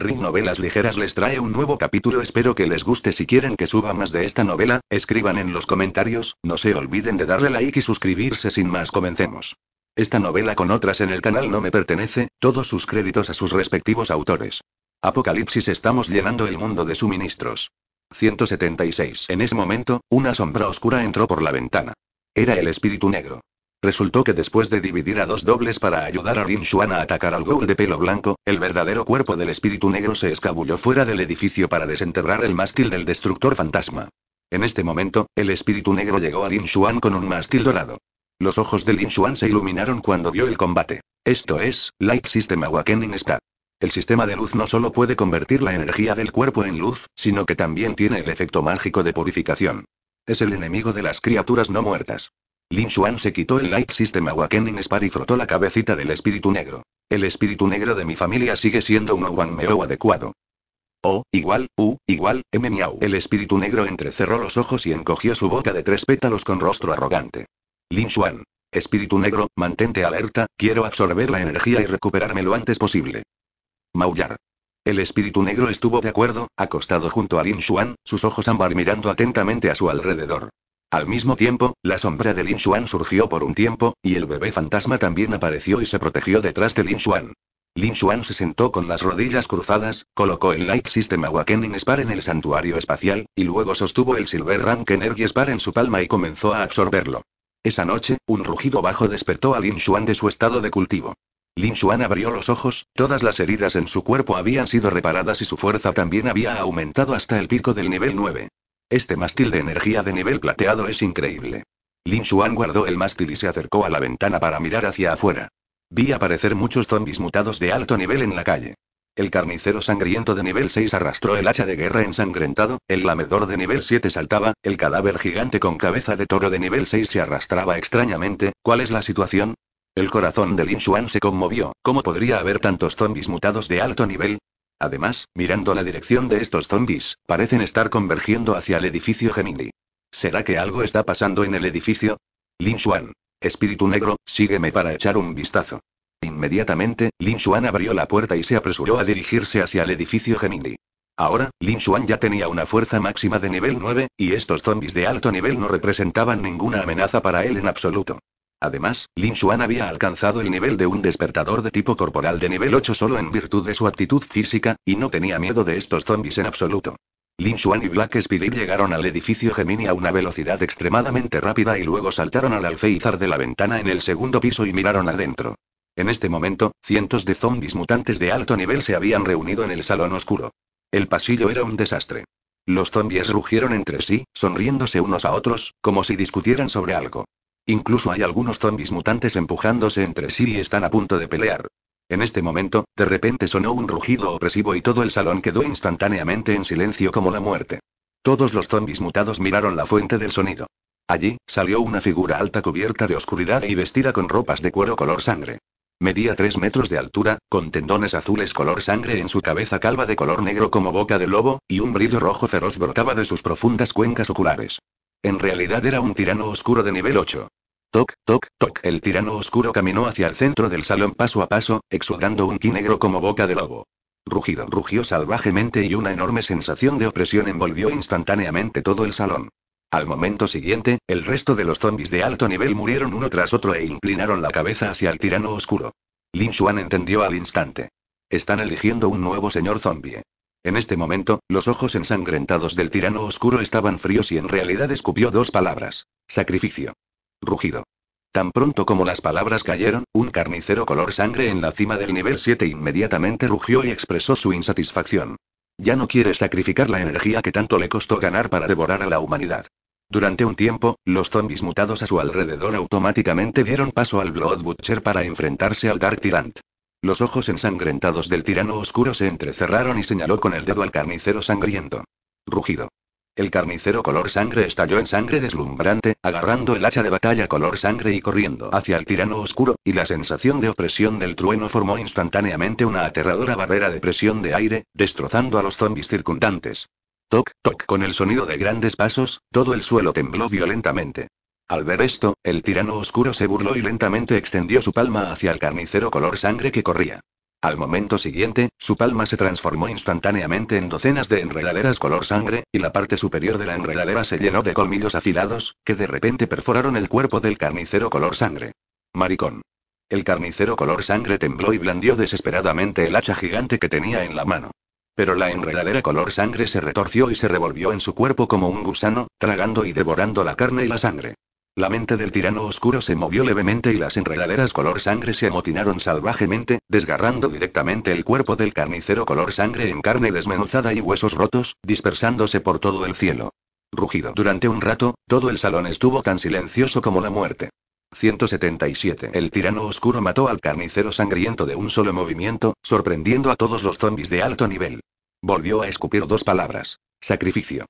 Ring Novelas Ligeras les trae un nuevo capítulo. Espero que les guste. Si quieren que suba más de esta novela, escriban en los comentarios. No se olviden de darle like y suscribirse. Sin más, comencemos. Esta novela con otras en el canal no me pertenece, todos sus créditos a sus respectivos autores. Apocalipsis estamos llenando el mundo de suministros. 176. En ese momento, una sombra oscura entró por la ventana. Era el espíritu negro. Resultó que después de dividir a dos dobles para ayudar a Lin Xuan a atacar al ghoul de pelo blanco, el verdadero cuerpo del espíritu negro se escabulló fuera del edificio para desenterrar el mástil del destructor fantasma. En este momento, el espíritu negro llegó a Lin Xuan con un mástil dorado. Los ojos de Lin Xuan se iluminaron cuando vio el combate. Esto es, Light System Awakening está. El sistema de luz no solo puede convertir la energía del cuerpo en luz, sino que también tiene el efecto mágico de purificación. Es el enemigo de las criaturas no muertas. Lin Xuan se quitó el Light System Awakening Spar y frotó la cabecita del espíritu negro. El espíritu negro de mi familia sigue siendo un Meo adecuado. O, igual, U, igual, M miau. El espíritu negro entrecerró los ojos y encogió su boca de tres pétalos con rostro arrogante. Lin Xuan. Espíritu negro, mantente alerta, quiero absorber la energía y recuperarme lo antes posible. Maullar. El espíritu negro estuvo de acuerdo, acostado junto a Lin Xuan, sus ojos ámbar mirando atentamente a su alrededor. Al mismo tiempo, la sombra de Lin Xuan surgió por un tiempo, y el bebé fantasma también apareció y se protegió detrás de Lin Xuan. Lin Xuan se sentó con las rodillas cruzadas, colocó el Light System Awakening Spar en el santuario espacial, y luego sostuvo el Silver Rank Energy Spar en su palma y comenzó a absorberlo. Esa noche, un rugido bajo despertó a Lin Xuan de su estado de cultivo. Lin Xuan abrió los ojos, todas las heridas en su cuerpo habían sido reparadas y su fuerza también había aumentado hasta el pico del nivel 9. Este mástil de energía de nivel plateado es increíble. Lin Xuan guardó el mástil y se acercó a la ventana para mirar hacia afuera. Vi aparecer muchos zombis mutados de alto nivel en la calle. El carnicero sangriento de nivel 6 arrastró el hacha de guerra ensangrentado, el lamedor de nivel 7 saltaba, el cadáver gigante con cabeza de toro de nivel 6 se arrastraba extrañamente. ¿Cuál es la situación? El corazón de Lin Xuan se conmovió. ¿Cómo podría haber tantos zombis mutados de alto nivel? Además, mirando la dirección de estos zombies, parecen estar convergiendo hacia el edificio Gemini. ¿Será que algo está pasando en el edificio? Lin Xuan. Espíritu negro, sígueme para echar un vistazo. Inmediatamente, Lin Xuan abrió la puerta y se apresuró a dirigirse hacia el edificio Gemini. Ahora, Lin Xuan ya tenía una fuerza máxima de nivel 9, y estos zombies de alto nivel no representaban ninguna amenaza para él en absoluto. Además, Lin Xuan había alcanzado el nivel de un despertador de tipo corporal de nivel 8 solo en virtud de su actitud física, y no tenía miedo de estos zombies en absoluto. Lin Xuan y Black Spirit llegaron al edificio Gemini a una velocidad extremadamente rápida y luego saltaron al alféizar de la ventana en el segundo piso y miraron adentro. En este momento, cientos de zombies mutantes de alto nivel se habían reunido en el salón oscuro. El pasillo era un desastre. Los zombies rugieron entre sí, sonriéndose unos a otros, como si discutieran sobre algo. Incluso hay algunos zombis mutantes empujándose entre sí y están a punto de pelear. En este momento, de repente sonó un rugido opresivo y todo el salón quedó instantáneamente en silencio como la muerte. Todos los zombis mutados miraron la fuente del sonido. Allí, salió una figura alta cubierta de oscuridad y vestida con ropas de cuero color sangre. Medía tres metros de altura, con tendones azules color sangre en su cabeza calva de color negro como boca de lobo, y un brillo rojo feroz brotaba de sus profundas cuencas oculares. En realidad era un tirano oscuro de nivel 8. Toc, toc, toc. El tirano oscuro caminó hacia el centro del salón paso a paso, exudando un ki negro como boca de lobo. Rugido, rugió salvajemente y una enorme sensación de opresión envolvió instantáneamente todo el salón. Al momento siguiente, el resto de los zombies de alto nivel murieron uno tras otro e inclinaron la cabeza hacia el tirano oscuro. Lin Xuan entendió al instante. Están eligiendo un nuevo señor zombie. En este momento, los ojos ensangrentados del tirano oscuro estaban fríos y en realidad escupió dos palabras. Sacrificio. Rugido. Tan pronto como las palabras cayeron, un carnicero color sangre en la cima del nivel 7 inmediatamente rugió y expresó su insatisfacción. Ya no quiere sacrificar la energía que tanto le costó ganar para devorar a la humanidad. Durante un tiempo, los zombies mutados a su alrededor automáticamente dieron paso al Blood Butcher para enfrentarse al Dark Tyrant. Los ojos ensangrentados del tirano oscuro se entrecerraron y señaló con el dedo al carnicero sangriento. Rugido. El carnicero color sangre estalló en sangre deslumbrante, agarrando el hacha de batalla color sangre y corriendo hacia el tirano oscuro, y la sensación de opresión del trueno formó instantáneamente una aterradora barrera de presión de aire, destrozando a los zombis circundantes. Toc, toc, con el sonido de grandes pasos, todo el suelo tembló violentamente. Al ver esto, el tirano oscuro se burló y lentamente extendió su palma hacia el carnicero color sangre que corría. Al momento siguiente, su palma se transformó instantáneamente en docenas de enredaderas color sangre, y la parte superior de la enredadera se llenó de colmillos afilados, que de repente perforaron el cuerpo del carnicero color sangre. Maricón. El carnicero color sangre tembló y blandió desesperadamente el hacha gigante que tenía en la mano. Pero la enredadera color sangre se retorció y se revolvió en su cuerpo como un gusano, tragando y devorando la carne y la sangre. La mente del tirano oscuro se movió levemente y las enredaderas color sangre se amotinaron salvajemente, desgarrando directamente el cuerpo del carnicero color sangre en carne desmenuzada y huesos rotos, dispersándose por todo el cielo. Rugido. Durante un rato, todo el salón estuvo tan silencioso como la muerte. 177. El tirano oscuro mató al carnicero sangriento de un solo movimiento, sorprendiendo a todos los zombis de alto nivel. Volvió a escupir dos palabras. Sacrificio.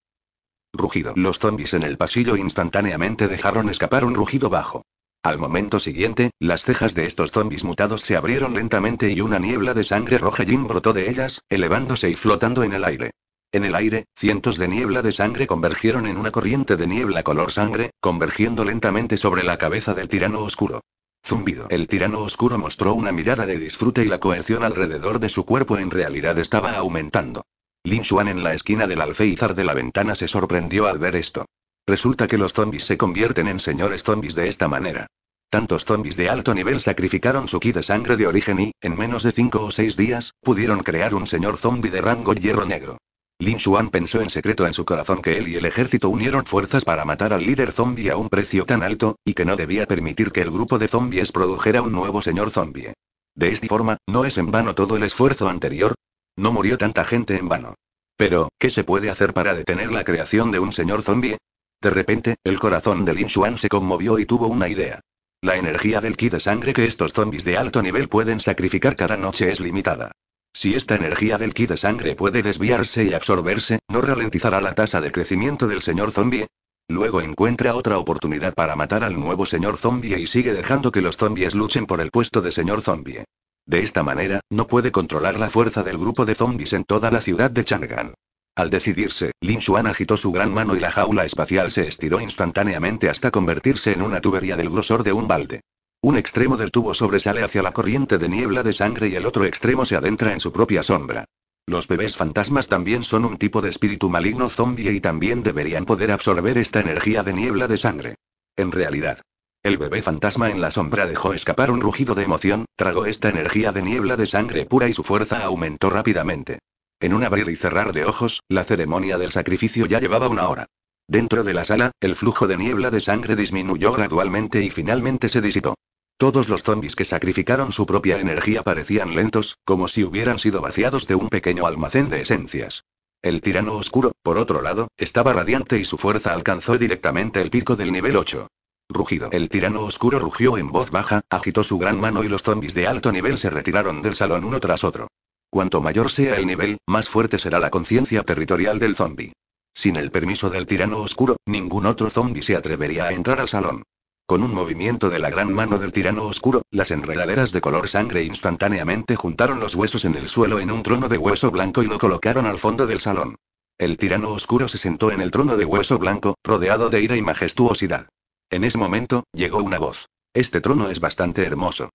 Rugido. Los zombies en el pasillo instantáneamente dejaron escapar un rugido bajo. Al momento siguiente, las cejas de estos zombis mutados se abrieron lentamente y una niebla de sangre roja Jin brotó de ellas, elevándose y flotando en el aire. En el aire, cientos de niebla de sangre convergieron en una corriente de niebla color sangre, convergiendo lentamente sobre la cabeza del tirano oscuro. Zumbido. El tirano oscuro mostró una mirada de disfrute y la coerción alrededor de su cuerpo en realidad estaba aumentando. Lin Xuan en la esquina del alféizar de la ventana se sorprendió al ver esto. Resulta que los zombies se convierten en señores zombies de esta manera. Tantos zombies de alto nivel sacrificaron su ki de sangre de origen y, en menos de 5 o 6 días, pudieron crear un señor zombie de rango hierro negro. Lin Xuan pensó en secreto en su corazón que él y el ejército unieron fuerzas para matar al líder zombie a un precio tan alto, y que no debía permitir que el grupo de zombies produjera un nuevo señor zombie. De esta forma, no es en vano todo el esfuerzo anterior, no murió tanta gente en vano. Pero, ¿qué se puede hacer para detener la creación de un señor zombie? De repente, el corazón de Lin Xuan se conmovió y tuvo una idea. La energía del ki de sangre que estos zombies de alto nivel pueden sacrificar cada noche es limitada. Si esta energía del ki de sangre puede desviarse y absorberse, ¿no ralentizará la tasa de crecimiento del señor zombie? Luego encuentra otra oportunidad para matar al nuevo señor zombie y sigue dejando que los zombies luchen por el puesto de señor zombie. De esta manera, no puede controlar la fuerza del grupo de zombies en toda la ciudad de Chang'an. Al decidirse, Lin Xuan agitó su gran mano y la jaula espacial se estiró instantáneamente hasta convertirse en una tubería del grosor de un balde. Un extremo del tubo sobresale hacia la corriente de niebla de sangre y el otro extremo se adentra en su propia sombra. Los bebés fantasmas también son un tipo de espíritu maligno zombie y también deberían poder absorber esta energía de niebla de sangre. En realidad, el bebé fantasma en la sombra dejó escapar un rugido de emoción, tragó esta energía de niebla de sangre pura y su fuerza aumentó rápidamente. En un abrir y cerrar de ojos, la ceremonia del sacrificio ya llevaba una hora. Dentro de la sala, el flujo de niebla de sangre disminuyó gradualmente y finalmente se disipó. Todos los zombis que sacrificaron su propia energía parecían lentos, como si hubieran sido vaciados de un pequeño almacén de esencias. El tirano oscuro, por otro lado, estaba radiante y su fuerza alcanzó directamente el pico del nivel 8. Rugido. El tirano oscuro rugió en voz baja, agitó su gran mano y los zombies de alto nivel se retiraron del salón uno tras otro. Cuanto mayor sea el nivel, más fuerte será la conciencia territorial del zombie. Sin el permiso del tirano oscuro, ningún otro zombie se atrevería a entrar al salón. Con un movimiento de la gran mano del tirano oscuro, las enredaderas de color sangre instantáneamente juntaron los huesos en el suelo en un trono de hueso blanco y lo colocaron al fondo del salón. El tirano oscuro se sentó en el trono de hueso blanco, rodeado de ira y majestuosidad. En ese momento, llegó una voz. Este trono es bastante hermoso.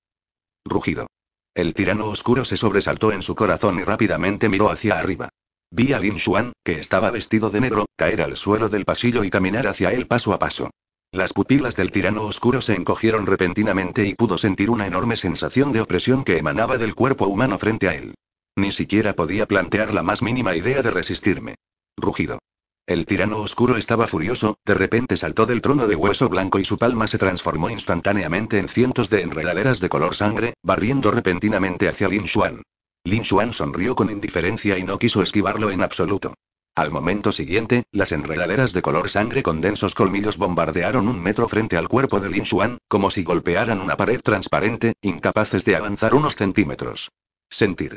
Rugido. El tirano oscuro se sobresaltó en su corazón y rápidamente miró hacia arriba. Vi a Lin Xuan, que estaba vestido de negro, caer al suelo del pasillo y caminar hacia él paso a paso. Las pupilas del tirano oscuro se encogieron repentinamente y pudo sentir una enorme sensación de opresión que emanaba del cuerpo humano frente a él. Ni siquiera podía plantear la más mínima idea de resistirme. Rugido. El tirano oscuro estaba furioso, de repente saltó del trono de hueso blanco y su palma se transformó instantáneamente en cientos de enredaderas de color sangre, barriendo repentinamente hacia Lin Xuan. Lin Xuan sonrió con indiferencia y no quiso esquivarlo en absoluto. Al momento siguiente, las enredaderas de color sangre con densos colmillos bombardearon un metro frente al cuerpo de Lin Xuan, como si golpearan una pared transparente, incapaces de avanzar unos centímetros. Sentir.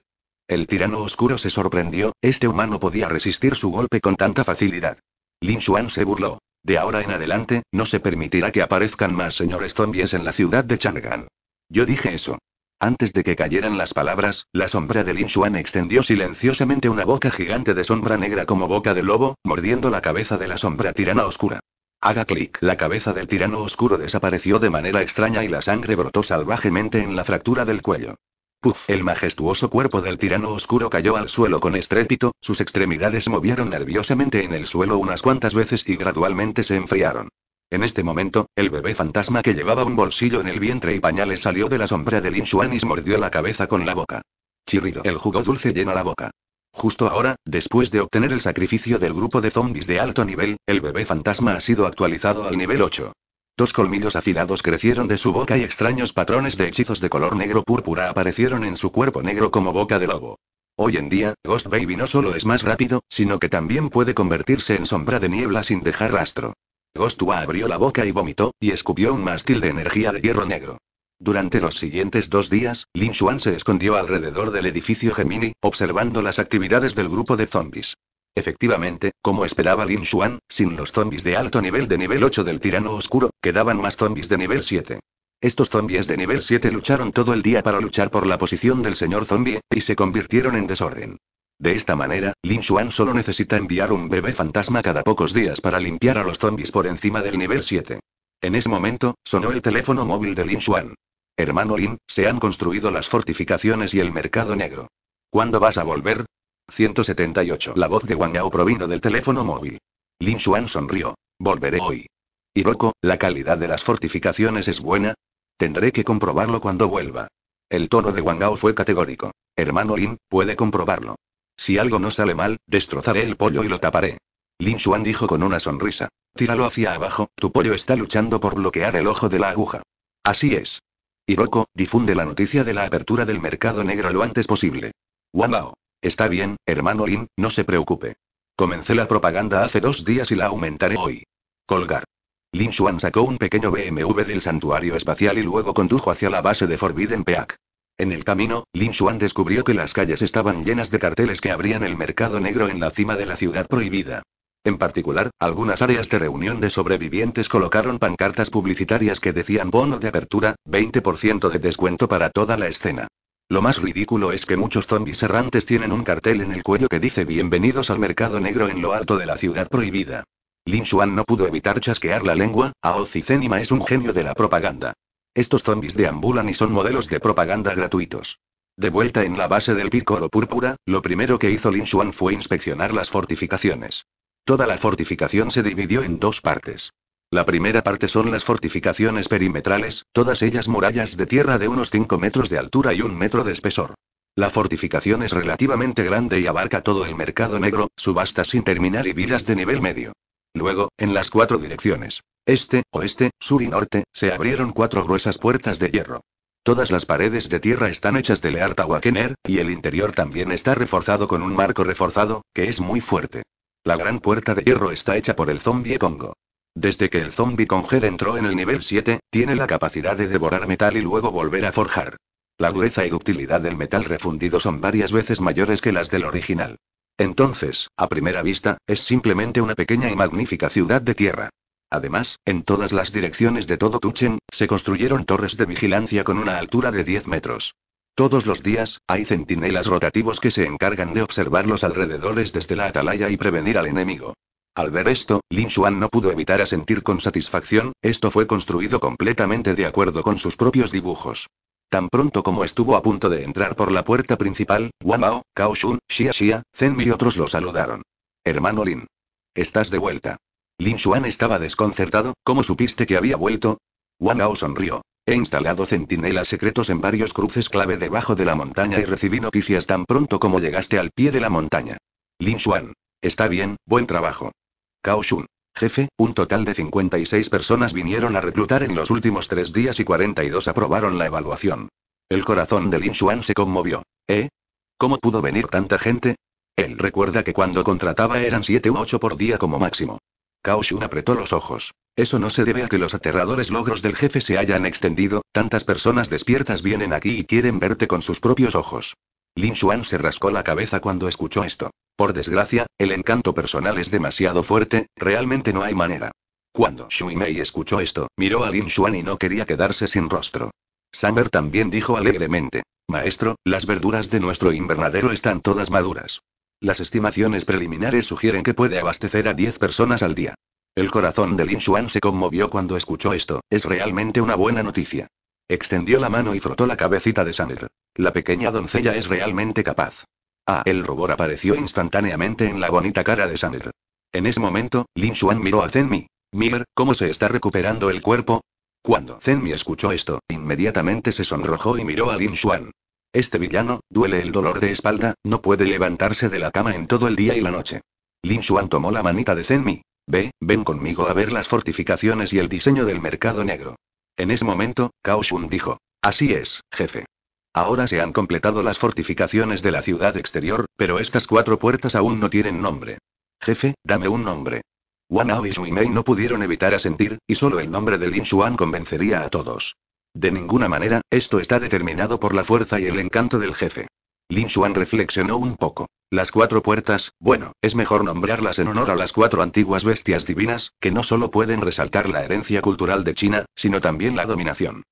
El tirano oscuro se sorprendió, este humano podía resistir su golpe con tanta facilidad. Lin Xuan se burló. De ahora en adelante, no se permitirá que aparezcan más señores zombies en la ciudad de Chang'an. Yo dije eso. Antes de que cayeran las palabras, la sombra de Lin Xuan extendió silenciosamente una boca gigante de sombra negra como boca de lobo, mordiendo la cabeza de la sombra tirana oscura. Haga clic. La cabeza del tirano oscuro desapareció de manera extraña y la sangre brotó salvajemente en la fractura del cuello. Puf, el majestuoso cuerpo del tirano oscuro cayó al suelo con estrépito, sus extremidades movieron nerviosamente en el suelo unas cuantas veces y gradualmente se enfriaron. En este momento, el bebé fantasma que llevaba un bolsillo en el vientre y pañales salió de la sombra del Inshuan y mordió la cabeza con la boca. Chirrido, el jugo dulce llena la boca. Justo ahora, después de obtener el sacrificio del grupo de zombies de alto nivel, el bebé fantasma ha sido actualizado al nivel 8. Dos colmillos afilados crecieron de su boca y extraños patrones de hechizos de color negro púrpura aparecieron en su cuerpo negro como boca de lobo. Hoy en día, Ghost Baby no solo es más rápido, sino que también puede convertirse en sombra de niebla sin dejar rastro. Ghostua abrió la boca y vomitó, y escupió un mástil de energía de hierro negro. Durante los siguientes dos días, Lin Xuan se escondió alrededor del edificio Gemini, observando las actividades del grupo de zombies. Efectivamente, como esperaba Lin Xuan, sin los zombies de alto nivel de nivel 8 del tirano oscuro, quedaban más zombies de nivel 7. Estos zombies de nivel 7 lucharon todo el día para luchar por la posición del señor zombie, y se convirtieron en desorden. De esta manera, Lin Xuan solo necesita enviar un bebé fantasma cada pocos días para limpiar a los zombies por encima del nivel 7. En ese momento, sonó el teléfono móvil de Lin Xuan. Hermano Lin, se han construido las fortificaciones y el mercado negro. ¿Cuándo vas a volver? 178 La voz de Wang provino del teléfono móvil. Lin Xuan sonrió. Volveré hoy. Hiroko, ¿la calidad de las fortificaciones es buena? Tendré que comprobarlo cuando vuelva. El tono de Wang fue categórico. Hermano Lin, puede comprobarlo. Si algo no sale mal, destrozaré el pollo y lo taparé. Lin Xuan dijo con una sonrisa. Tíralo hacia abajo, tu pollo está luchando por bloquear el ojo de la aguja. Así es. Hiroko, difunde la noticia de la apertura del mercado negro lo antes posible. Wangao. Está bien, hermano Lin, no se preocupe. Comencé la propaganda hace dos días y la aumentaré hoy. Colgar. Lin Xuan sacó un pequeño BMW del santuario espacial y luego condujo hacia la base de Forbidden Peak. En el camino, Lin Xuan descubrió que las calles estaban llenas de carteles que abrían el mercado negro en la cima de la ciudad prohibida. En particular, algunas áreas de reunión de sobrevivientes colocaron pancartas publicitarias que decían bono de apertura, 20% de descuento para toda la escena. Lo más ridículo es que muchos zombis errantes tienen un cartel en el cuello que dice Bienvenidos al mercado negro en lo alto de la ciudad prohibida. Lin Xuan no pudo evitar chasquear la lengua, a Zenima es un genio de la propaganda. Estos zombis deambulan y son modelos de propaganda gratuitos. De vuelta en la base del Pícoro Púrpura, lo primero que hizo Lin Xuan fue inspeccionar las fortificaciones. Toda la fortificación se dividió en dos partes. La primera parte son las fortificaciones perimetrales, todas ellas murallas de tierra de unos 5 metros de altura y un metro de espesor. La fortificación es relativamente grande y abarca todo el mercado negro, subastas sin terminar y vidas de nivel medio. Luego, en las cuatro direcciones, este, oeste, sur y norte, se abrieron cuatro gruesas puertas de hierro. Todas las paredes de tierra están hechas de wakener y el interior también está reforzado con un marco reforzado, que es muy fuerte. La gran puerta de hierro está hecha por el zombie Congo. Desde que el zombie conger entró en el nivel 7, tiene la capacidad de devorar metal y luego volver a forjar. La dureza y ductilidad del metal refundido son varias veces mayores que las del original. Entonces, a primera vista, es simplemente una pequeña y magnífica ciudad de tierra. Además, en todas las direcciones de todo Tuchen, se construyeron torres de vigilancia con una altura de 10 metros. Todos los días, hay centinelas rotativos que se encargan de observar los alrededores desde la atalaya y prevenir al enemigo. Al ver esto, Lin Xuan no pudo evitar sentir con satisfacción, esto fue construido completamente de acuerdo con sus propios dibujos. Tan pronto como estuvo a punto de entrar por la puerta principal, Wang Mao, Cao Shun, Xia Xia, Zenmi y otros lo saludaron. Hermano Lin. Estás de vuelta. Lin Xuan estaba desconcertado, ¿cómo supiste que había vuelto? Wang Mao sonrió. He instalado centinelas secretos en varios cruces clave debajo de la montaña y recibí noticias tan pronto como llegaste al pie de la montaña. Lin Xuan. Está bien, buen trabajo. Shun, Jefe, un total de 56 personas vinieron a reclutar en los últimos tres días y 42 aprobaron la evaluación. El corazón de Lin Xuan se conmovió. ¿Eh? ¿Cómo pudo venir tanta gente? Él recuerda que cuando contrataba eran 7 u 8 por día como máximo. Kao Shun apretó los ojos. Eso no se debe a que los aterradores logros del jefe se hayan extendido, tantas personas despiertas vienen aquí y quieren verte con sus propios ojos. Lin Xuan se rascó la cabeza cuando escuchó esto. Por desgracia, el encanto personal es demasiado fuerte, realmente no hay manera. Cuando Shui escuchó esto, miró a Lin Xuan y no quería quedarse sin rostro. Sang'er también dijo alegremente, Maestro, las verduras de nuestro invernadero están todas maduras. Las estimaciones preliminares sugieren que puede abastecer a 10 personas al día. El corazón de Lin Xuan se conmovió cuando escuchó esto, es realmente una buena noticia. Extendió la mano y frotó la cabecita de Sander. La pequeña doncella es realmente capaz. Ah, el rubor apareció instantáneamente en la bonita cara de Sander. En ese momento, Lin Xuan miró a Zenmi. Mir, ¿cómo se está recuperando el cuerpo? Cuando Zenmi escuchó esto, inmediatamente se sonrojó y miró a Lin Xuan. Este villano, duele el dolor de espalda, no puede levantarse de la cama en todo el día y la noche. Lin Xuan tomó la manita de Zenmi. Ve, ven conmigo a ver las fortificaciones y el diseño del mercado negro. En ese momento, Cao Shun dijo. Así es, jefe. Ahora se han completado las fortificaciones de la ciudad exterior, pero estas cuatro puertas aún no tienen nombre. Jefe, dame un nombre. Wanao y Shui no pudieron evitar asentir, y solo el nombre de Lin Xuan convencería a todos. De ninguna manera, esto está determinado por la fuerza y el encanto del jefe. Lin Xuan reflexionó un poco. Las cuatro puertas, bueno, es mejor nombrarlas en honor a las cuatro antiguas bestias divinas, que no solo pueden resaltar la herencia cultural de China, sino también la dominación.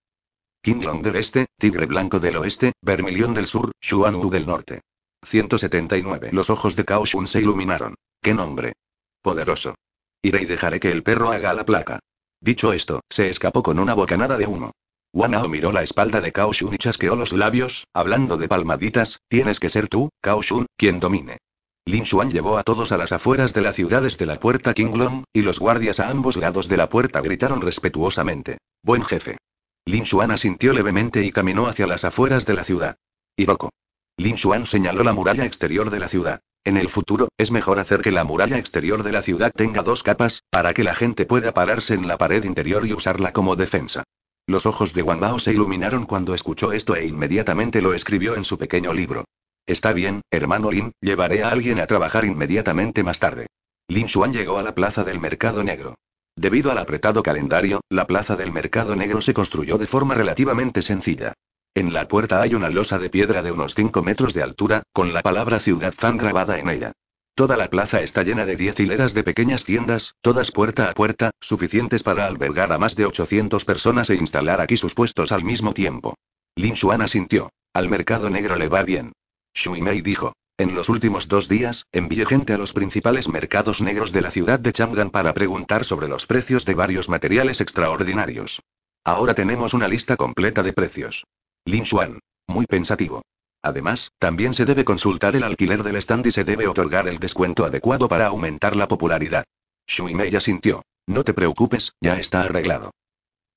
Qinglong del este, Tigre Blanco del oeste, Vermilion del sur, Wu del norte. 179. Los ojos de Cao Shun se iluminaron. ¡Qué nombre! Poderoso. Iré y dejaré que el perro haga la placa. Dicho esto, se escapó con una bocanada de humo. Wanao miró la espalda de cao Shun y chasqueó los labios, hablando de palmaditas, tienes que ser tú, cao Shun, quien domine. Lin Xuan llevó a todos a las afueras de la ciudad desde la puerta Kinglong, y los guardias a ambos lados de la puerta gritaron respetuosamente. Buen jefe. Lin Xuan asintió levemente y caminó hacia las afueras de la ciudad. Iroko. Lin Xuan señaló la muralla exterior de la ciudad. En el futuro, es mejor hacer que la muralla exterior de la ciudad tenga dos capas, para que la gente pueda pararse en la pared interior y usarla como defensa. Los ojos de Bao se iluminaron cuando escuchó esto e inmediatamente lo escribió en su pequeño libro. Está bien, hermano Lin, llevaré a alguien a trabajar inmediatamente más tarde. Lin Xuan llegó a la plaza del mercado negro. Debido al apretado calendario, la plaza del mercado negro se construyó de forma relativamente sencilla. En la puerta hay una losa de piedra de unos 5 metros de altura, con la palabra Ciudad Zan grabada en ella. Toda la plaza está llena de diez hileras de pequeñas tiendas, todas puerta a puerta, suficientes para albergar a más de 800 personas e instalar aquí sus puestos al mismo tiempo. Lin Xuan asintió. Al mercado negro le va bien. Shui Mei dijo. En los últimos dos días, envié gente a los principales mercados negros de la ciudad de Chang'an para preguntar sobre los precios de varios materiales extraordinarios. Ahora tenemos una lista completa de precios. Lin Xuan. Muy pensativo. Además, también se debe consultar el alquiler del stand y se debe otorgar el descuento adecuado para aumentar la popularidad. ya asintió. No te preocupes, ya está arreglado.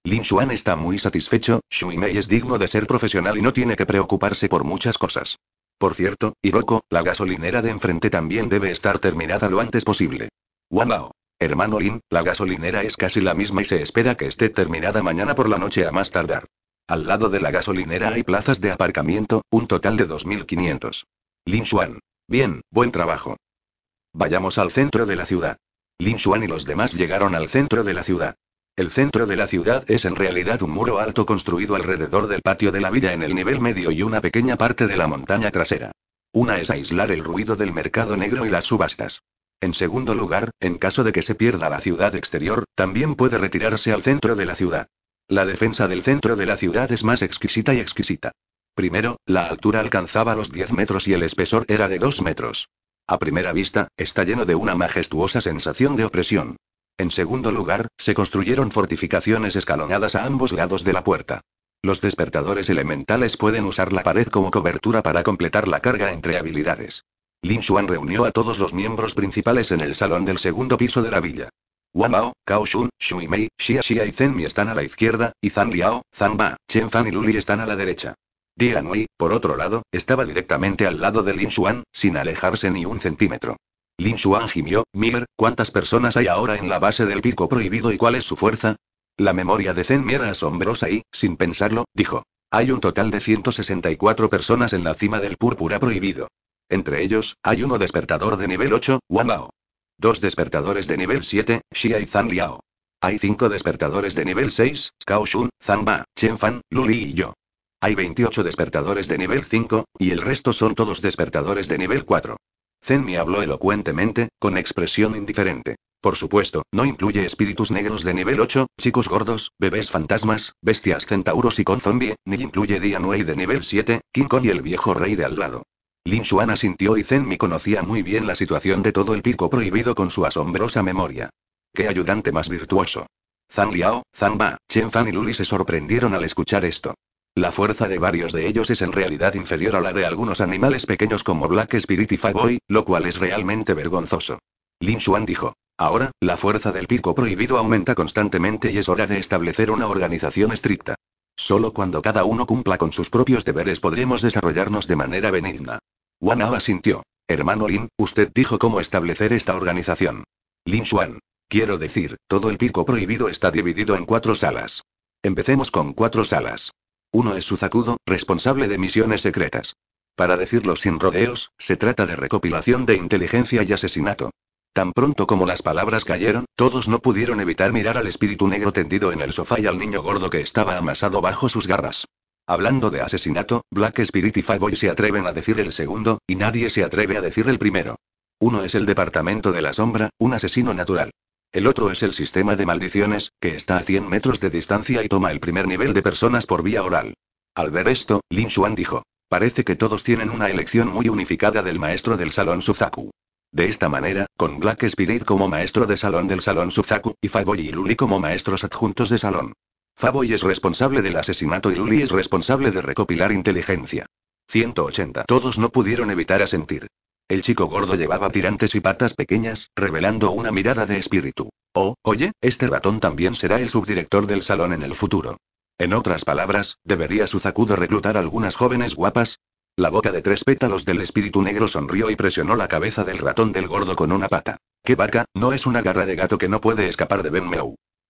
Lin Xuan está muy satisfecho, Mei es digno de ser profesional y no tiene que preocuparse por muchas cosas. Por cierto, Hiroko, la gasolinera de enfrente también debe estar terminada lo antes posible. Wandao. Hermano Lin, la gasolinera es casi la misma y se espera que esté terminada mañana por la noche a más tardar. Al lado de la gasolinera hay plazas de aparcamiento, un total de 2.500. Lin Xuan. Bien, buen trabajo. Vayamos al centro de la ciudad. Lin Xuan y los demás llegaron al centro de la ciudad. El centro de la ciudad es en realidad un muro alto construido alrededor del patio de la villa en el nivel medio y una pequeña parte de la montaña trasera. Una es aislar el ruido del mercado negro y las subastas. En segundo lugar, en caso de que se pierda la ciudad exterior, también puede retirarse al centro de la ciudad. La defensa del centro de la ciudad es más exquisita y exquisita. Primero, la altura alcanzaba los 10 metros y el espesor era de 2 metros. A primera vista, está lleno de una majestuosa sensación de opresión. En segundo lugar, se construyeron fortificaciones escalonadas a ambos lados de la puerta. Los despertadores elementales pueden usar la pared como cobertura para completar la carga entre habilidades. Lin Xuan reunió a todos los miembros principales en el salón del segundo piso de la villa. Wamao, Cao Shun, Shui Mei, Xia Xia y Zenmi están a la izquierda, y Zan Liao, Zhang Ma, Chen Fan y Luli están a la derecha. Dianui, por otro lado, estaba directamente al lado de Lin Xuan, sin alejarse ni un centímetro. Lin Xuan gimió, Mir, ¿cuántas personas hay ahora en la base del pico prohibido y cuál es su fuerza? La memoria de Mi era asombrosa y, sin pensarlo, dijo. Hay un total de 164 personas en la cima del púrpura prohibido. Entre ellos, hay uno despertador de nivel 8, Wamao. Dos despertadores de nivel 7, Xia y Zan Liao. Hay cinco despertadores de nivel 6, Cao Shun, Zhang Ba, Chen Fan, Luli y yo. Hay 28 despertadores de nivel 5, y el resto son todos despertadores de nivel 4. Zenmi habló elocuentemente, con expresión indiferente. Por supuesto, no incluye espíritus negros de nivel 8, chicos gordos, bebés fantasmas, bestias centauros y con zombie, ni incluye Dianwei de nivel 7, King Kong y el viejo rey de al lado. Lin Xuan asintió y Zenmi conocía muy bien la situación de todo el pico prohibido con su asombrosa memoria. ¡Qué ayudante más virtuoso! Zhang Liao, Zhang Ba, Chen Fan y Luli se sorprendieron al escuchar esto. La fuerza de varios de ellos es en realidad inferior a la de algunos animales pequeños como Black Spirit y Fagoy, lo cual es realmente vergonzoso. Lin Xuan dijo. Ahora, la fuerza del pico prohibido aumenta constantemente y es hora de establecer una organización estricta. Solo cuando cada uno cumpla con sus propios deberes podremos desarrollarnos de manera benigna. Wanaba sintió. Hermano Lin, usted dijo cómo establecer esta organización. Lin Xuan. Quiero decir, todo el pico prohibido está dividido en cuatro salas. Empecemos con cuatro salas. Uno es Suzakudo, responsable de misiones secretas. Para decirlo sin rodeos, se trata de recopilación de inteligencia y asesinato. Tan pronto como las palabras cayeron, todos no pudieron evitar mirar al espíritu negro tendido en el sofá y al niño gordo que estaba amasado bajo sus garras. Hablando de asesinato, Black Spirit y Faboy se atreven a decir el segundo, y nadie se atreve a decir el primero. Uno es el Departamento de la Sombra, un asesino natural. El otro es el sistema de maldiciones, que está a 100 metros de distancia y toma el primer nivel de personas por vía oral. Al ver esto, Lin Xuan dijo, parece que todos tienen una elección muy unificada del maestro del Salón Suzaku. De esta manera, con Black Spirit como maestro de salón del Salón Suzaku, y Faboy y Luli como maestros adjuntos de salón, Faboy es responsable del asesinato y Luli es responsable de recopilar inteligencia. 180. Todos no pudieron evitar asentir. El chico gordo llevaba tirantes y patas pequeñas, revelando una mirada de espíritu. Oh, oye, este ratón también será el subdirector del salón en el futuro. En otras palabras, ¿debería su zacudo reclutar algunas jóvenes guapas? La boca de tres pétalos del espíritu negro sonrió y presionó la cabeza del ratón del gordo con una pata. ¡Qué vaca! No es una garra de gato que no puede escapar de Ben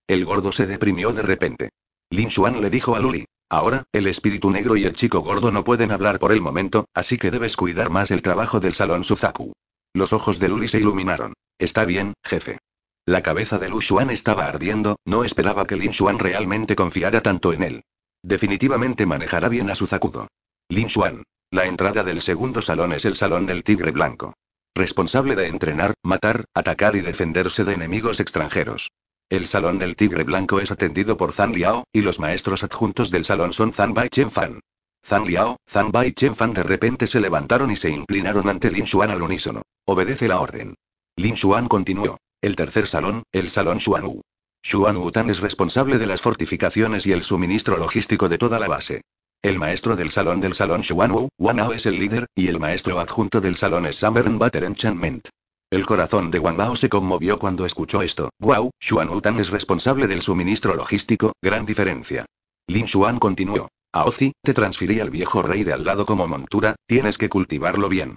el gordo se deprimió de repente. Lin Xuan le dijo a Luli. Ahora, el espíritu negro y el chico gordo no pueden hablar por el momento, así que debes cuidar más el trabajo del salón Suzaku. Los ojos de Luli se iluminaron. Está bien, jefe. La cabeza de Lu Xuan estaba ardiendo, no esperaba que Lin Xuan realmente confiara tanto en él. Definitivamente manejará bien a Suzakudo. Lin Xuan. La entrada del segundo salón es el salón del tigre blanco. Responsable de entrenar, matar, atacar y defenderse de enemigos extranjeros. El salón del tigre blanco es atendido por Zhang Liao, y los maestros adjuntos del salón son Zhang Bai Chen Fan. Zan Liao, Zhang Bai Chen Fan de repente se levantaron y se inclinaron ante Lin Xuan al unísono. Obedece la orden. Lin Xuan continuó. El tercer salón, el salón Wu. Xuan Tan es responsable de las fortificaciones y el suministro logístico de toda la base. El maestro del salón del salón Xuan Wu, Wanao es el líder, y el maestro adjunto del salón es Samern Butter Enchantment. El corazón de Wang Hao se conmovió cuando escuchó esto. Wow, Xuan Wutan es responsable del suministro logístico, gran diferencia. Lin Xuan continuó. Aozi, te transferí al viejo rey de al lado como montura, tienes que cultivarlo bien.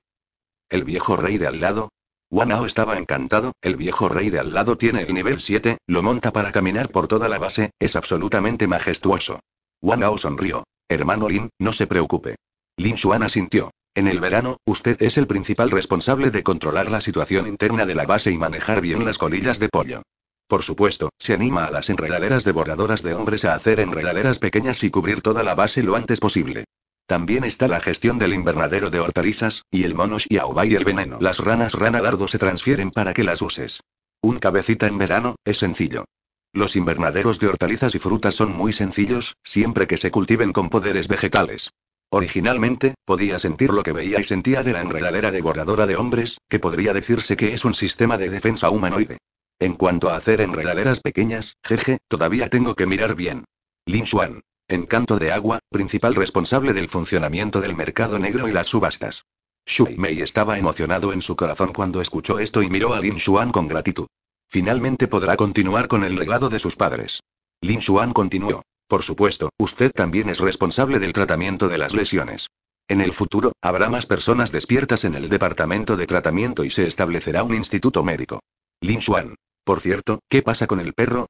¿El viejo rey de al lado? Hao estaba encantado, el viejo rey de al lado tiene el nivel 7, lo monta para caminar por toda la base, es absolutamente majestuoso. Hao sonrió. Hermano Lin, no se preocupe. Lin Xuan asintió. En el verano, usted es el principal responsable de controlar la situación interna de la base y manejar bien las colillas de pollo. Por supuesto, se anima a las enredaderas devoradoras de hombres a hacer enredaderas pequeñas y cubrir toda la base lo antes posible. También está la gestión del invernadero de hortalizas, y el mono y y el veneno. Las ranas rana se transfieren para que las uses. Un cabecita en verano, es sencillo. Los invernaderos de hortalizas y frutas son muy sencillos, siempre que se cultiven con poderes vegetales. Originalmente, podía sentir lo que veía y sentía de la enredadera devoradora de hombres, que podría decirse que es un sistema de defensa humanoide. En cuanto a hacer enredaderas pequeñas, jeje, todavía tengo que mirar bien. Lin Xuan. Encanto de agua, principal responsable del funcionamiento del mercado negro y las subastas. Shui Mei estaba emocionado en su corazón cuando escuchó esto y miró a Lin Xuan con gratitud. Finalmente podrá continuar con el legado de sus padres. Lin Xuan continuó. Por supuesto, usted también es responsable del tratamiento de las lesiones. En el futuro, habrá más personas despiertas en el departamento de tratamiento y se establecerá un instituto médico. Lin Xuan. Por cierto, ¿qué pasa con el perro?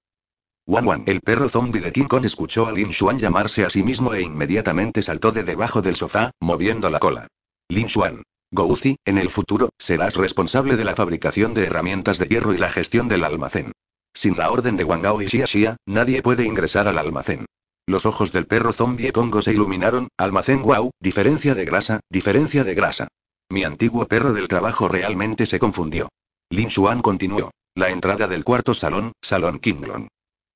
Wan Wan, el perro zombie de King Kong, escuchó a Lin Xuan llamarse a sí mismo e inmediatamente saltó de debajo del sofá, moviendo la cola. Lin Xuan. Gouzi, en el futuro, serás responsable de la fabricación de herramientas de hierro y la gestión del almacén. Sin la orden de Wangao y Xia Xia, nadie puede ingresar al almacén. Los ojos del perro zombie Congo se iluminaron, almacén wow, diferencia de grasa, diferencia de grasa. Mi antiguo perro del trabajo realmente se confundió. Lin Xuan continuó. La entrada del cuarto salón, Salón Kinglon.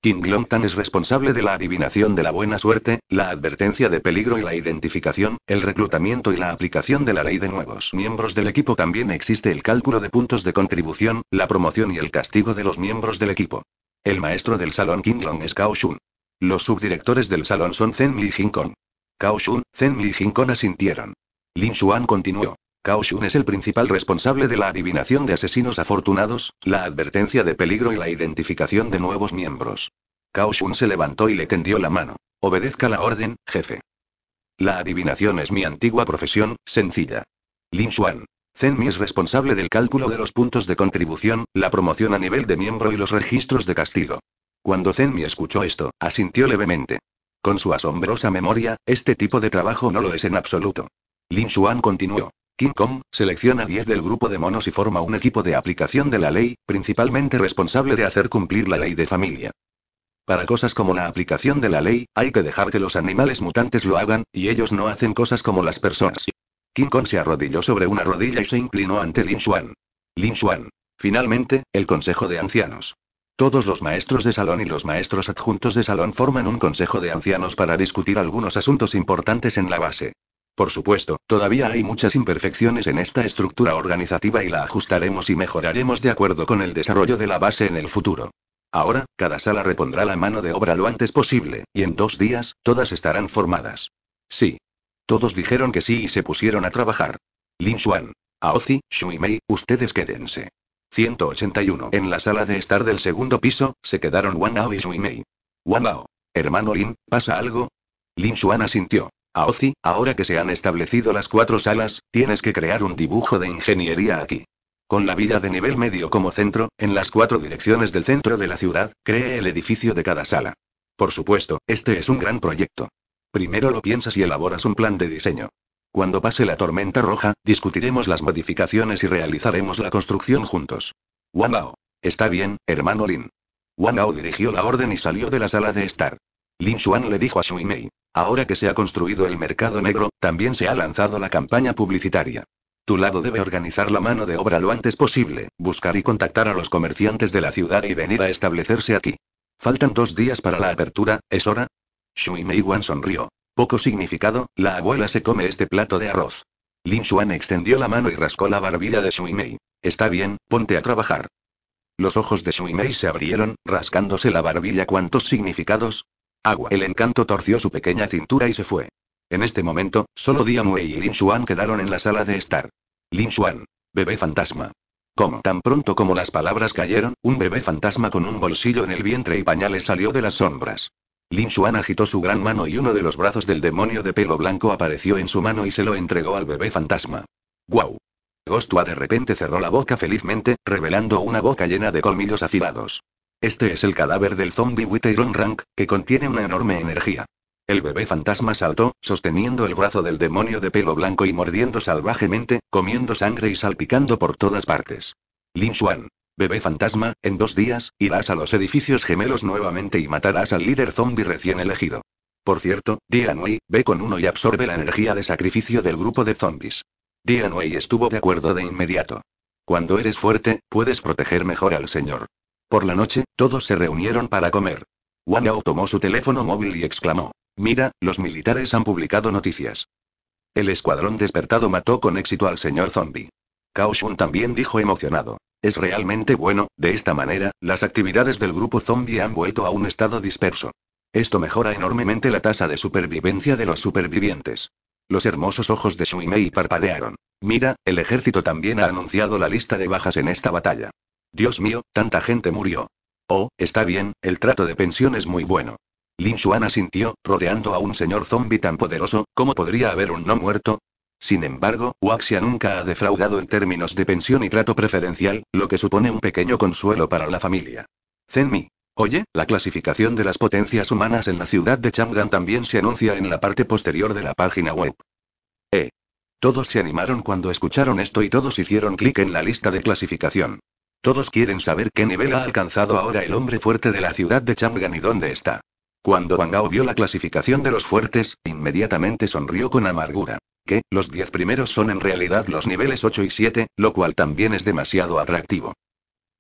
King tan es responsable de la adivinación de la buena suerte, la advertencia de peligro y la identificación, el reclutamiento y la aplicación de la ley de nuevos miembros del equipo. También existe el cálculo de puntos de contribución, la promoción y el castigo de los miembros del equipo. El maestro del salón King Long es Kao Shun. Los subdirectores del salón son Zen Mi y Jin Kao Shun, Zen Mi y Jin asintieron. Lin Xuan continuó. Cao Shun es el principal responsable de la adivinación de asesinos afortunados, la advertencia de peligro y la identificación de nuevos miembros. Cao Shun se levantó y le tendió la mano. Obedezca la orden, jefe. La adivinación es mi antigua profesión, sencilla. Lin Xuan. Zenmi es responsable del cálculo de los puntos de contribución, la promoción a nivel de miembro y los registros de castigo. Cuando Mi escuchó esto, asintió levemente. Con su asombrosa memoria, este tipo de trabajo no lo es en absoluto. Lin Xuan continuó. King Kong, selecciona 10 del grupo de monos y forma un equipo de aplicación de la ley, principalmente responsable de hacer cumplir la ley de familia. Para cosas como la aplicación de la ley, hay que dejar que los animales mutantes lo hagan, y ellos no hacen cosas como las personas. King Kong se arrodilló sobre una rodilla y se inclinó ante Lin Xuan. Lin Xuan. Finalmente, el Consejo de Ancianos. Todos los maestros de salón y los maestros adjuntos de salón forman un consejo de ancianos para discutir algunos asuntos importantes en la base. Por supuesto, todavía hay muchas imperfecciones en esta estructura organizativa y la ajustaremos y mejoraremos de acuerdo con el desarrollo de la base en el futuro. Ahora, cada sala repondrá la mano de obra lo antes posible, y en dos días, todas estarán formadas. Sí. Todos dijeron que sí y se pusieron a trabajar. Lin Xuan, Aozi, Mei, ustedes quédense. 181. En la sala de estar del segundo piso, se quedaron Wan Ao y Mei. Wan Ao. Hermano Lin, ¿pasa algo? Lin Xuan asintió. Aozi, ahora que se han establecido las cuatro salas, tienes que crear un dibujo de ingeniería aquí. Con la vida de nivel medio como centro, en las cuatro direcciones del centro de la ciudad, cree el edificio de cada sala. Por supuesto, este es un gran proyecto. Primero lo piensas y elaboras un plan de diseño. Cuando pase la tormenta roja, discutiremos las modificaciones y realizaremos la construcción juntos. Wanao. Está bien, hermano Lin. Wanao dirigió la orden y salió de la sala de estar. Lin Xuan le dijo a Mei. Ahora que se ha construido el mercado negro, también se ha lanzado la campaña publicitaria. Tu lado debe organizar la mano de obra lo antes posible, buscar y contactar a los comerciantes de la ciudad y venir a establecerse aquí. Faltan dos días para la apertura, ¿es hora? Shui Wan sonrió. Poco significado, la abuela se come este plato de arroz. Lin Xuan extendió la mano y rascó la barbilla de Shui Mei. Está bien, ponte a trabajar. Los ojos de Shui Mei se abrieron, rascándose la barbilla. ¿Cuántos significados? Agua. El encanto torció su pequeña cintura y se fue. En este momento, solo Dianwei y Lin Xuan quedaron en la sala de estar. Lin Xuan. Bebé fantasma. Como tan pronto como las palabras cayeron, un bebé fantasma con un bolsillo en el vientre y pañales salió de las sombras. Lin Xuan agitó su gran mano y uno de los brazos del demonio de pelo blanco apareció en su mano y se lo entregó al bebé fantasma. ¡Guau! Gostua de repente cerró la boca felizmente, revelando una boca llena de colmillos afilados. Este es el cadáver del zombie Witteron Rank, que contiene una enorme energía. El bebé fantasma saltó, sosteniendo el brazo del demonio de pelo blanco y mordiendo salvajemente, comiendo sangre y salpicando por todas partes. Lin Xuan. Bebé fantasma, en dos días, irás a los edificios gemelos nuevamente y matarás al líder zombie recién elegido. Por cierto, Wei, ve con uno y absorbe la energía de sacrificio del grupo de zombies. Wei estuvo de acuerdo de inmediato. Cuando eres fuerte, puedes proteger mejor al señor. Por la noche, todos se reunieron para comer. Wang Yao tomó su teléfono móvil y exclamó: Mira, los militares han publicado noticias. El escuadrón despertado mató con éxito al señor Zombie. Cao Shun también dijo emocionado. Es realmente bueno, de esta manera, las actividades del grupo zombie han vuelto a un estado disperso. Esto mejora enormemente la tasa de supervivencia de los supervivientes. Los hermosos ojos de Mei parpadearon. Mira, el ejército también ha anunciado la lista de bajas en esta batalla. Dios mío, tanta gente murió. Oh, está bien, el trato de pensión es muy bueno. Lin Xuan asintió, rodeando a un señor zombi tan poderoso, ¿cómo podría haber un no muerto? Sin embargo, Waxia nunca ha defraudado en términos de pensión y trato preferencial, lo que supone un pequeño consuelo para la familia. Zenmi. Oye, la clasificación de las potencias humanas en la ciudad de Chang'an también se anuncia en la parte posterior de la página web. Eh. Todos se animaron cuando escucharon esto y todos hicieron clic en la lista de clasificación. Todos quieren saber qué nivel ha alcanzado ahora el hombre fuerte de la ciudad de Chang'an y dónde está. Cuando Wang vio la clasificación de los fuertes, inmediatamente sonrió con amargura. Que, los diez primeros son en realidad los niveles 8 y 7, lo cual también es demasiado atractivo.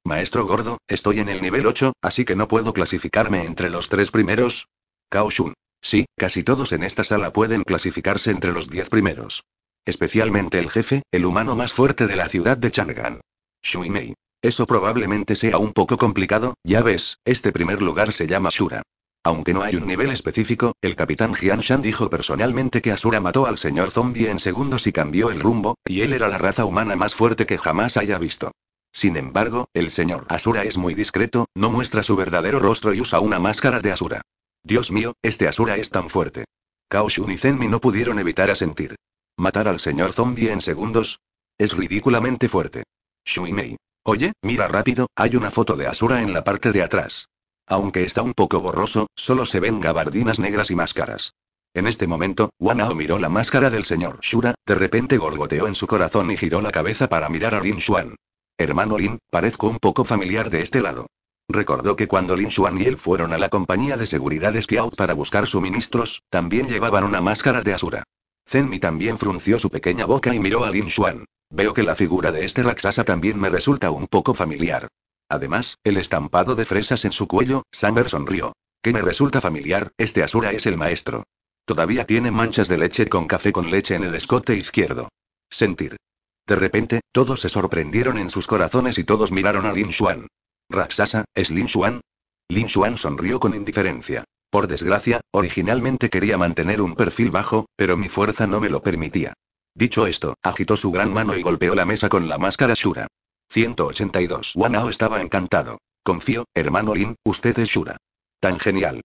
Maestro gordo, estoy en el nivel 8, así que no puedo clasificarme entre los tres primeros. Cao Shun. Sí, casi todos en esta sala pueden clasificarse entre los diez primeros. Especialmente el jefe, el humano más fuerte de la ciudad de Chang'an. Shui Mei. Eso probablemente sea un poco complicado, ya ves, este primer lugar se llama Asura. Aunque no hay un nivel específico, el capitán Shan dijo personalmente que Asura mató al señor zombie en segundos y cambió el rumbo, y él era la raza humana más fuerte que jamás haya visto. Sin embargo, el señor Asura es muy discreto, no muestra su verdadero rostro y usa una máscara de Asura. Dios mío, este Asura es tan fuerte. Shun y Zenmi no pudieron evitar asentir. ¿Matar al señor zombie en segundos? Es ridículamente fuerte. Shui Mei. Oye, mira rápido, hay una foto de Asura en la parte de atrás. Aunque está un poco borroso, solo se ven gabardinas negras y máscaras. En este momento, Wanao miró la máscara del señor Shura, de repente gorgoteó en su corazón y giró la cabeza para mirar a Lin Xuan. Hermano Lin, parezco un poco familiar de este lado. Recordó que cuando Lin Xuan y él fueron a la compañía de seguridad de Scout para buscar suministros, también llevaban una máscara de Asura. Zenmi también frunció su pequeña boca y miró a Lin Xuan. Veo que la figura de este Raksasa también me resulta un poco familiar. Además, el estampado de fresas en su cuello, Summer sonrió. Que me resulta familiar, este Asura es el maestro. Todavía tiene manchas de leche con café con leche en el escote izquierdo. Sentir. De repente, todos se sorprendieron en sus corazones y todos miraron a Lin Xuan. Raksasa, ¿es Lin Xuan? Lin Xuan sonrió con indiferencia. Por desgracia, originalmente quería mantener un perfil bajo, pero mi fuerza no me lo permitía. Dicho esto, agitó su gran mano y golpeó la mesa con la máscara Shura. 182. Wanao estaba encantado. Confío, hermano Lin, usted es Shura. Tan genial.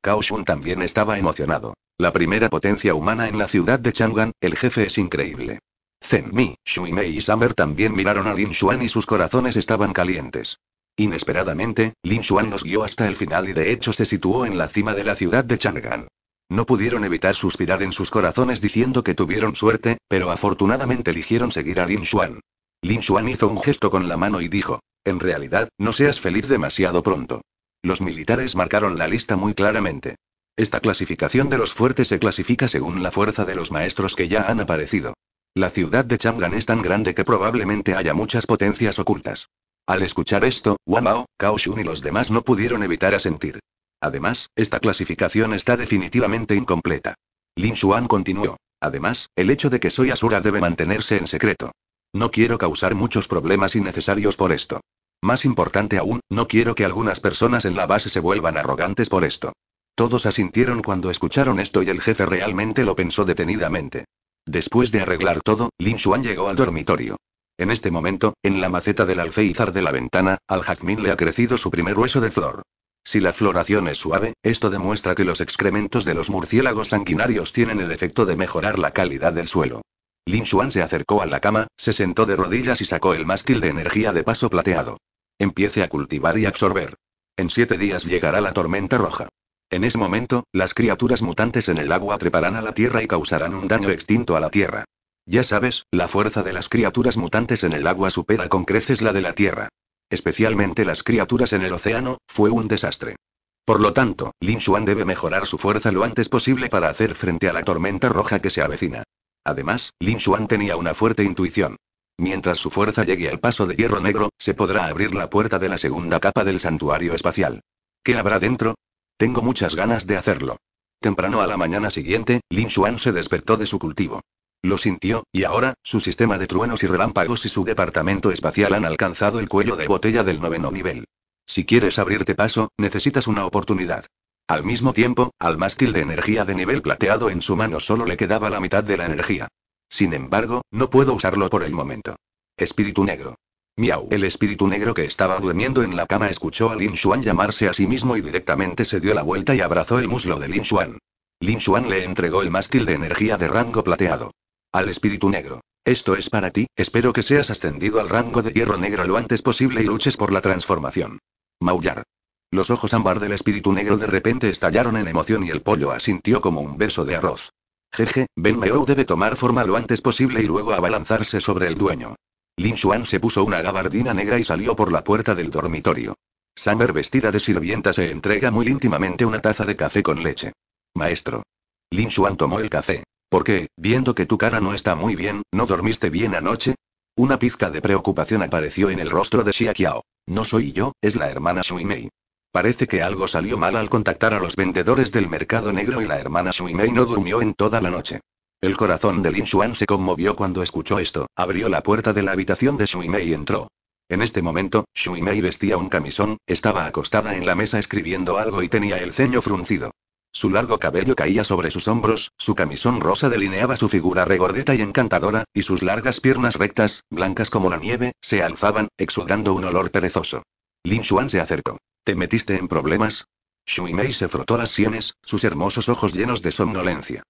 Kao Shun también estaba emocionado. La primera potencia humana en la ciudad de Chang'an, el jefe es increíble. Zen Mi, Mei y Summer también miraron a Lin Xuan y sus corazones estaban calientes. Inesperadamente, Lin Xuan los guió hasta el final y de hecho se situó en la cima de la ciudad de Chang'an. No pudieron evitar suspirar en sus corazones diciendo que tuvieron suerte, pero afortunadamente eligieron seguir a Lin Xuan. Lin Xuan hizo un gesto con la mano y dijo, en realidad, no seas feliz demasiado pronto. Los militares marcaron la lista muy claramente. Esta clasificación de los fuertes se clasifica según la fuerza de los maestros que ya han aparecido. La ciudad de Chang'an es tan grande que probablemente haya muchas potencias ocultas. Al escuchar esto, Wang Mao, Cao Shun y los demás no pudieron evitar asentir. Además, esta clasificación está definitivamente incompleta. Lin Xuan continuó. Además, el hecho de que soy Asura debe mantenerse en secreto. No quiero causar muchos problemas innecesarios por esto. Más importante aún, no quiero que algunas personas en la base se vuelvan arrogantes por esto. Todos asintieron cuando escucharon esto y el jefe realmente lo pensó detenidamente. Después de arreglar todo, Lin Xuan llegó al dormitorio. En este momento, en la maceta del alféizar de la ventana, al jazmín le ha crecido su primer hueso de flor. Si la floración es suave, esto demuestra que los excrementos de los murciélagos sanguinarios tienen el efecto de mejorar la calidad del suelo. Lin Xuan se acercó a la cama, se sentó de rodillas y sacó el mástil de energía de paso plateado. Empiece a cultivar y absorber. En siete días llegará la tormenta roja. En ese momento, las criaturas mutantes en el agua treparán a la tierra y causarán un daño extinto a la tierra. Ya sabes, la fuerza de las criaturas mutantes en el agua supera con creces la de la tierra especialmente las criaturas en el océano, fue un desastre. Por lo tanto, Lin Xuan debe mejorar su fuerza lo antes posible para hacer frente a la tormenta roja que se avecina. Además, Lin Xuan tenía una fuerte intuición. Mientras su fuerza llegue al paso de hierro negro, se podrá abrir la puerta de la segunda capa del santuario espacial. ¿Qué habrá dentro? Tengo muchas ganas de hacerlo. Temprano a la mañana siguiente, Lin Xuan se despertó de su cultivo. Lo sintió, y ahora, su sistema de truenos y relámpagos y su departamento espacial han alcanzado el cuello de botella del noveno nivel. Si quieres abrirte paso, necesitas una oportunidad. Al mismo tiempo, al mástil de energía de nivel plateado en su mano solo le quedaba la mitad de la energía. Sin embargo, no puedo usarlo por el momento. Espíritu negro. Miau. El espíritu negro que estaba durmiendo en la cama escuchó a Lin Xuan llamarse a sí mismo y directamente se dio la vuelta y abrazó el muslo de Lin Xuan. Lin Xuan le entregó el mástil de energía de rango plateado al espíritu negro. Esto es para ti, espero que seas ascendido al rango de hierro negro lo antes posible y luches por la transformación. Maullar. Los ojos ámbar del espíritu negro de repente estallaron en emoción y el pollo asintió como un beso de arroz. Jeje, Ben Meow debe tomar forma lo antes posible y luego abalanzarse sobre el dueño. Lin Xuan se puso una gabardina negra y salió por la puerta del dormitorio. Summer vestida de sirvienta se entrega muy íntimamente una taza de café con leche. Maestro. Lin Xuan tomó el café qué, viendo que tu cara no está muy bien, ¿no dormiste bien anoche? Una pizca de preocupación apareció en el rostro de Xiaqiao. No soy yo, es la hermana Mei. Parece que algo salió mal al contactar a los vendedores del mercado negro y la hermana Mei no durmió en toda la noche. El corazón de Lin Xuan se conmovió cuando escuchó esto, abrió la puerta de la habitación de Mei y entró. En este momento, Mei vestía un camisón, estaba acostada en la mesa escribiendo algo y tenía el ceño fruncido. Su largo cabello caía sobre sus hombros, su camisón rosa delineaba su figura regordeta y encantadora, y sus largas piernas rectas, blancas como la nieve, se alzaban, exudando un olor perezoso. Lin Xuan se acercó. ¿Te metiste en problemas? Shui Mei se frotó las sienes, sus hermosos ojos llenos de somnolencia.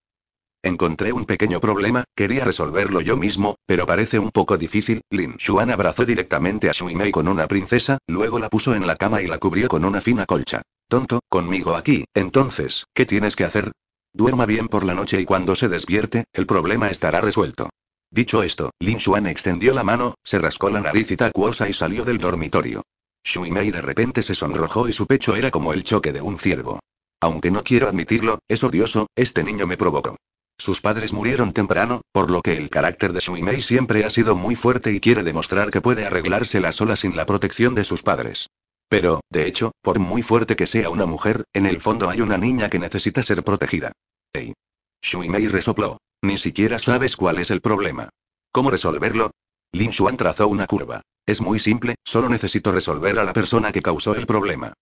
Encontré un pequeño problema, quería resolverlo yo mismo, pero parece un poco difícil. Lin Xuan abrazó directamente a Shui Mei con una princesa, luego la puso en la cama y la cubrió con una fina colcha. Tonto, conmigo aquí, entonces, ¿qué tienes que hacer? Duerma bien por la noche y cuando se despierte, el problema estará resuelto. Dicho esto, Lin Xuan extendió la mano, se rascó la nariz y tacuosa y salió del dormitorio. Shui Mei de repente se sonrojó y su pecho era como el choque de un ciervo. Aunque no quiero admitirlo, es odioso, este niño me provocó. Sus padres murieron temprano, por lo que el carácter de Shui Mei siempre ha sido muy fuerte y quiere demostrar que puede arreglársela sola sin la protección de sus padres. Pero, de hecho, por muy fuerte que sea una mujer, en el fondo hay una niña que necesita ser protegida. Ei. Mei resopló. Ni siquiera sabes cuál es el problema. ¿Cómo resolverlo? Lin Xuan trazó una curva. Es muy simple, solo necesito resolver a la persona que causó el problema.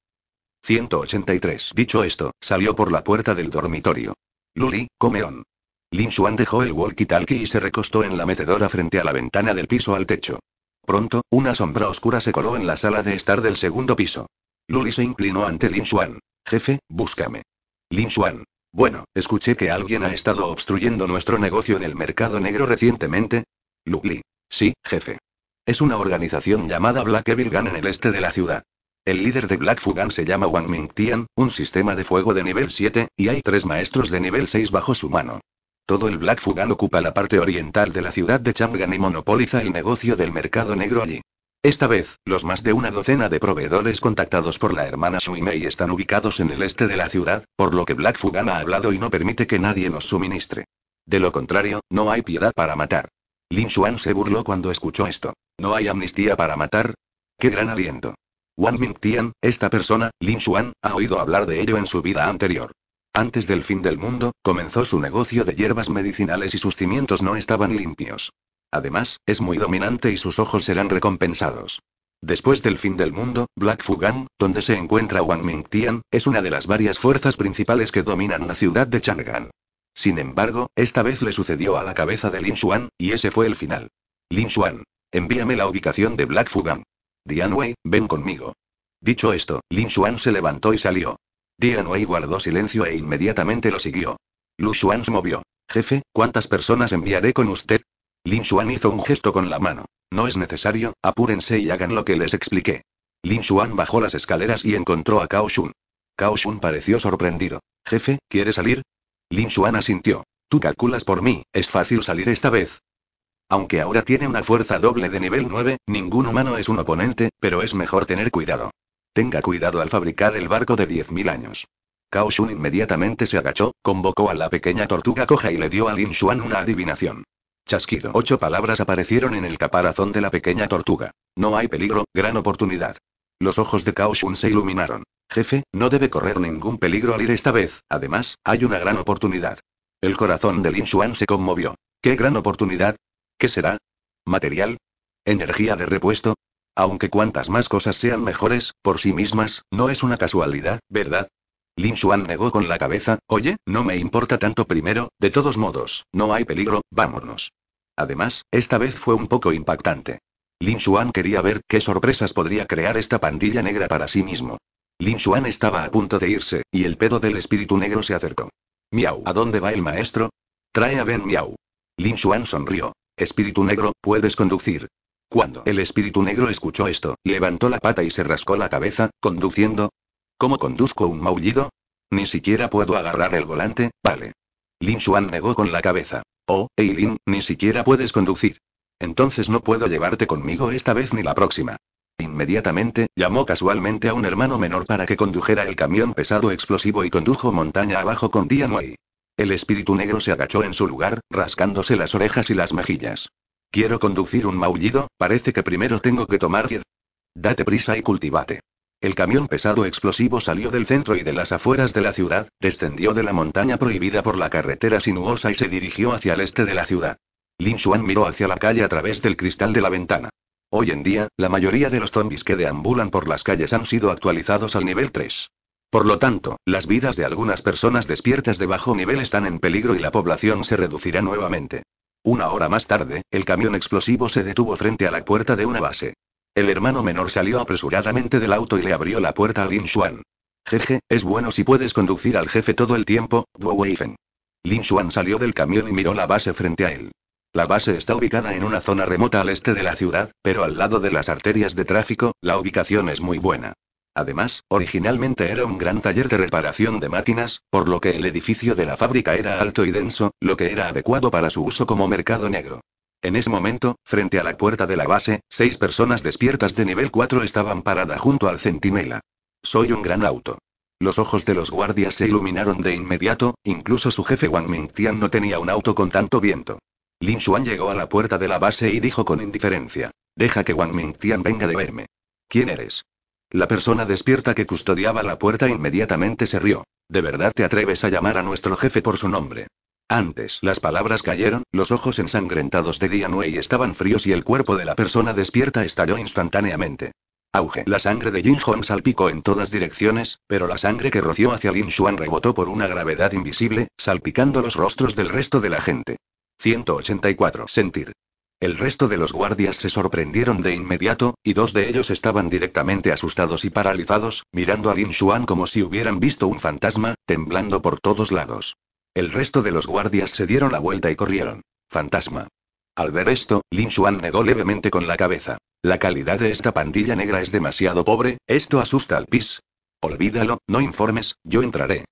183. Dicho esto, salió por la puerta del dormitorio. Luli, comeón. Lin Xuan dejó el walkie-talkie y se recostó en la metedora frente a la ventana del piso al techo. Pronto, una sombra oscura se coló en la sala de estar del segundo piso. Luli se inclinó ante Lin Xuan. Jefe, búscame. Lin Xuan. Bueno, escuché que alguien ha estado obstruyendo nuestro negocio en el mercado negro recientemente. Luli. Sí, jefe. Es una organización llamada Black Evil Gun en el este de la ciudad. El líder de Black Fugan se llama Wang Ming Tian, un sistema de fuego de nivel 7, y hay tres maestros de nivel 6 bajo su mano. Todo el Black Fugan ocupa la parte oriental de la ciudad de Chang'an y monopoliza el negocio del mercado negro allí. Esta vez, los más de una docena de proveedores contactados por la hermana Mei están ubicados en el este de la ciudad, por lo que Black Fugan ha hablado y no permite que nadie nos suministre. De lo contrario, no hay piedad para matar. Lin Xuan se burló cuando escuchó esto. ¿No hay amnistía para matar? ¡Qué gran aliento! Wang Mingtian, esta persona, Lin Xuan, ha oído hablar de ello en su vida anterior. Antes del fin del mundo, comenzó su negocio de hierbas medicinales y sus cimientos no estaban limpios. Además, es muy dominante y sus ojos serán recompensados. Después del fin del mundo, Black Fugan, donde se encuentra Wang Mingtian, es una de las varias fuerzas principales que dominan la ciudad de Chang'an. Sin embargo, esta vez le sucedió a la cabeza de Lin Xuan, y ese fue el final. Lin Xuan, envíame la ubicación de Black Fugan. Dian Wei, ven conmigo. Dicho esto, Lin Xuan se levantó y salió. Dian Wei guardó silencio e inmediatamente lo siguió. Lu Xuan se movió. Jefe, ¿cuántas personas enviaré con usted? Lin Xuan hizo un gesto con la mano. No es necesario, apúrense y hagan lo que les expliqué. Lin Xuan bajó las escaleras y encontró a Cao Shun. Cao Shun pareció sorprendido. Jefe, ¿quiere salir? Lin Xuan asintió. Tú calculas por mí, es fácil salir esta vez. Aunque ahora tiene una fuerza doble de nivel 9, ningún humano es un oponente, pero es mejor tener cuidado. Tenga cuidado al fabricar el barco de 10.000 años. Cao Shun inmediatamente se agachó, convocó a la pequeña tortuga coja y le dio a Lin Xuan una adivinación. Chasquido. Ocho palabras aparecieron en el caparazón de la pequeña tortuga. No hay peligro, gran oportunidad. Los ojos de Cao Shun se iluminaron. Jefe, no debe correr ningún peligro al ir esta vez, además, hay una gran oportunidad. El corazón de Lin Xuan se conmovió. ¿Qué gran oportunidad? ¿Qué será? ¿Material? ¿Energía de repuesto? Aunque cuantas más cosas sean mejores, por sí mismas, no es una casualidad, ¿verdad? Lin Xuan negó con la cabeza, oye, no me importa tanto primero, de todos modos, no hay peligro, vámonos. Además, esta vez fue un poco impactante. Lin Xuan quería ver qué sorpresas podría crear esta pandilla negra para sí mismo. Lin Xuan estaba a punto de irse, y el pedo del espíritu negro se acercó. Miau, ¿a dónde va el maestro? Trae a Ben Miau. Lin Xuan sonrió. Espíritu negro, puedes conducir. Cuando el espíritu negro escuchó esto, levantó la pata y se rascó la cabeza, conduciendo. ¿Cómo conduzco un maullido? Ni siquiera puedo agarrar el volante, vale. Lin Xuan negó con la cabeza. Oh, Eilin, ni siquiera puedes conducir. Entonces no puedo llevarte conmigo esta vez ni la próxima. Inmediatamente, llamó casualmente a un hermano menor para que condujera el camión pesado explosivo y condujo montaña abajo con Dianwei. El espíritu negro se agachó en su lugar, rascándose las orejas y las mejillas. Quiero conducir un maullido, parece que primero tengo que tomar... Date prisa y cultivate. El camión pesado explosivo salió del centro y de las afueras de la ciudad, descendió de la montaña prohibida por la carretera sinuosa y se dirigió hacia el este de la ciudad. Lin Xuan miró hacia la calle a través del cristal de la ventana. Hoy en día, la mayoría de los zombies que deambulan por las calles han sido actualizados al nivel 3. Por lo tanto, las vidas de algunas personas despiertas de bajo nivel están en peligro y la población se reducirá nuevamente. Una hora más tarde, el camión explosivo se detuvo frente a la puerta de una base. El hermano menor salió apresuradamente del auto y le abrió la puerta a Lin Xuan. Jeje, es bueno si puedes conducir al jefe todo el tiempo, Duo Weifen. Lin Xuan salió del camión y miró la base frente a él. La base está ubicada en una zona remota al este de la ciudad, pero al lado de las arterias de tráfico, la ubicación es muy buena. Además, originalmente era un gran taller de reparación de máquinas, por lo que el edificio de la fábrica era alto y denso, lo que era adecuado para su uso como mercado negro. En ese momento, frente a la puerta de la base, seis personas despiertas de nivel 4 estaban paradas junto al centinela. Soy un gran auto. Los ojos de los guardias se iluminaron de inmediato, incluso su jefe Wang Mingtian no tenía un auto con tanto viento. Lin Xuan llegó a la puerta de la base y dijo con indiferencia: Deja que Wang Mingtian venga de verme. ¿Quién eres? La persona despierta que custodiaba la puerta inmediatamente se rió. ¿De verdad te atreves a llamar a nuestro jefe por su nombre? Antes las palabras cayeron, los ojos ensangrentados de y estaban fríos y el cuerpo de la persona despierta estalló instantáneamente. Auge. La sangre de Jin Hong salpicó en todas direcciones, pero la sangre que roció hacia Lin Xuan rebotó por una gravedad invisible, salpicando los rostros del resto de la gente. 184. Sentir. El resto de los guardias se sorprendieron de inmediato, y dos de ellos estaban directamente asustados y paralizados, mirando a Lin Xuan como si hubieran visto un fantasma, temblando por todos lados. El resto de los guardias se dieron la vuelta y corrieron. Fantasma. Al ver esto, Lin Xuan negó levemente con la cabeza. La calidad de esta pandilla negra es demasiado pobre, esto asusta al pis. Olvídalo, no informes, yo entraré.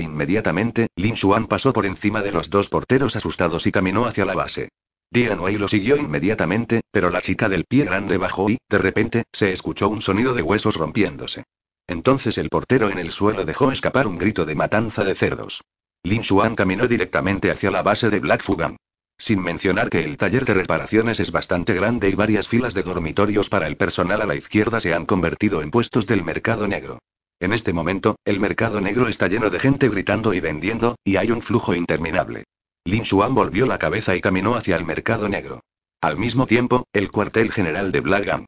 Inmediatamente, Lin Xuan pasó por encima de los dos porteros asustados y caminó hacia la base. Dian Wei lo siguió inmediatamente, pero la chica del pie grande bajó y, de repente, se escuchó un sonido de huesos rompiéndose. Entonces el portero en el suelo dejó escapar un grito de matanza de cerdos. Lin Xuan caminó directamente hacia la base de Black Fugan. Sin mencionar que el taller de reparaciones es bastante grande y varias filas de dormitorios para el personal a la izquierda se han convertido en puestos del mercado negro. En este momento, el mercado negro está lleno de gente gritando y vendiendo, y hay un flujo interminable. Lin Xuan volvió la cabeza y caminó hacia el mercado negro. Al mismo tiempo, el cuartel general de Black Wan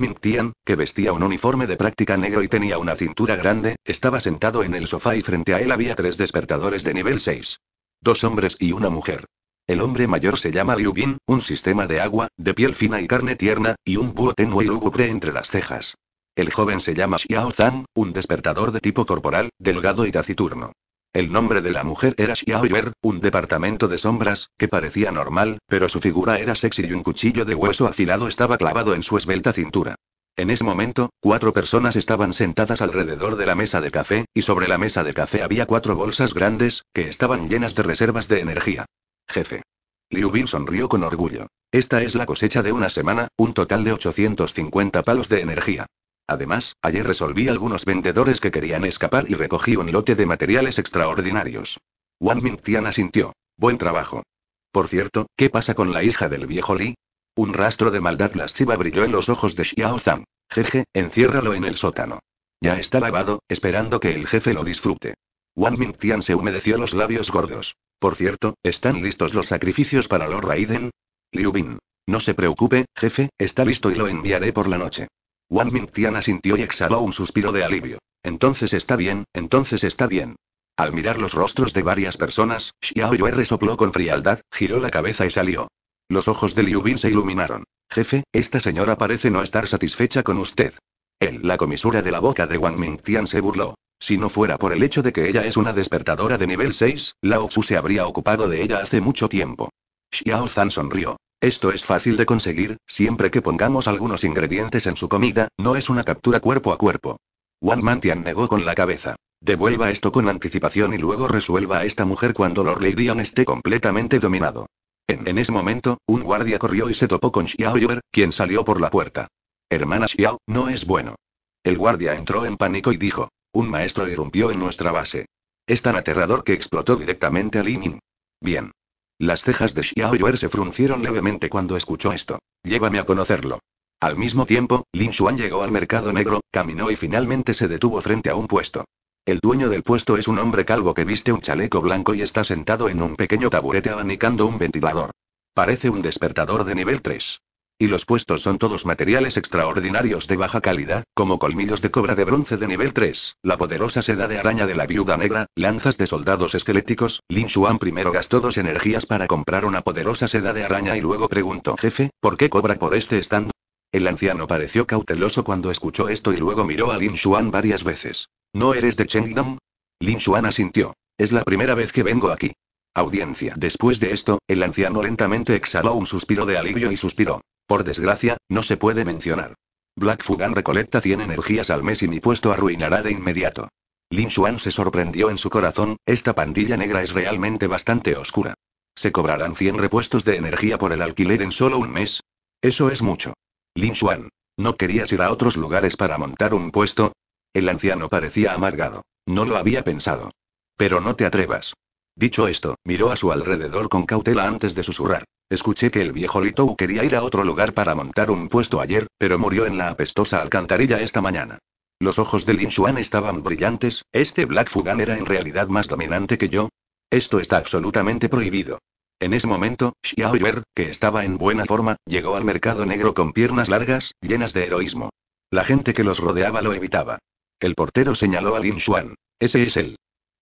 Wang Tian, que vestía un uniforme de práctica negro y tenía una cintura grande, estaba sentado en el sofá y frente a él había tres despertadores de nivel 6. Dos hombres y una mujer. El hombre mayor se llama Liu Bin, un sistema de agua, de piel fina y carne tierna, y un búho tenue y lúgubre entre las cejas. El joven se llama Xiao Zhang, un despertador de tipo corporal, delgado y taciturno. El nombre de la mujer era Xiao un departamento de sombras, que parecía normal, pero su figura era sexy y un cuchillo de hueso afilado estaba clavado en su esbelta cintura. En ese momento, cuatro personas estaban sentadas alrededor de la mesa de café, y sobre la mesa de café había cuatro bolsas grandes, que estaban llenas de reservas de energía. Jefe. Liu Bin sonrió con orgullo. Esta es la cosecha de una semana, un total de 850 palos de energía. Además, ayer resolví algunos vendedores que querían escapar y recogí un lote de materiales extraordinarios. Wang Mingtian asintió. Buen trabajo. Por cierto, ¿qué pasa con la hija del viejo Li? Un rastro de maldad lasciva brilló en los ojos de Xiao Zhan. Jeje, enciérralo en el sótano. Ya está lavado, esperando que el jefe lo disfrute. Wang Mingtian se humedeció los labios gordos. Por cierto, ¿están listos los sacrificios para Lord Raiden? Liu Bin. No se preocupe, jefe, está listo y lo enviaré por la noche. Wang Mingtian asintió y exhaló un suspiro de alivio. Entonces está bien, entonces está bien. Al mirar los rostros de varias personas, Xiao Yue resopló con frialdad, giró la cabeza y salió. Los ojos de Liu Bin se iluminaron. Jefe, esta señora parece no estar satisfecha con usted. Él, la comisura de la boca de Wang Mingtian se burló. Si no fuera por el hecho de que ella es una despertadora de nivel 6, Lao Tzu se habría ocupado de ella hace mucho tiempo. Xiao Zan sonrió. Esto es fácil de conseguir, siempre que pongamos algunos ingredientes en su comida, no es una captura cuerpo a cuerpo. Wang Mantian negó con la cabeza. Devuelva esto con anticipación y luego resuelva a esta mujer cuando Lord Leydian esté completamente dominado. En, ese momento, un guardia corrió y se topó con Xiao Yuer, quien salió por la puerta. Hermana Xiao, no es bueno. El guardia entró en pánico y dijo. Un maestro irrumpió en nuestra base. Es tan aterrador que explotó directamente a Li min Bien. Las cejas de Xiao Yuer se fruncieron levemente cuando escuchó esto. Llévame a conocerlo. Al mismo tiempo, Lin Xuan llegó al mercado negro, caminó y finalmente se detuvo frente a un puesto. El dueño del puesto es un hombre calvo que viste un chaleco blanco y está sentado en un pequeño taburete abanicando un ventilador. Parece un despertador de nivel 3. Y los puestos son todos materiales extraordinarios de baja calidad, como colmillos de cobra de bronce de nivel 3, la poderosa seda de araña de la viuda negra, lanzas de soldados esqueléticos. Lin Shu'an primero gastó dos energías para comprar una poderosa seda de araña y luego preguntó, jefe, ¿por qué cobra por este stand? El anciano pareció cauteloso cuando escuchó esto y luego miró a Lin Shu'an varias veces. ¿No eres de Chengdom? Lin Shu'an asintió. Es la primera vez que vengo aquí. Audiencia. Después de esto, el anciano lentamente exhaló un suspiro de alivio y suspiró. Por desgracia, no se puede mencionar. Black Fugan recolecta 100 energías al mes y mi puesto arruinará de inmediato. Lin Xuan se sorprendió en su corazón, esta pandilla negra es realmente bastante oscura. ¿Se cobrarán 100 repuestos de energía por el alquiler en solo un mes? Eso es mucho. Lin Xuan, ¿no querías ir a otros lugares para montar un puesto? El anciano parecía amargado. No lo había pensado. Pero no te atrevas. Dicho esto, miró a su alrededor con cautela antes de susurrar. Escuché que el viejo Litou quería ir a otro lugar para montar un puesto ayer, pero murió en la apestosa alcantarilla esta mañana. Los ojos de Lin Xuan estaban brillantes, este Black Fugan era en realidad más dominante que yo. Esto está absolutamente prohibido. En ese momento, Xiao Yuer, que estaba en buena forma, llegó al mercado negro con piernas largas, llenas de heroísmo. La gente que los rodeaba lo evitaba. El portero señaló a Lin Xuan. Ese es él.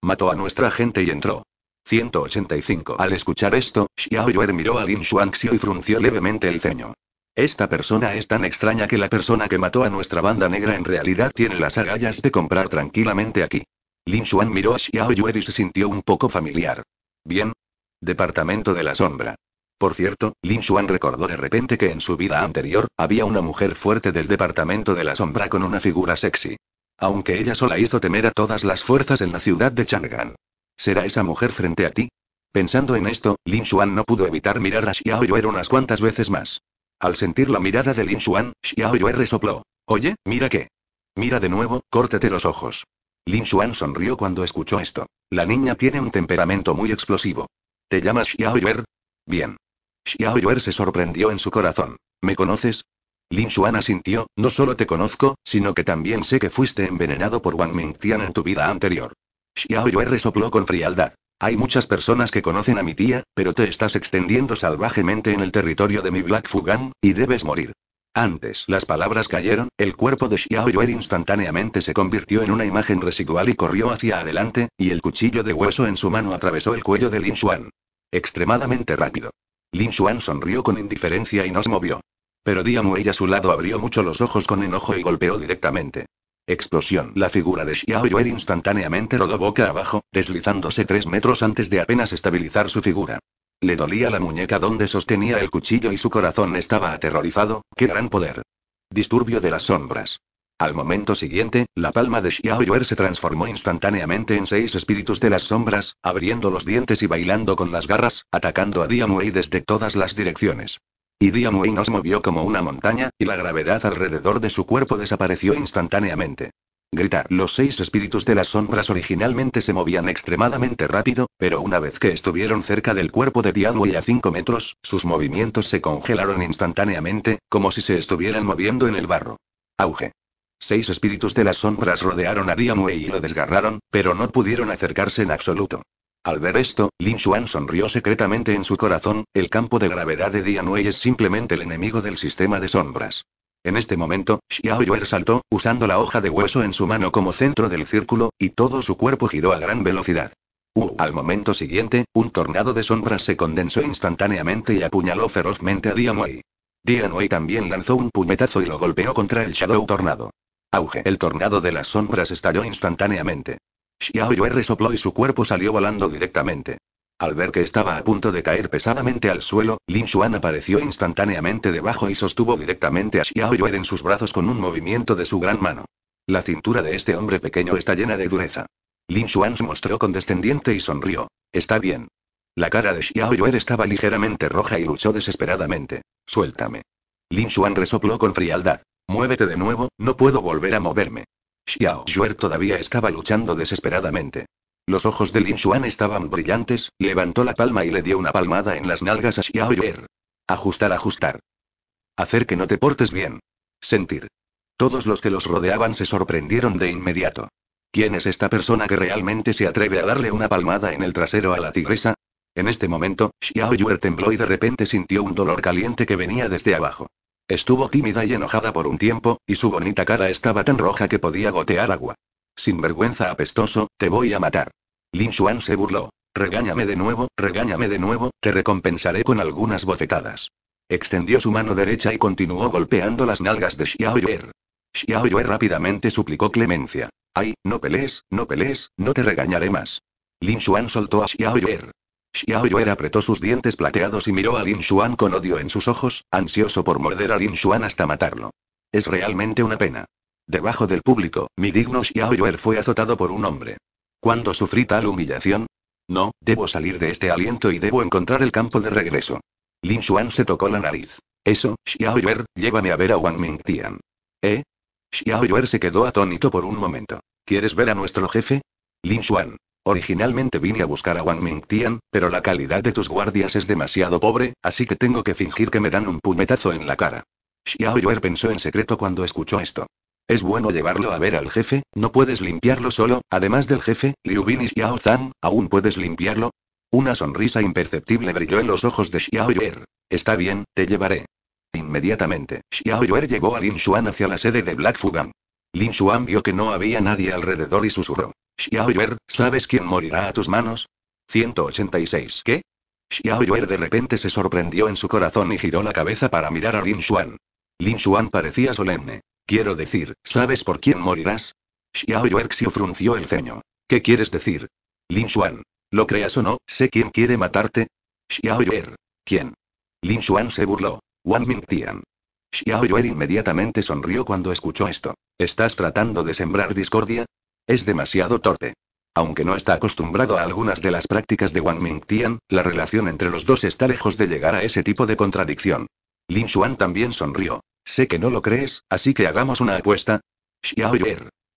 Mató a nuestra gente y entró. 185. Al escuchar esto, Xiao Yue miró a Lin Shuangxiu y frunció levemente el ceño. Esta persona es tan extraña que la persona que mató a nuestra banda negra en realidad tiene las agallas de comprar tranquilamente aquí. Lin Xuan miró a Xiao Yuer y se sintió un poco familiar. Bien. Departamento de la Sombra. Por cierto, Lin Xuan recordó de repente que en su vida anterior, había una mujer fuerte del Departamento de la Sombra con una figura sexy. Aunque ella sola hizo temer a todas las fuerzas en la ciudad de Chang'an. ¿Será esa mujer frente a ti? Pensando en esto, Lin Xuan no pudo evitar mirar a Xiaoyuer unas cuantas veces más. Al sentir la mirada de Lin Xuan, Yue resopló. Oye, mira qué. Mira de nuevo, córtate los ojos. Lin Xuan sonrió cuando escuchó esto. La niña tiene un temperamento muy explosivo. ¿Te llamas Yue? Bien. Yue se sorprendió en su corazón. ¿Me conoces? Lin Xuan asintió, no solo te conozco, sino que también sé que fuiste envenenado por Wang Mingtian en tu vida anterior. Xiao resopló con frialdad. Hay muchas personas que conocen a mi tía, pero te estás extendiendo salvajemente en el territorio de mi Black Fugan, y debes morir. Antes las palabras cayeron, el cuerpo de Xiao instantáneamente se convirtió en una imagen residual y corrió hacia adelante, y el cuchillo de hueso en su mano atravesó el cuello de Lin Xuan. Extremadamente rápido. Lin Xuan sonrió con indiferencia y no se movió. Pero Dian a su lado abrió mucho los ojos con enojo y golpeó directamente. Explosión. La figura de Xiao instantáneamente rodó boca abajo, deslizándose tres metros antes de apenas estabilizar su figura. Le dolía la muñeca donde sostenía el cuchillo y su corazón estaba aterrorizado. ¡Qué gran poder! Disturbio de las sombras. Al momento siguiente, la palma de Xiao se transformó instantáneamente en seis espíritus de las sombras, abriendo los dientes y bailando con las garras, atacando a Diamue desde todas las direcciones. Y Diamue nos movió como una montaña, y la gravedad alrededor de su cuerpo desapareció instantáneamente. Grita. Los seis espíritus de las sombras originalmente se movían extremadamente rápido, pero una vez que estuvieron cerca del cuerpo de Diablo a 5 metros, sus movimientos se congelaron instantáneamente, como si se estuvieran moviendo en el barro. Auge. Seis espíritus de las sombras rodearon a Diamue y lo desgarraron, pero no pudieron acercarse en absoluto. Al ver esto, Lin Xuan sonrió secretamente en su corazón, el campo de gravedad de Dianwei es simplemente el enemigo del sistema de sombras. En este momento, Xiao saltó, usando la hoja de hueso en su mano como centro del círculo, y todo su cuerpo giró a gran velocidad. Uh, al momento siguiente, un tornado de sombras se condensó instantáneamente y apuñaló ferozmente a Dian Dianwei también lanzó un puñetazo y lo golpeó contra el Shadow Tornado. Auge. El tornado de las sombras estalló instantáneamente. Xiao resopló y su cuerpo salió volando directamente. Al ver que estaba a punto de caer pesadamente al suelo, Lin Xuan apareció instantáneamente debajo y sostuvo directamente a Xiao Yue en sus brazos con un movimiento de su gran mano. La cintura de este hombre pequeño está llena de dureza. Lin Xuan se mostró condescendiente y sonrió. Está bien. La cara de Xiao Yue estaba ligeramente roja y luchó desesperadamente. Suéltame. Lin Xuan resopló con frialdad. Muévete de nuevo, no puedo volver a moverme. Xiao Yuer todavía estaba luchando desesperadamente. Los ojos de Lin Xuan estaban brillantes, levantó la palma y le dio una palmada en las nalgas a Xiao Yuer. Ajustar, ajustar. Hacer que no te portes bien. Sentir. Todos los que los rodeaban se sorprendieron de inmediato. ¿Quién es esta persona que realmente se atreve a darle una palmada en el trasero a la tigresa? En este momento, Xiao Yuer tembló y de repente sintió un dolor caliente que venía desde abajo. Estuvo tímida y enojada por un tiempo, y su bonita cara estaba tan roja que podía gotear agua. Sin vergüenza apestoso, te voy a matar. Lin Xuan se burló. Regáñame de nuevo, regáñame de nuevo, te recompensaré con algunas bofetadas. Extendió su mano derecha y continuó golpeando las nalgas de Xiao Yue. rápidamente suplicó clemencia. Ay, no pelees, no pelees, no te regañaré más. Lin Xuan soltó a Xiao Xiao apretó sus dientes plateados y miró a Lin Xuan con odio en sus ojos, ansioso por morder a Lin Xuan hasta matarlo. Es realmente una pena. Debajo del público, mi digno Xiao fue azotado por un hombre. ¿Cuándo sufrí tal humillación? No, debo salir de este aliento y debo encontrar el campo de regreso. Lin Xuan se tocó la nariz. Eso, Xiao llévame a ver a Wang Tian. ¿Eh? Xiao se quedó atónito por un momento. ¿Quieres ver a nuestro jefe? Lin Xuan. Originalmente vine a buscar a Wang Tian, pero la calidad de tus guardias es demasiado pobre, así que tengo que fingir que me dan un puñetazo en la cara. Xiao pensó en secreto cuando escuchó esto. Es bueno llevarlo a ver al jefe, no puedes limpiarlo solo, además del jefe, Liu Bin y Xiao Zhan, ¿aún puedes limpiarlo? Una sonrisa imperceptible brilló en los ojos de Xiao Está bien, te llevaré. Inmediatamente, Xiao llegó a Lin Xuan hacia la sede de Black Fugan. Lin Xuan vio que no había nadie alrededor y susurró. Xiao ¿sabes quién morirá a tus manos? 186. ¿Qué? Xiaoyuer de repente se sorprendió en su corazón y giró la cabeza para mirar a Lin Xuan. Lin Xuan parecía solemne. Quiero decir, ¿sabes por quién morirás? Xiao frunció el ceño. ¿Qué quieres decir? Lin Xuan. Lo creas o no, sé quién quiere matarte. Xiaoyuer. ¿Quién? Lin Xuan se burló. Wan Ming Tian.» Xiaoyuer inmediatamente sonrió cuando escuchó esto. ¿Estás tratando de sembrar discordia? Es demasiado torpe. Aunque no está acostumbrado a algunas de las prácticas de Wang Mingtian, la relación entre los dos está lejos de llegar a ese tipo de contradicción. Lin Xuan también sonrió. Sé que no lo crees, así que hagamos una apuesta. Xiao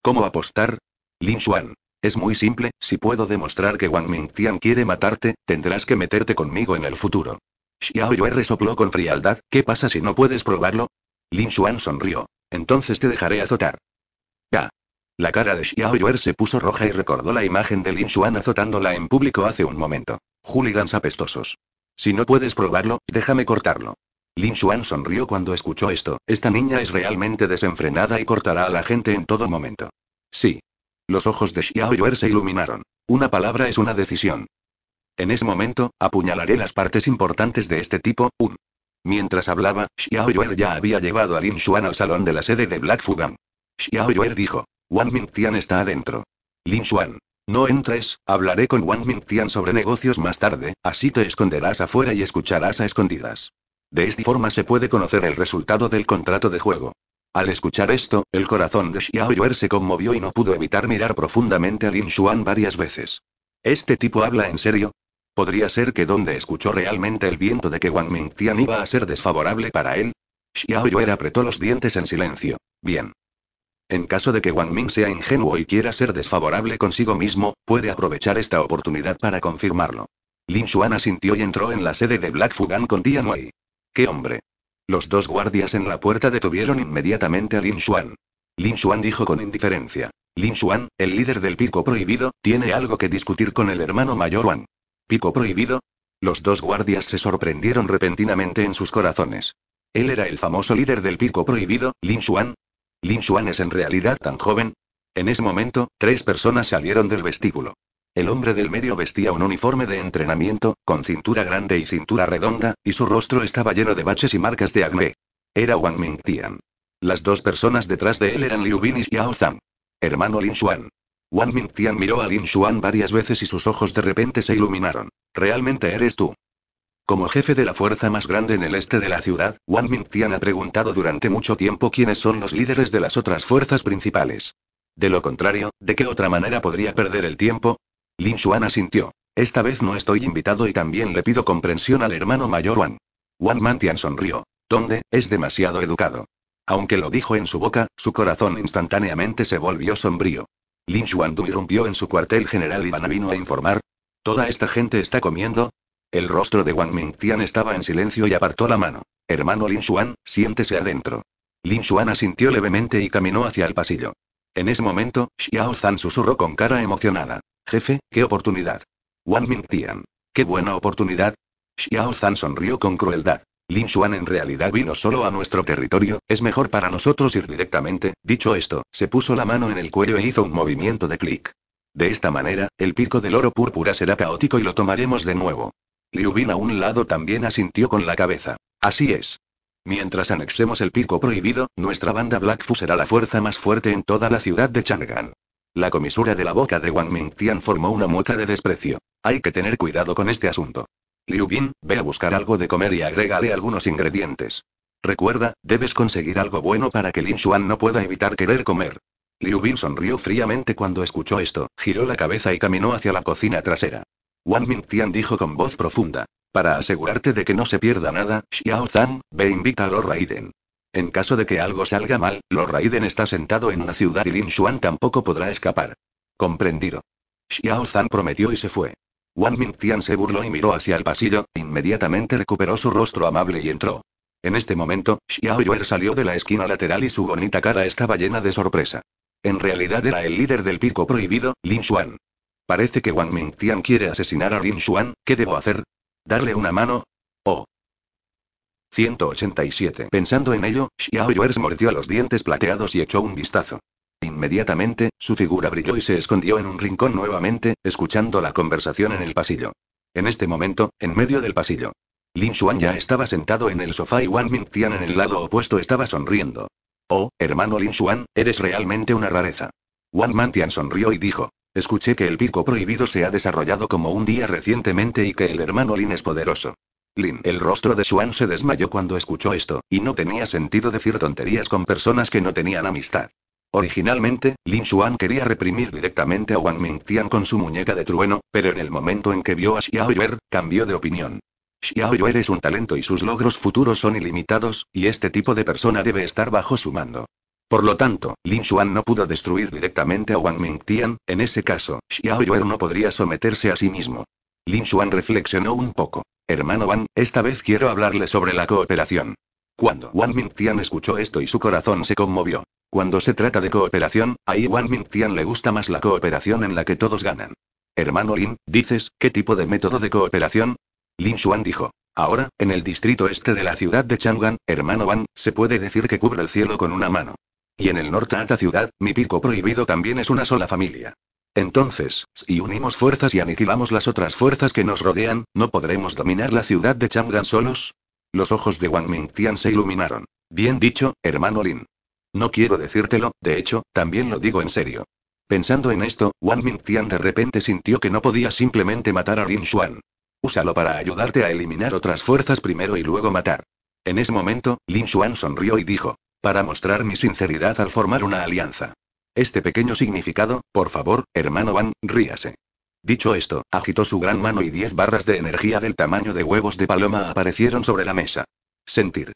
¿Cómo apostar? Lin Xuan. Es muy simple, si puedo demostrar que Wang Mingtian quiere matarte, tendrás que meterte conmigo en el futuro. Xiao resopló con frialdad, ¿qué pasa si no puedes probarlo? Lin Xuan sonrió. Entonces te dejaré azotar. Ya. La cara de Xiao Yuer se puso roja y recordó la imagen de Lin Xuan azotándola en público hace un momento. Hooligans apestosos. Si no puedes probarlo, déjame cortarlo. Lin Xuan sonrió cuando escuchó esto. Esta niña es realmente desenfrenada y cortará a la gente en todo momento. Sí. Los ojos de Xiao Yuer se iluminaron. Una palabra es una decisión. En ese momento, apuñalaré las partes importantes de este tipo, un. Mientras hablaba, Xiao Yuer ya había llevado a Lin Xuan al salón de la sede de Black Fugan. Xiao Yuer dijo. Wang Tian está adentro. Lin Xuan. No entres, hablaré con Wang Tian sobre negocios más tarde, así te esconderás afuera y escucharás a escondidas. De esta forma se puede conocer el resultado del contrato de juego. Al escuchar esto, el corazón de Xiao se conmovió y no pudo evitar mirar profundamente a Lin Xuan varias veces. ¿Este tipo habla en serio? Podría ser que donde escuchó realmente el viento de que Wang Tian iba a ser desfavorable para él. Xiao apretó los dientes en silencio. Bien. En caso de que Wang Ming sea ingenuo y quiera ser desfavorable consigo mismo, puede aprovechar esta oportunidad para confirmarlo. Lin Xuan asintió y entró en la sede de Black Fugan con Tian Wei. ¡Qué hombre! Los dos guardias en la puerta detuvieron inmediatamente a Lin Xuan. Lin Xuan dijo con indiferencia. Lin Xuan, el líder del pico prohibido, tiene algo que discutir con el hermano mayor Wang. ¿Pico prohibido? Los dos guardias se sorprendieron repentinamente en sus corazones. Él era el famoso líder del pico prohibido, Lin Xuan, Lin Xuan es en realidad tan joven. En ese momento, tres personas salieron del vestíbulo. El hombre del medio vestía un uniforme de entrenamiento, con cintura grande y cintura redonda, y su rostro estaba lleno de baches y marcas de acné. Era Wang Tian. Las dos personas detrás de él eran Liu Bin y Xiao Zhan. Hermano Lin Xuan. Wang Tian miró a Lin Xuan varias veces y sus ojos de repente se iluminaron. Realmente eres tú. Como jefe de la fuerza más grande en el este de la ciudad, Wang Mingtian ha preguntado durante mucho tiempo quiénes son los líderes de las otras fuerzas principales. De lo contrario, ¿de qué otra manera podría perder el tiempo? Lin Xuan asintió. Esta vez no estoy invitado y también le pido comprensión al hermano mayor Wan. Wang Mantian sonrió. Donde, es demasiado educado. Aunque lo dijo en su boca, su corazón instantáneamente se volvió sombrío. Lin Xuan irrumpió en su cuartel general y vino a informar. Toda esta gente está comiendo, el rostro de Wang Mingtian estaba en silencio y apartó la mano. Hermano Lin Xuan, siéntese adentro. Lin Xuan asintió levemente y caminó hacia el pasillo. En ese momento, Xiao Zhan susurró con cara emocionada. Jefe, qué oportunidad. Wang Mingtian. Qué buena oportunidad. Xiao Zhan sonrió con crueldad. Lin Xuan en realidad vino solo a nuestro territorio, es mejor para nosotros ir directamente. Dicho esto, se puso la mano en el cuello e hizo un movimiento de clic. De esta manera, el pico del oro púrpura será caótico y lo tomaremos de nuevo. Liu Bin a un lado también asintió con la cabeza. Así es. Mientras anexemos el pico prohibido, nuestra banda Blackfu será la fuerza más fuerte en toda la ciudad de Chang'an. La comisura de la boca de Wang Mingtian formó una mueca de desprecio. Hay que tener cuidado con este asunto. Liu Bin, ve a buscar algo de comer y agrégale algunos ingredientes. Recuerda, debes conseguir algo bueno para que Lin Xuan no pueda evitar querer comer. Liu Bin sonrió fríamente cuando escuchó esto, giró la cabeza y caminó hacia la cocina trasera. Wang Mingtian dijo con voz profunda. Para asegurarte de que no se pierda nada, Xiao Zhan, ve e invita a Lord Raiden. En caso de que algo salga mal, Lord Raiden está sentado en la ciudad y Lin Xuan tampoco podrá escapar. Comprendido. Xiao Zhan prometió y se fue. Wang Mingtian se burló y miró hacia el pasillo, inmediatamente recuperó su rostro amable y entró. En este momento, Xiao Yuer salió de la esquina lateral y su bonita cara estaba llena de sorpresa. En realidad era el líder del pico prohibido, Lin Xuan. Parece que Wang Mingtian quiere asesinar a Lin Xuan, ¿qué debo hacer? ¿Darle una mano? Oh. 187. Pensando en ello, Xiao Yuers mordió los dientes plateados y echó un vistazo. Inmediatamente, su figura brilló y se escondió en un rincón nuevamente, escuchando la conversación en el pasillo. En este momento, en medio del pasillo. Lin Xuan ya estaba sentado en el sofá y Wang Mingtian en el lado opuesto estaba sonriendo. Oh, hermano Lin Xuan, eres realmente una rareza. Wang Mantian sonrió y dijo. Escuché que el pico prohibido se ha desarrollado como un día recientemente y que el hermano Lin es poderoso. Lin, el rostro de Xuan se desmayó cuando escuchó esto, y no tenía sentido decir tonterías con personas que no tenían amistad. Originalmente, Lin Xuan quería reprimir directamente a Wang Tian con su muñeca de trueno, pero en el momento en que vio a Xiao cambió de opinión. Xiao Yuer es un talento y sus logros futuros son ilimitados, y este tipo de persona debe estar bajo su mando. Por lo tanto, Lin Xuan no pudo destruir directamente a Wang Mingtian, en ese caso, Xiao no podría someterse a sí mismo. Lin Xuan reflexionó un poco. Hermano Wang, esta vez quiero hablarle sobre la cooperación. Cuando Wang Mingtian escuchó esto y su corazón se conmovió. Cuando se trata de cooperación, ahí Wang Mingtian le gusta más la cooperación en la que todos ganan. Hermano Lin, dices, ¿qué tipo de método de cooperación? Lin Xuan dijo. Ahora, en el distrito este de la ciudad de Chang'an, hermano Wang, se puede decir que cubre el cielo con una mano. Y en el norte la Ciudad, mi pico prohibido también es una sola familia. Entonces, si unimos fuerzas y aniquilamos las otras fuerzas que nos rodean, ¿no podremos dominar la ciudad de Chang'an solos? Los ojos de Wang Mingtian se iluminaron. Bien dicho, hermano Lin. No quiero decírtelo, de hecho, también lo digo en serio. Pensando en esto, Wang Mingtian de repente sintió que no podía simplemente matar a Lin Xuan. Úsalo para ayudarte a eliminar otras fuerzas primero y luego matar. En ese momento, Lin Xuan sonrió y dijo, para mostrar mi sinceridad al formar una alianza. Este pequeño significado, por favor, hermano Van, ríase. Dicho esto, agitó su gran mano y diez barras de energía del tamaño de huevos de paloma aparecieron sobre la mesa. Sentir.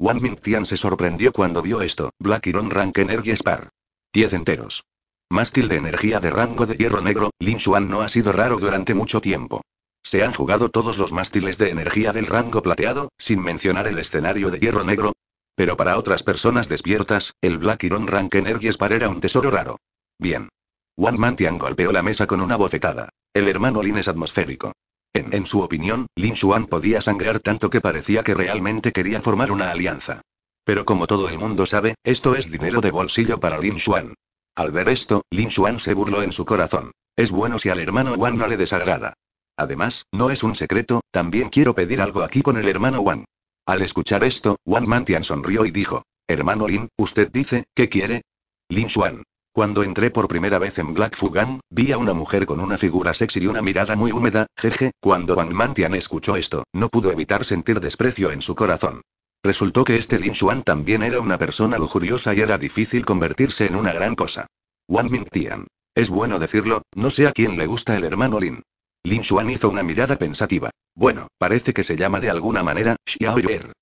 Wang Tian se sorprendió cuando vio esto, Black Iron Rank Energy Spar. Diez enteros. Mástil de energía de rango de hierro negro, Lin Xuan no ha sido raro durante mucho tiempo. Se han jugado todos los mástiles de energía del rango plateado, sin mencionar el escenario de hierro negro, pero para otras personas despiertas, el Black Iron Rank Energy era un tesoro raro. Bien. Wang Mantian golpeó la mesa con una bofetada. El hermano Lin es atmosférico. En, su opinión, Lin Xuan podía sangrar tanto que parecía que realmente quería formar una alianza. Pero como todo el mundo sabe, esto es dinero de bolsillo para Lin Xuan. Al ver esto, Lin Xuan se burló en su corazón. Es bueno si al hermano Wan no le desagrada. Además, no es un secreto, también quiero pedir algo aquí con el hermano Wan. Al escuchar esto, Wang Mantian sonrió y dijo: Hermano Lin, usted dice, ¿qué quiere? Lin Xuan. Cuando entré por primera vez en Black Fugan, vi a una mujer con una figura sexy y una mirada muy húmeda, jeje, cuando Wang Mantian escuchó esto, no pudo evitar sentir desprecio en su corazón. Resultó que este Lin Xuan también era una persona lujuriosa y era difícil convertirse en una gran cosa. Wang Tian. Es bueno decirlo, no sé a quién le gusta el hermano Lin. Lin Xuan hizo una mirada pensativa. Bueno, parece que se llama de alguna manera, Xiao Er.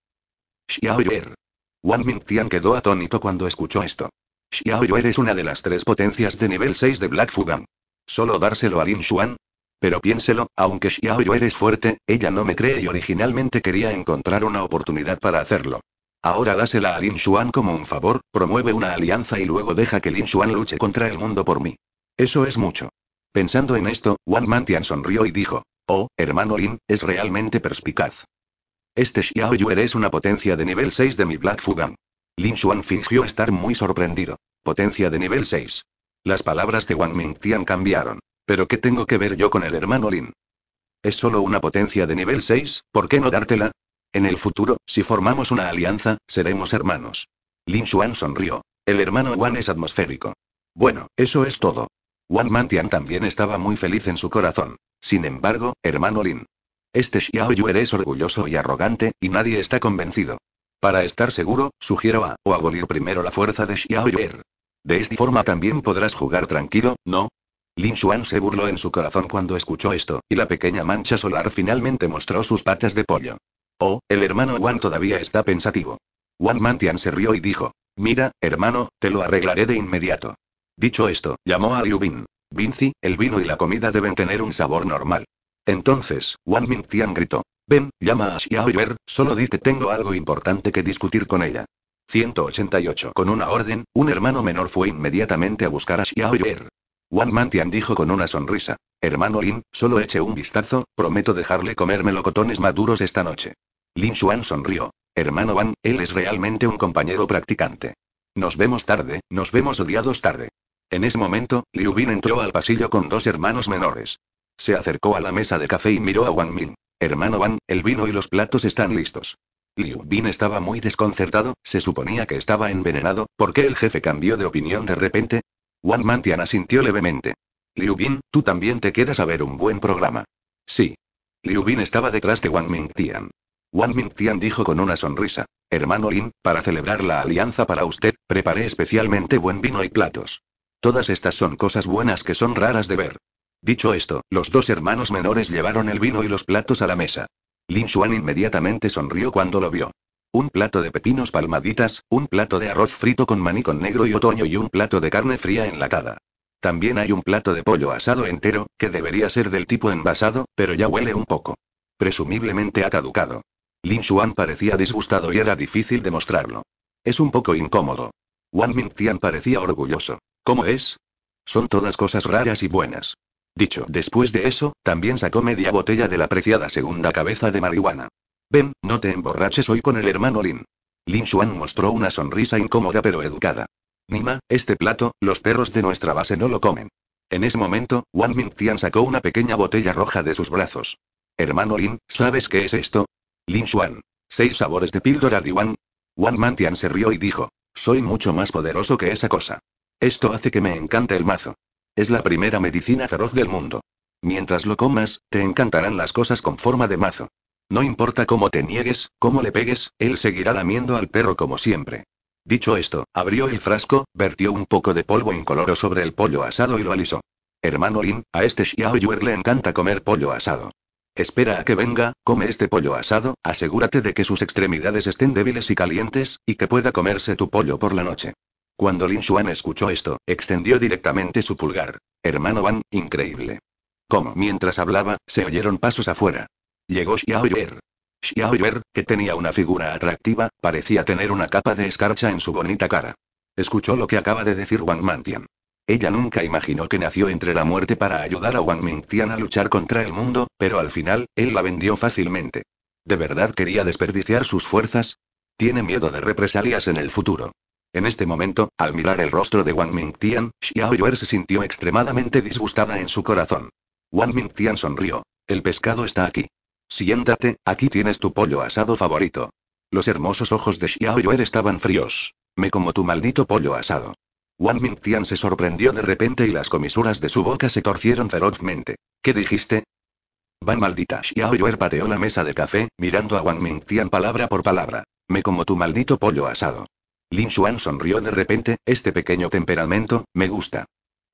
Xiao Er. Wang Tian quedó atónito cuando escuchó esto. Xiao es una de las tres potencias de nivel 6 de Black Fugan. ¿Solo dárselo a Lin Xuan? Pero piénselo, aunque Xiao eres es fuerte, ella no me cree y originalmente quería encontrar una oportunidad para hacerlo. Ahora dásela a Lin Xuan como un favor, promueve una alianza y luego deja que Lin Xuan luche contra el mundo por mí. Eso es mucho. Pensando en esto, Wang Mantian sonrió y dijo, Oh, hermano Lin, es realmente perspicaz. Este Xiao Yue es una potencia de nivel 6 de mi Black Fugan. Lin Xuan fingió estar muy sorprendido. Potencia de nivel 6. Las palabras de Wang Tian cambiaron. ¿Pero qué tengo que ver yo con el hermano Lin? Es solo una potencia de nivel 6, ¿por qué no dártela? En el futuro, si formamos una alianza, seremos hermanos. Lin Xuan sonrió. El hermano Wang es atmosférico. Bueno, eso es todo. Wang Mantian también estaba muy feliz en su corazón. Sin embargo, hermano Lin. Este Xiao es orgulloso y arrogante, y nadie está convencido. Para estar seguro, sugiero a o abolir primero la fuerza de Xiao er. De esta forma también podrás jugar tranquilo, ¿no? Lin Xuan se burló en su corazón cuando escuchó esto, y la pequeña mancha solar finalmente mostró sus patas de pollo. Oh, el hermano Wang todavía está pensativo. Wang Mantian se rió y dijo, Mira, hermano, te lo arreglaré de inmediato. Dicho esto, llamó a Liu Bin. Vinci, el vino y la comida deben tener un sabor normal. Entonces, Wang Tian gritó. Ven, llama a Xiao solo di que tengo algo importante que discutir con ella. 188. Con una orden, un hermano menor fue inmediatamente a buscar a Xiao Wan Wang Mantian dijo con una sonrisa. Hermano Lin, solo eche un vistazo, prometo dejarle comer melocotones maduros esta noche. Lin Xuan sonrió. Hermano Wan, él es realmente un compañero practicante. Nos vemos tarde, nos vemos odiados tarde. En ese momento, Liu Bin entró al pasillo con dos hermanos menores. Se acercó a la mesa de café y miró a Wang Min. Hermano Wang, el vino y los platos están listos. Liu Bin estaba muy desconcertado, se suponía que estaba envenenado, ¿por qué el jefe cambió de opinión de repente? Wang Mantian asintió levemente. Liu Bin, tú también te quedas a ver un buen programa. Sí. Liu Bin estaba detrás de Wang Tian. Wang Tian dijo con una sonrisa. Hermano Lin, para celebrar la alianza para usted, preparé especialmente buen vino y platos. Todas estas son cosas buenas que son raras de ver. Dicho esto, los dos hermanos menores llevaron el vino y los platos a la mesa. Lin Xuan inmediatamente sonrió cuando lo vio. Un plato de pepinos palmaditas, un plato de arroz frito con maní con negro y otoño y un plato de carne fría enlatada. También hay un plato de pollo asado entero, que debería ser del tipo envasado, pero ya huele un poco. Presumiblemente ha caducado. Lin Xuan parecía disgustado y era difícil demostrarlo. Es un poco incómodo. Wang Tian parecía orgulloso. ¿Cómo es? Son todas cosas raras y buenas. Dicho después de eso, también sacó media botella de la preciada segunda cabeza de marihuana. Ven, no te emborraches hoy con el hermano Lin. Lin Xuan mostró una sonrisa incómoda pero educada. Nima, este plato, los perros de nuestra base no lo comen. En ese momento, Ming Tian sacó una pequeña botella roja de sus brazos. Hermano Lin, ¿sabes qué es esto? Lin Xuan. ¿Seis sabores de píldora Wan. Wan Tian se rió y dijo. Soy mucho más poderoso que esa cosa. Esto hace que me encante el mazo. Es la primera medicina feroz del mundo. Mientras lo comas, te encantarán las cosas con forma de mazo. No importa cómo te niegues, cómo le pegues, él seguirá lamiendo al perro como siempre. Dicho esto, abrió el frasco, vertió un poco de polvo incoloro sobre el pollo asado y lo alisó. Hermano Lin, a este Xiao Yuer le encanta comer pollo asado. Espera a que venga, come este pollo asado, asegúrate de que sus extremidades estén débiles y calientes, y que pueda comerse tu pollo por la noche. Cuando Lin Xuan escuchó esto, extendió directamente su pulgar. Hermano Wan, increíble. Como mientras hablaba, se oyeron pasos afuera. Llegó Xiao Yuer. que tenía una figura atractiva, parecía tener una capa de escarcha en su bonita cara. Escuchó lo que acaba de decir Wang Mantian. Ella nunca imaginó que nació entre la muerte para ayudar a Wang Mingtian a luchar contra el mundo, pero al final, él la vendió fácilmente. ¿De verdad quería desperdiciar sus fuerzas? Tiene miedo de represalias en el futuro. En este momento, al mirar el rostro de Wang Mingtian, Xiao se sintió extremadamente disgustada en su corazón. Wang Mingtian sonrió. El pescado está aquí. Siéntate, aquí tienes tu pollo asado favorito. Los hermosos ojos de Xiao estaban fríos. Me como tu maldito pollo asado. Wang Mingtian se sorprendió de repente y las comisuras de su boca se torcieron ferozmente. ¿Qué dijiste? Van maldita Xiao pateó la mesa de café, mirando a Wang Mingtian palabra por palabra. Me como tu maldito pollo asado. Lin Xuan sonrió de repente, este pequeño temperamento, me gusta.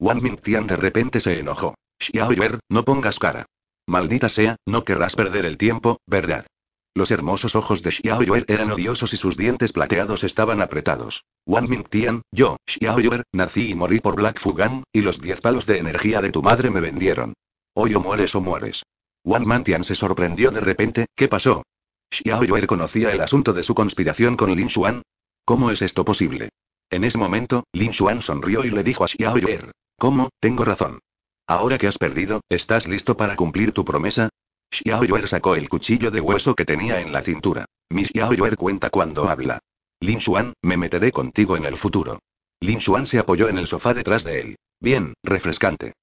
Wang Mingtian de repente se enojó. Xiao no pongas cara. Maldita sea, no querrás perder el tiempo, ¿verdad? Los hermosos ojos de Xiao eran odiosos y sus dientes plateados estaban apretados. Wan Mingtian, yo, Xiao nací y morí por Black Fugan, y los diez palos de energía de tu madre me vendieron. Hoy o mueres o mueres. Wan Mantian se sorprendió de repente, ¿qué pasó? Xiao conocía el asunto de su conspiración con Lin Xuan. ¿Cómo es esto posible? En ese momento, Lin Xuan sonrió y le dijo a Xiao ¿Cómo? Tengo razón. Ahora que has perdido, ¿estás listo para cumplir tu promesa? Xiao sacó el cuchillo de hueso que tenía en la cintura. Mi Xiao cuenta cuando habla. Lin Xuan, me meteré contigo en el futuro. Lin Xuan se apoyó en el sofá detrás de él. Bien, refrescante.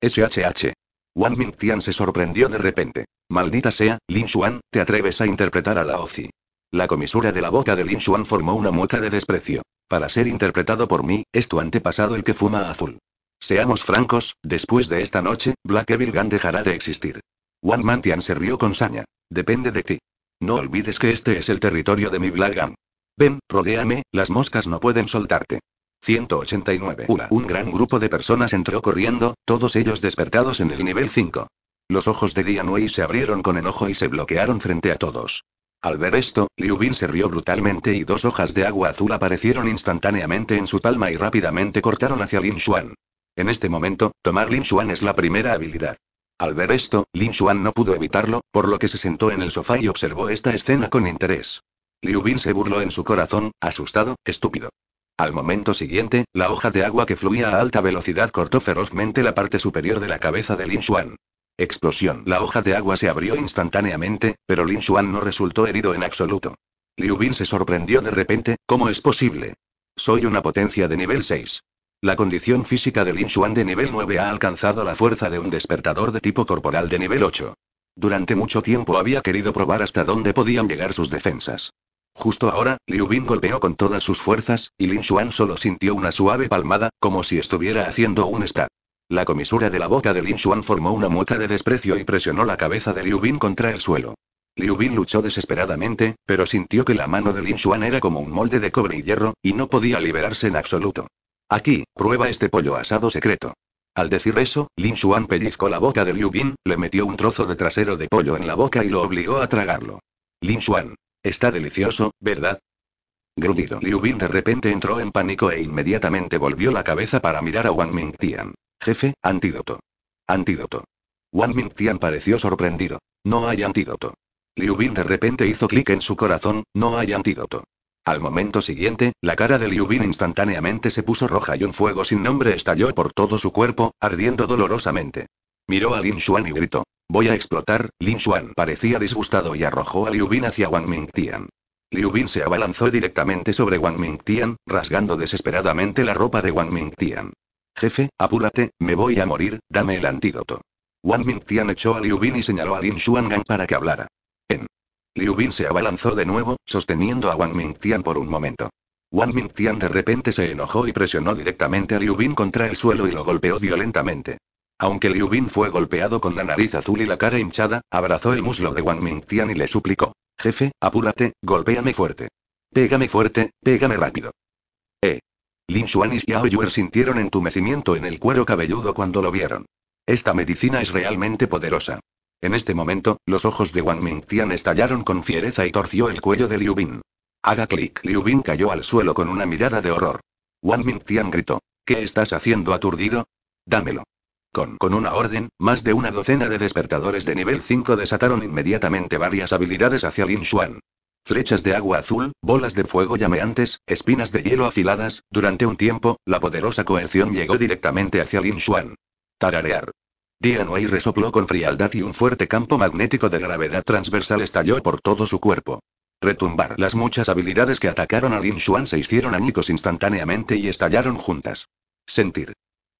SHH. Wang Mingtian se sorprendió de repente. Maldita sea, Lin Xuan, te atreves a interpretar a la OCI. La comisura de la boca de Lin formó una mueca de desprecio. Para ser interpretado por mí, es tu antepasado el que fuma azul. Seamos francos, después de esta noche, Black Evil Gun dejará de existir. Wan Mantian se rió con saña. Depende de ti. No olvides que este es el territorio de mi Black Gun. Ven, rodéame, las moscas no pueden soltarte. 189. Un gran grupo de personas entró corriendo, todos ellos despertados en el nivel 5. Los ojos de Wei se abrieron con enojo y se bloquearon frente a todos. Al ver esto, Liu Bin se rió brutalmente y dos hojas de agua azul aparecieron instantáneamente en su palma y rápidamente cortaron hacia Lin Xuan. En este momento, tomar Lin Xuan es la primera habilidad. Al ver esto, Lin Xuan no pudo evitarlo, por lo que se sentó en el sofá y observó esta escena con interés. Liu Bin se burló en su corazón, asustado, estúpido. Al momento siguiente, la hoja de agua que fluía a alta velocidad cortó ferozmente la parte superior de la cabeza de Lin Xuan. Explosión. La hoja de agua se abrió instantáneamente, pero Lin Xuan no resultó herido en absoluto. Liu Bin se sorprendió de repente, ¿cómo es posible? Soy una potencia de nivel 6. La condición física de Lin Xuan de nivel 9 ha alcanzado la fuerza de un despertador de tipo corporal de nivel 8. Durante mucho tiempo había querido probar hasta dónde podían llegar sus defensas. Justo ahora, Liu Bin golpeó con todas sus fuerzas, y Lin Xuan solo sintió una suave palmada, como si estuviera haciendo un stab. La comisura de la boca de Lin Xuan formó una mueca de desprecio y presionó la cabeza de Liu Bin contra el suelo. Liu Bin luchó desesperadamente, pero sintió que la mano de Lin Xuan era como un molde de cobre y hierro, y no podía liberarse en absoluto. Aquí, prueba este pollo asado secreto. Al decir eso, Lin Xuan pellizcó la boca de Liu Bin, le metió un trozo de trasero de pollo en la boca y lo obligó a tragarlo. Lin Xuan. Está delicioso, ¿verdad? Grudido. Liu Bin de repente entró en pánico e inmediatamente volvió la cabeza para mirar a Wang Tian. Jefe, antídoto. Antídoto. Wang Mingtian pareció sorprendido. No hay antídoto. Liu Bin de repente hizo clic en su corazón, no hay antídoto. Al momento siguiente, la cara de Liu Bin instantáneamente se puso roja y un fuego sin nombre estalló por todo su cuerpo, ardiendo dolorosamente. Miró a Lin Xuan y gritó. Voy a explotar, Lin Xuan parecía disgustado y arrojó a Liu Bin hacia Wang Mingtian. Liu Bin se abalanzó directamente sobre Wang Mingtian, rasgando desesperadamente la ropa de Wang Mingtian. Jefe, apúrate, me voy a morir, dame el antídoto. Wang Tian echó a Liu Bin y señaló a Lin Xuangang para que hablara. En. Liu Bin se abalanzó de nuevo, sosteniendo a Wang Tian por un momento. Wang Tian de repente se enojó y presionó directamente a Liu Bin contra el suelo y lo golpeó violentamente. Aunque Liu Bin fue golpeado con la nariz azul y la cara hinchada, abrazó el muslo de Wang Tian y le suplicó. Jefe, apúrate, golpéame fuerte. Pégame fuerte, pégame rápido. Lin Xuan y Xiao Yue sintieron entumecimiento en el cuero cabelludo cuando lo vieron. Esta medicina es realmente poderosa. En este momento, los ojos de Wang Mingtian estallaron con fiereza y torció el cuello de Liu Bin. Haga clic. Liu Bin cayó al suelo con una mirada de horror. Wang Mingtian gritó. ¿Qué estás haciendo aturdido? Dámelo. Con, con, una orden, más de una docena de despertadores de nivel 5 desataron inmediatamente varias habilidades hacia Lin Xuan. Flechas de agua azul, bolas de fuego llameantes, espinas de hielo afiladas, durante un tiempo, la poderosa coerción llegó directamente hacia Lin Xuan. Tararear. Dian Wei resopló con frialdad y un fuerte campo magnético de gravedad transversal estalló por todo su cuerpo. Retumbar las muchas habilidades que atacaron a Lin Xuan se hicieron añicos instantáneamente y estallaron juntas. Sentir.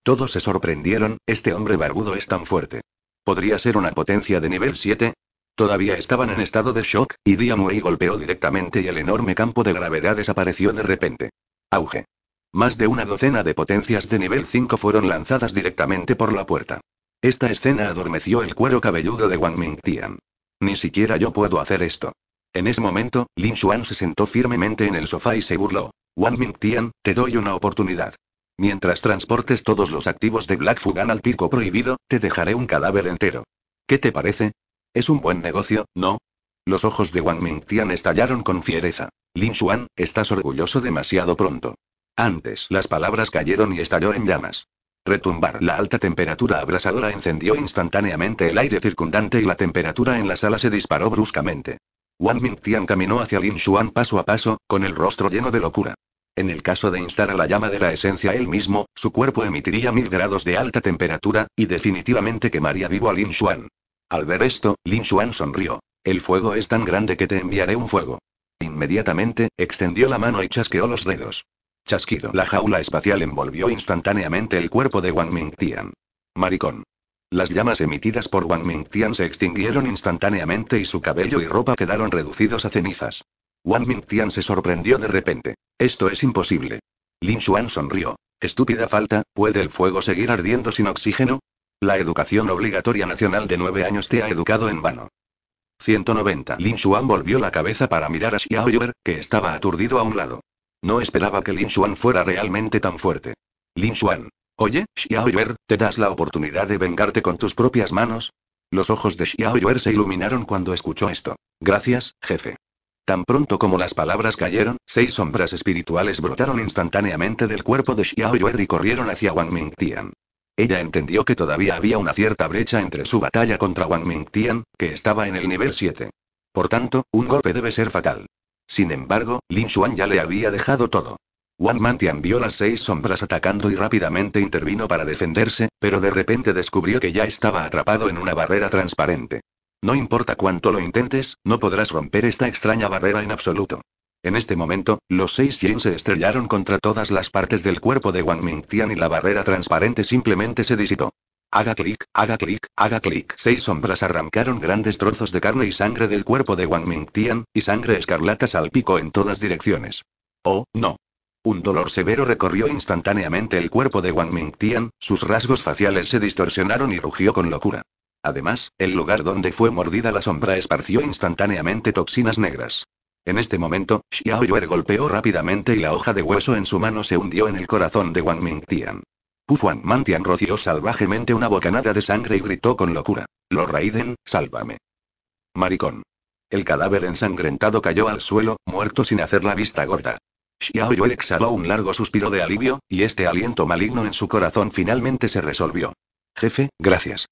Todos se sorprendieron, este hombre barbudo es tan fuerte. ¿Podría ser una potencia de nivel 7? Todavía estaban en estado de shock, y Diamway golpeó directamente y el enorme campo de gravedad desapareció de repente. Auge. Más de una docena de potencias de nivel 5 fueron lanzadas directamente por la puerta. Esta escena adormeció el cuero cabelludo de Wang Mingtian. Ni siquiera yo puedo hacer esto. En ese momento, Lin Xuan se sentó firmemente en el sofá y se burló. Wang Mingtian, te doy una oportunidad. Mientras transportes todos los activos de Black Fugan al pico prohibido, te dejaré un cadáver entero. ¿Qué te parece? Es un buen negocio, ¿no? Los ojos de Wang Mingtian estallaron con fiereza. Lin Xuan, estás orgulloso demasiado pronto. Antes las palabras cayeron y estalló en llamas. Retumbar la alta temperatura abrasadora encendió instantáneamente el aire circundante y la temperatura en la sala se disparó bruscamente. Wang Mingtian caminó hacia Lin Xuan paso a paso, con el rostro lleno de locura. En el caso de instar a la llama de la esencia él mismo, su cuerpo emitiría mil grados de alta temperatura, y definitivamente quemaría vivo a Lin Xuan. Al ver esto, Lin Xuan sonrió. El fuego es tan grande que te enviaré un fuego. Inmediatamente, extendió la mano y chasqueó los dedos. Chasquido. La jaula espacial envolvió instantáneamente el cuerpo de Wang Mingtian. Maricón. Las llamas emitidas por Wang Mingtian se extinguieron instantáneamente y su cabello y ropa quedaron reducidos a cenizas. Wang Mingtian se sorprendió de repente. Esto es imposible. Lin Xuan sonrió. Estúpida falta, ¿puede el fuego seguir ardiendo sin oxígeno? La educación obligatoria nacional de nueve años te ha educado en vano. 190. Lin Xuan volvió la cabeza para mirar a Xiaoyuer, que estaba aturdido a un lado. No esperaba que Lin Xuan fuera realmente tan fuerte. Lin Xuan. Oye, Xiaoyuer, ¿te das la oportunidad de vengarte con tus propias manos? Los ojos de Xiaoyuer se iluminaron cuando escuchó esto. Gracias, jefe. Tan pronto como las palabras cayeron, seis sombras espirituales brotaron instantáneamente del cuerpo de Xiaoyuer y corrieron hacia Wang Tian. Ella entendió que todavía había una cierta brecha entre su batalla contra Wang Tian, que estaba en el nivel 7. Por tanto, un golpe debe ser fatal. Sin embargo, Lin Xuan ya le había dejado todo. Wang Tian vio las seis sombras atacando y rápidamente intervino para defenderse, pero de repente descubrió que ya estaba atrapado en una barrera transparente. No importa cuánto lo intentes, no podrás romper esta extraña barrera en absoluto. En este momento, los seis Yen se estrellaron contra todas las partes del cuerpo de Wang Mingtian y la barrera transparente simplemente se disipó. Haga clic, haga clic, haga clic. Seis sombras arrancaron grandes trozos de carne y sangre del cuerpo de Wang Mingtian, y sangre escarlata salpicó en todas direcciones. Oh, no. Un dolor severo recorrió instantáneamente el cuerpo de Wang Mingtian, sus rasgos faciales se distorsionaron y rugió con locura. Además, el lugar donde fue mordida la sombra esparció instantáneamente toxinas negras. En este momento, Xiao golpeó rápidamente y la hoja de hueso en su mano se hundió en el corazón de Wang Mingtian. Pufuan Mantian roció salvajemente una bocanada de sangre y gritó con locura. Lo Raiden, sálvame. Maricón. El cadáver ensangrentado cayó al suelo, muerto sin hacer la vista gorda. Xiao exhaló un largo suspiro de alivio, y este aliento maligno en su corazón finalmente se resolvió. Jefe, gracias.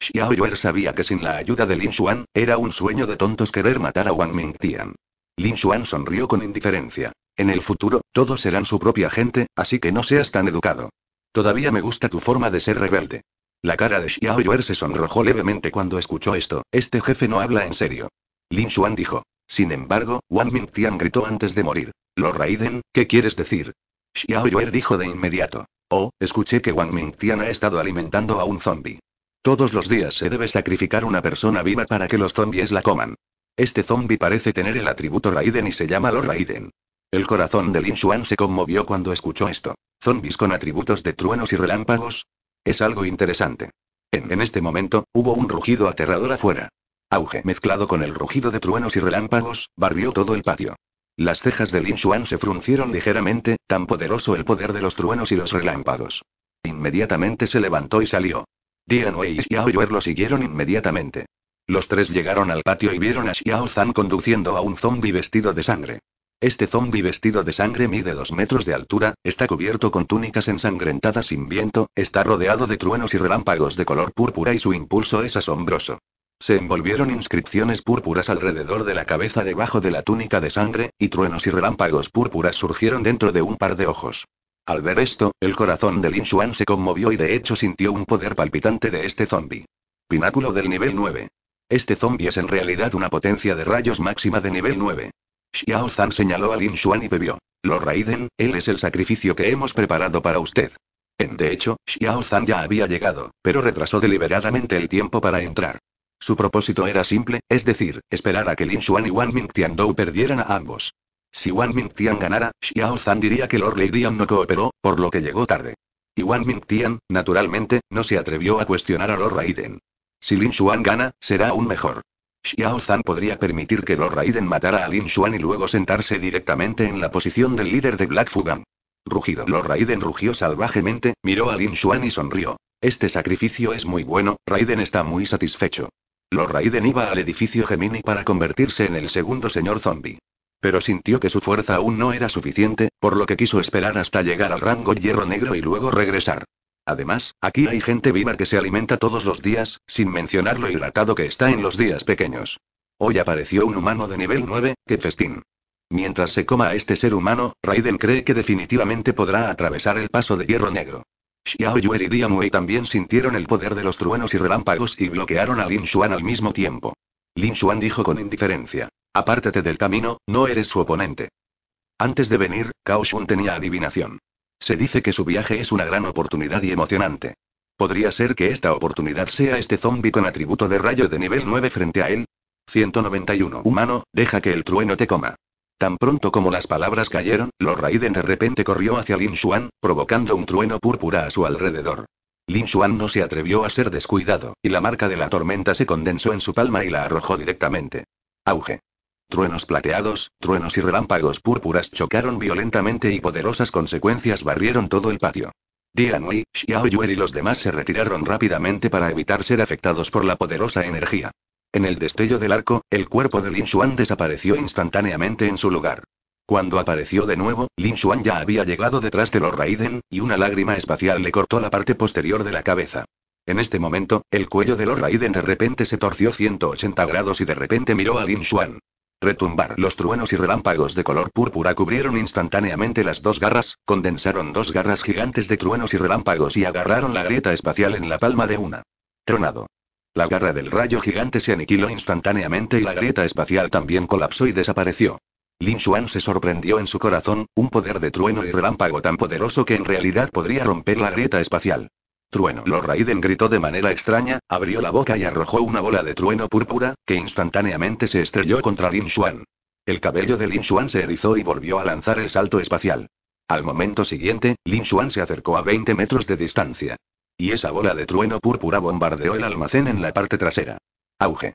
Xiao Yue sabía que sin la ayuda de Lin Xuan, era un sueño de tontos querer matar a Wang Mingtian. Lin Xuan sonrió con indiferencia. En el futuro, todos serán su propia gente, así que no seas tan educado. Todavía me gusta tu forma de ser rebelde. La cara de Xiao Yuer se sonrojó levemente cuando escuchó esto, este jefe no habla en serio. Lin Xuan dijo. Sin embargo, Wang Tian gritó antes de morir. Lo Raiden, ¿qué quieres decir? Xiao dijo de inmediato. Oh, escuché que Wang Tian ha estado alimentando a un zombie. Todos los días se debe sacrificar una persona viva para que los zombies la coman. Este zombie parece tener el atributo Raiden y se llama Lord Raiden. El corazón de Lin Shu'an se conmovió cuando escuchó esto. Zombies con atributos de truenos y relámpagos. Es algo interesante. En, este momento, hubo un rugido aterrador afuera. Auge mezclado con el rugido de truenos y relámpagos, barrió todo el patio. Las cejas de Lin Shu'an se fruncieron ligeramente, tan poderoso el poder de los truenos y los relámpagos. Inmediatamente se levantó y salió. Dian Wei y Xiao lo siguieron inmediatamente. Los tres llegaron al patio y vieron a Xiao Zhan conduciendo a un zombi vestido de sangre. Este zombi vestido de sangre mide dos metros de altura, está cubierto con túnicas ensangrentadas sin viento, está rodeado de truenos y relámpagos de color púrpura y su impulso es asombroso. Se envolvieron inscripciones púrpuras alrededor de la cabeza debajo de la túnica de sangre, y truenos y relámpagos púrpuras surgieron dentro de un par de ojos. Al ver esto, el corazón de Lin Xuan se conmovió y de hecho sintió un poder palpitante de este zombi. Pináculo del nivel 9. Este zombie es en realidad una potencia de rayos máxima de nivel 9. Xiao Zhan señaló a Lin Xuan y bebió. Lord Raiden, él es el sacrificio que hemos preparado para usted. En de hecho, Xiao Zhan ya había llegado, pero retrasó deliberadamente el tiempo para entrar. Su propósito era simple, es decir, esperar a que Lin Xuan y Wang Dou perdieran a ambos. Si Ming Tian ganara, Xiao Zhan diría que Lord Raiden no cooperó, por lo que llegó tarde. Y Ming Tian, naturalmente, no se atrevió a cuestionar a Lord Raiden. Si Lin Xuan gana, será aún mejor. Xiao Zhan podría permitir que Lord Raiden matara a Lin Xuan y luego sentarse directamente en la posición del líder de Black Fugan. Rugido. Lord Raiden rugió salvajemente, miró a Lin Xuan y sonrió. Este sacrificio es muy bueno, Raiden está muy satisfecho. Lord Raiden iba al edificio Gemini para convertirse en el segundo señor zombie. Pero sintió que su fuerza aún no era suficiente, por lo que quiso esperar hasta llegar al rango hierro negro y luego regresar. Además, aquí hay gente viva que se alimenta todos los días, sin mencionar lo hidratado que está en los días pequeños. Hoy apareció un humano de nivel 9, que festín. Mientras se coma a este ser humano, Raiden cree que definitivamente podrá atravesar el paso de hierro negro. Xiao y Diamue también sintieron el poder de los truenos y relámpagos y bloquearon a Lin Xuan al mismo tiempo. Lin Xuan dijo con indiferencia. Apártate del camino, no eres su oponente. Antes de venir, Cao Shun tenía adivinación. Se dice que su viaje es una gran oportunidad y emocionante. ¿Podría ser que esta oportunidad sea este zombie con atributo de rayo de nivel 9 frente a él? 191. Humano, deja que el trueno te coma. Tan pronto como las palabras cayeron, Lord de repente corrió hacia Lin Xuan, provocando un trueno púrpura a su alrededor. Lin Xuan no se atrevió a ser descuidado, y la marca de la tormenta se condensó en su palma y la arrojó directamente. Auge. Truenos plateados, truenos y relámpagos púrpuras chocaron violentamente y poderosas consecuencias barrieron todo el patio. Dianui, Xiao Yue y los demás se retiraron rápidamente para evitar ser afectados por la poderosa energía. En el destello del arco, el cuerpo de Lin Xuan desapareció instantáneamente en su lugar. Cuando apareció de nuevo, Lin Xuan ya había llegado detrás de los Raiden, y una lágrima espacial le cortó la parte posterior de la cabeza. En este momento, el cuello de los Raiden de repente se torció 180 grados y de repente miró a Lin Xuan. Retumbar los truenos y relámpagos de color púrpura cubrieron instantáneamente las dos garras, condensaron dos garras gigantes de truenos y relámpagos y agarraron la grieta espacial en la palma de una. Tronado. La garra del rayo gigante se aniquiló instantáneamente y la grieta espacial también colapsó y desapareció. Lin Xuan se sorprendió en su corazón, un poder de trueno y relámpago tan poderoso que en realidad podría romper la grieta espacial. Trueno. Lord Raiden gritó de manera extraña, abrió la boca y arrojó una bola de trueno púrpura, que instantáneamente se estrelló contra Lin Xuan. El cabello de Lin Xuan se erizó y volvió a lanzar el salto espacial. Al momento siguiente, Lin Xuan se acercó a 20 metros de distancia. Y esa bola de trueno púrpura bombardeó el almacén en la parte trasera. Auge.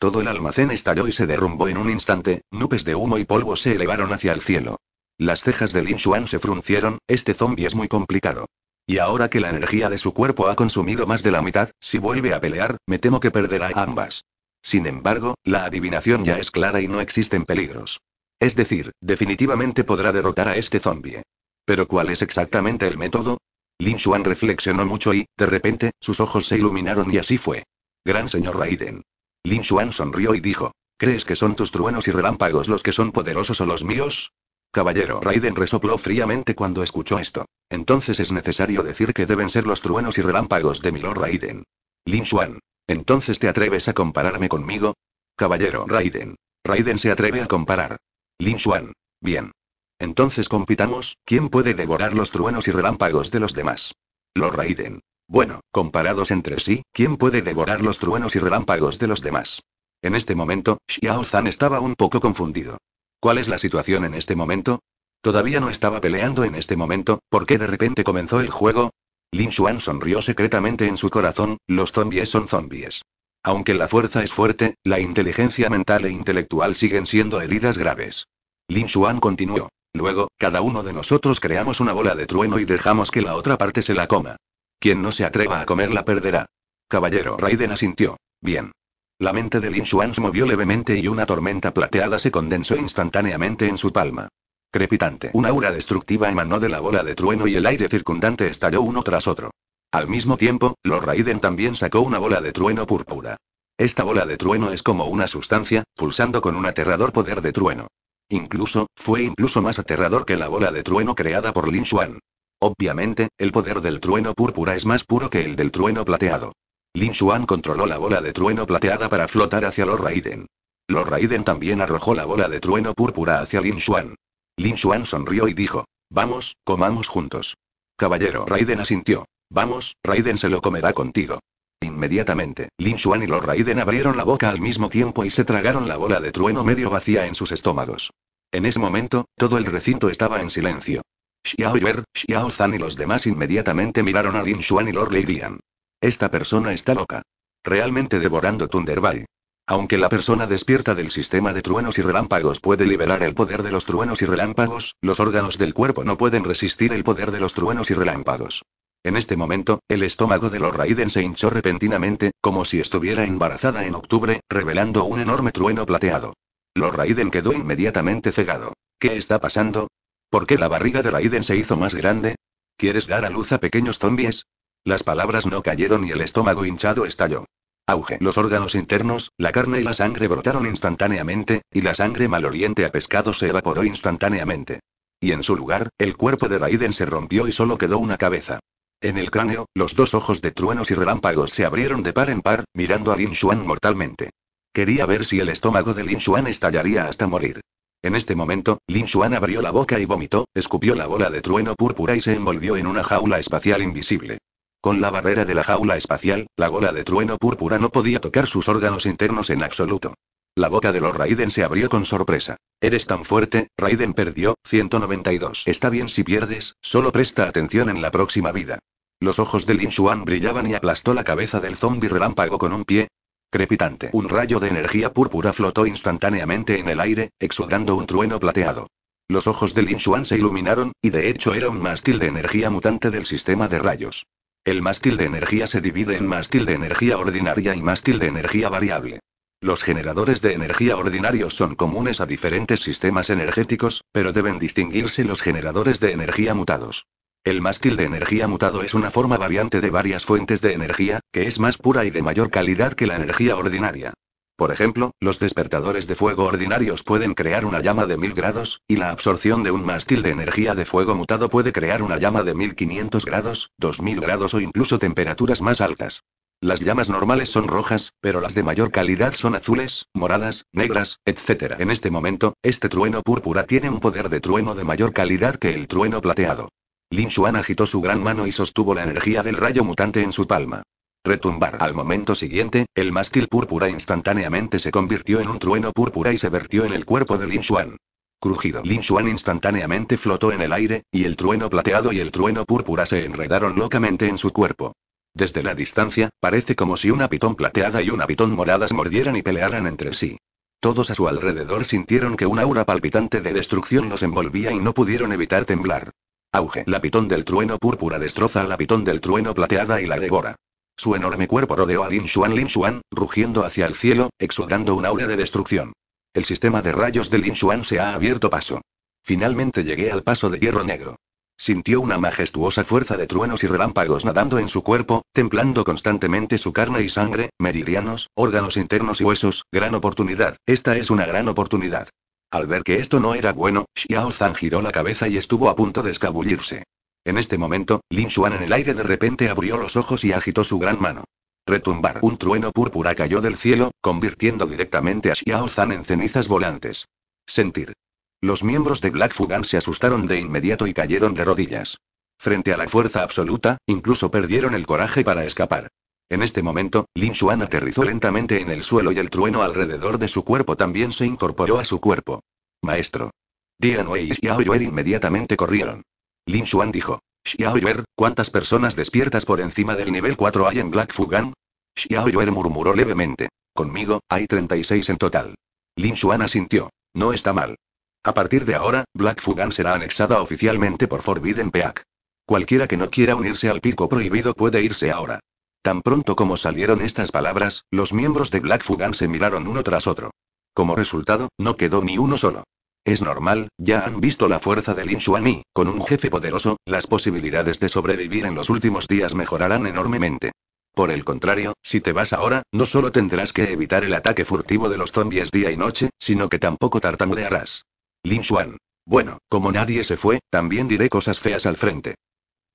Todo el almacén estalló y se derrumbó en un instante, nubes de humo y polvo se elevaron hacia el cielo. Las cejas de Lin Xuan se fruncieron, este zombie es muy complicado. Y ahora que la energía de su cuerpo ha consumido más de la mitad, si vuelve a pelear, me temo que perderá ambas. Sin embargo, la adivinación ya es clara y no existen peligros. Es decir, definitivamente podrá derrotar a este zombie. Pero ¿cuál es exactamente el método? Lin Xuan reflexionó mucho y, de repente, sus ojos se iluminaron y así fue. Gran señor Raiden. Lin Xuan sonrió y dijo, ¿crees que son tus truenos y relámpagos los que son poderosos o los míos? Caballero Raiden resopló fríamente cuando escuchó esto. Entonces es necesario decir que deben ser los truenos y relámpagos de Lord Raiden. Lin Xuan. ¿Entonces te atreves a compararme conmigo? Caballero Raiden. Raiden se atreve a comparar. Lin Xuan. Bien. Entonces compitamos, ¿quién puede devorar los truenos y relámpagos de los demás? Lord Raiden. Bueno, comparados entre sí, ¿quién puede devorar los truenos y relámpagos de los demás? En este momento, Xiao Zhan estaba un poco confundido. ¿Cuál es la situación en este momento? Todavía no estaba peleando en este momento, ¿por qué de repente comenzó el juego? Lin Xuan sonrió secretamente en su corazón, los zombies son zombies. Aunque la fuerza es fuerte, la inteligencia mental e intelectual siguen siendo heridas graves. Lin Xuan continuó. Luego, cada uno de nosotros creamos una bola de trueno y dejamos que la otra parte se la coma. Quien no se atreva a comer la perderá. Caballero Raiden asintió. Bien. La mente de Lin Xuan se movió levemente y una tormenta plateada se condensó instantáneamente en su palma. Crepitante. una aura destructiva emanó de la bola de trueno y el aire circundante estalló uno tras otro. Al mismo tiempo, Lord Raiden también sacó una bola de trueno púrpura. Esta bola de trueno es como una sustancia, pulsando con un aterrador poder de trueno. Incluso, fue incluso más aterrador que la bola de trueno creada por Lin Xuan. Obviamente, el poder del trueno púrpura es más puro que el del trueno plateado. Lin Xuan controló la bola de trueno plateada para flotar hacia Lord Raiden. Lord Raiden también arrojó la bola de trueno púrpura hacia Lin Xuan. Lin Xuan sonrió y dijo, vamos, comamos juntos. Caballero Raiden asintió, vamos, Raiden se lo comerá contigo. Inmediatamente, Lin Xuan y Lord Raiden abrieron la boca al mismo tiempo y se tragaron la bola de trueno medio vacía en sus estómagos. En ese momento, todo el recinto estaba en silencio. Xiao Yuer, Xiao Zhan y los demás inmediatamente miraron a Lin Xuan y Lord Lidian. Esta persona está loca. Realmente devorando Thunder Bay. Aunque la persona despierta del sistema de truenos y relámpagos puede liberar el poder de los truenos y relámpagos, los órganos del cuerpo no pueden resistir el poder de los truenos y relámpagos. En este momento, el estómago de los Raiden se hinchó repentinamente, como si estuviera embarazada en octubre, revelando un enorme trueno plateado. Los Raiden quedó inmediatamente cegado. ¿Qué está pasando? ¿Por qué la barriga de Raiden se hizo más grande? ¿Quieres dar a luz a pequeños zombies? Las palabras no cayeron y el estómago hinchado estalló. Auge. Los órganos internos, la carne y la sangre brotaron instantáneamente, y la sangre maloliente a pescado se evaporó instantáneamente. Y en su lugar, el cuerpo de Raiden se rompió y solo quedó una cabeza. En el cráneo, los dos ojos de truenos y relámpagos se abrieron de par en par, mirando a Lin Xuan mortalmente. Quería ver si el estómago de Lin Xuan estallaría hasta morir. En este momento, Lin Xuan abrió la boca y vomitó, escupió la bola de trueno púrpura y se envolvió en una jaula espacial invisible. Con la barrera de la jaula espacial, la gola de trueno púrpura no podía tocar sus órganos internos en absoluto. La boca de los Raiden se abrió con sorpresa. Eres tan fuerte, Raiden perdió, 192. Está bien si pierdes, solo presta atención en la próxima vida. Los ojos de Lin brillaban y aplastó la cabeza del zombi relámpago con un pie. Crepitante. Un rayo de energía púrpura flotó instantáneamente en el aire, exudando un trueno plateado. Los ojos de Lin se iluminaron, y de hecho era un mástil de energía mutante del sistema de rayos. El mástil de energía se divide en mástil de energía ordinaria y mástil de energía variable. Los generadores de energía ordinarios son comunes a diferentes sistemas energéticos, pero deben distinguirse los generadores de energía mutados. El mástil de energía mutado es una forma variante de varias fuentes de energía, que es más pura y de mayor calidad que la energía ordinaria. Por ejemplo, los despertadores de fuego ordinarios pueden crear una llama de 1000 grados, y la absorción de un mástil de energía de fuego mutado puede crear una llama de 1500 grados, 2000 grados o incluso temperaturas más altas. Las llamas normales son rojas, pero las de mayor calidad son azules, moradas, negras, etc. En este momento, este trueno púrpura tiene un poder de trueno de mayor calidad que el trueno plateado. Lin Xuan agitó su gran mano y sostuvo la energía del rayo mutante en su palma retumbar al momento siguiente, el mástil púrpura instantáneamente se convirtió en un trueno púrpura y se vertió en el cuerpo de Lin Xuan. Crujido Lin Xuan instantáneamente flotó en el aire, y el trueno plateado y el trueno púrpura se enredaron locamente en su cuerpo. Desde la distancia, parece como si una pitón plateada y una pitón moradas mordieran y pelearan entre sí. Todos a su alrededor sintieron que una aura palpitante de destrucción los envolvía y no pudieron evitar temblar. Auge. La pitón del trueno púrpura destroza a la pitón del trueno plateada y la devora. Su enorme cuerpo rodeó a Lin Xuan Lin Xuan, rugiendo hacia el cielo, exudando un aura de destrucción. El sistema de rayos de Lin Xuan se ha abierto paso. Finalmente llegué al paso de hierro negro. Sintió una majestuosa fuerza de truenos y relámpagos nadando en su cuerpo, templando constantemente su carne y sangre, meridianos, órganos internos y huesos. Gran oportunidad, esta es una gran oportunidad. Al ver que esto no era bueno, Xiao Zhan giró la cabeza y estuvo a punto de escabullirse. En este momento, Lin Xuan en el aire de repente abrió los ojos y agitó su gran mano. Retumbar un trueno púrpura cayó del cielo, convirtiendo directamente a Xiao Zhan en cenizas volantes. Sentir. Los miembros de Black Fugan se asustaron de inmediato y cayeron de rodillas. Frente a la fuerza absoluta, incluso perdieron el coraje para escapar. En este momento, Lin Xuan aterrizó lentamente en el suelo y el trueno alrededor de su cuerpo también se incorporó a su cuerpo. Maestro. Dian Wei y Xiao Yuer inmediatamente corrieron. Lin Xuan dijo. Xiao ¿cuántas personas despiertas por encima del nivel 4 hay en Black Fugan? Xiao murmuró levemente. Conmigo, hay 36 en total. Lin Xuan asintió. No está mal. A partir de ahora, Black Fugan será anexada oficialmente por Forbidden Peak. Cualquiera que no quiera unirse al pico prohibido puede irse ahora. Tan pronto como salieron estas palabras, los miembros de Black Fugan se miraron uno tras otro. Como resultado, no quedó ni uno solo. Es normal, ya han visto la fuerza de Lin y, con un jefe poderoso, las posibilidades de sobrevivir en los últimos días mejorarán enormemente. Por el contrario, si te vas ahora, no solo tendrás que evitar el ataque furtivo de los zombies día y noche, sino que tampoco tartamudearás. Lin Xuan. Bueno, como nadie se fue, también diré cosas feas al frente.